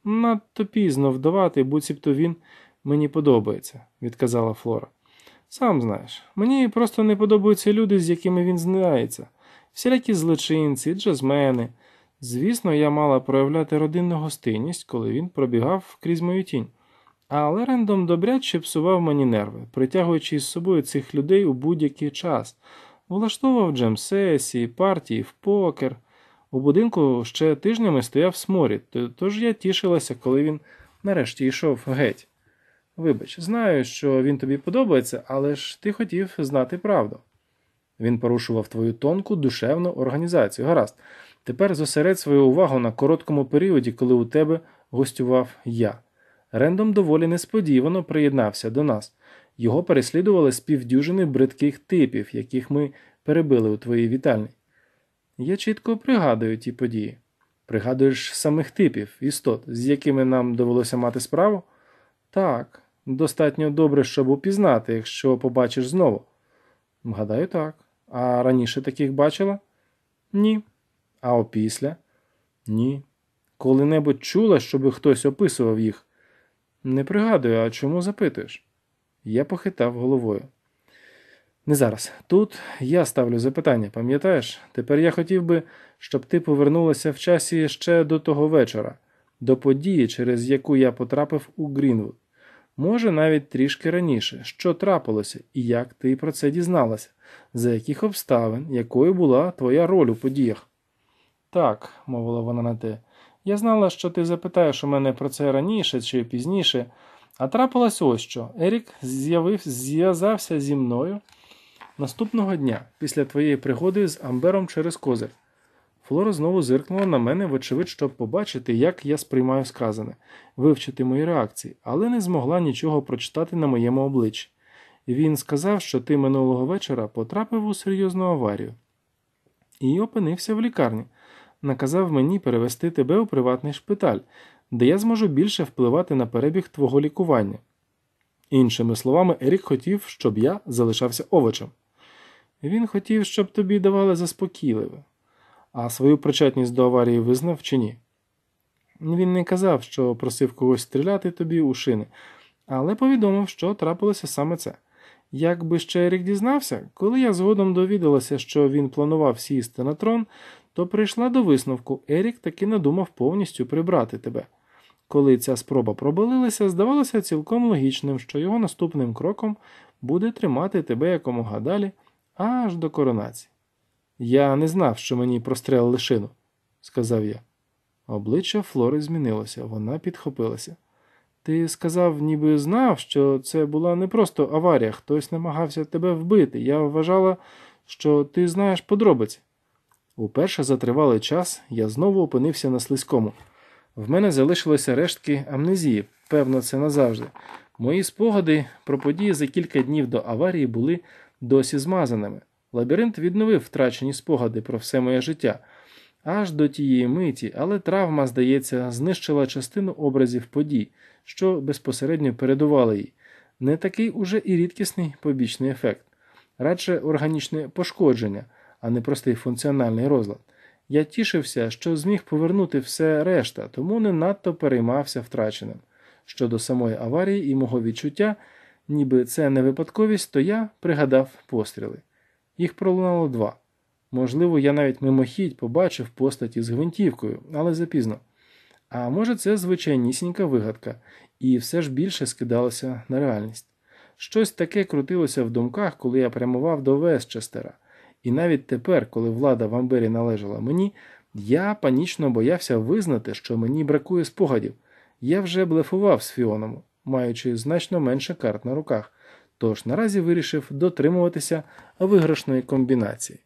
Надто пізно вдавати, буцімто він мені подобається, відказала Флора. Сам знаєш, мені просто не подобаються люди, з якими він знається, всілякі злочинці, джазмени. Звісно, я мала проявляти родинну гостинність, коли він пробігав крізь мою тінь. Але рендом добряче псував мені нерви, притягуючи із собою цих людей у будь-який час, влаштовував джемсесії, партії в покер. У будинку ще тижнями стояв сморід, тож я тішилася, коли він нарешті йшов геть. Вибач, знаю, що він тобі подобається, але ж ти хотів знати правду. Він порушував твою тонку душевну організацію. Гаразд, тепер зосередь свою увагу на короткому періоді, коли у тебе гостював я. Рендом доволі несподівано приєднався до нас. Його переслідували з півдюжини бридких типів, яких ми перебили у твоїй вітальні. Я чітко пригадую ті події. Пригадуєш самих типів, істот, з якими нам довелося мати справу? Так, Достатньо добре, щоб упізнати, якщо побачиш знову. Гадаю, так. А раніше таких бачила? Ні. А опісля? Ні. Коли-небудь чула, щоб хтось описував їх? Не пригадую, а чому запитуєш? Я похитав головою. Не зараз. Тут я ставлю запитання, пам'ятаєш? Тепер я хотів би, щоб ти повернулася в часі ще до того вечора, до події, через яку я потрапив у Грінвуд може навіть трішки раніше, що трапилося і як ти про це дізналася, за яких обставин, якою була твоя роль у подіях. Так, мовила вона на те, я знала, що ти запитаєш у мене про це раніше чи пізніше, а трапилось ось що. Ерік зв'язався зі мною наступного дня після твоєї пригоди з Амбером через козир. Флора знову зиркнула на мене, вочевидь, щоб побачити, як я сприймаю сказане, вивчити мої реакції, але не змогла нічого прочитати на моєму обличчі. Він сказав, що ти минулого вечора потрапив у серйозну аварію і опинився в лікарні. Наказав мені перевести тебе у приватний шпиталь, де я зможу більше впливати на перебіг твого лікування. Іншими словами, Ерік хотів, щоб я залишався овочем. Він хотів, щоб тобі давали заспокійливе а свою причетність до аварії визнав чи ні. Він не казав, що просив когось стріляти тобі у шини, але повідомив, що трапилося саме це. Як би ще Ерік дізнався, коли я згодом довідалася, що він планував сісти на трон, то прийшла до висновку Ерік таки надумав повністю прибрати тебе. Коли ця спроба пробалилася, здавалося цілком логічним, що його наступним кроком буде тримати тебе якомога далі аж до коронації. Я не знав, що мені прострелили шину, сказав я. Обличчя Флори змінилося, вона підхопилася. Ти сказав, ніби знав, що це була не просто аварія, хтось намагався тебе вбити. Я вважала, що ти знаєш подробиці. Уперше за тривалий час я знову опинився на слизькому. В мене залишилися рештки амнезії, певно, це назавжди. Мої спогади про події за кілька днів до аварії були досі змазаними. Лабіринт відновив втрачені спогади про все моє життя аж до тієї миті, але травма, здається, знищила частину образів подій, що безпосередньо передували їй. Не такий уже і рідкісний побічний ефект, радше органічне пошкодження, а не простий функціональний розлад. Я тішився, що зміг повернути все решта, тому не надто переймався втраченим. Щодо самої аварії і мого відчуття, ніби це не випадковість, то я пригадав постріли. Їх пролунало два. Можливо, я навіть мимохідь побачив постаті з гвинтівкою, але запізно. А може, це звичайнісінька вигадка, і все ж більше скидалося на реальність. Щось таке крутилося в думках, коли я прямував до Вестчестера. І навіть тепер, коли влада в Амбері належала мені, я панічно боявся визнати, що мені бракує спогадів. Я вже блефував з Фіоном, маючи значно менше карт на руках тож наразі вирішив дотримуватися виграшної комбінації.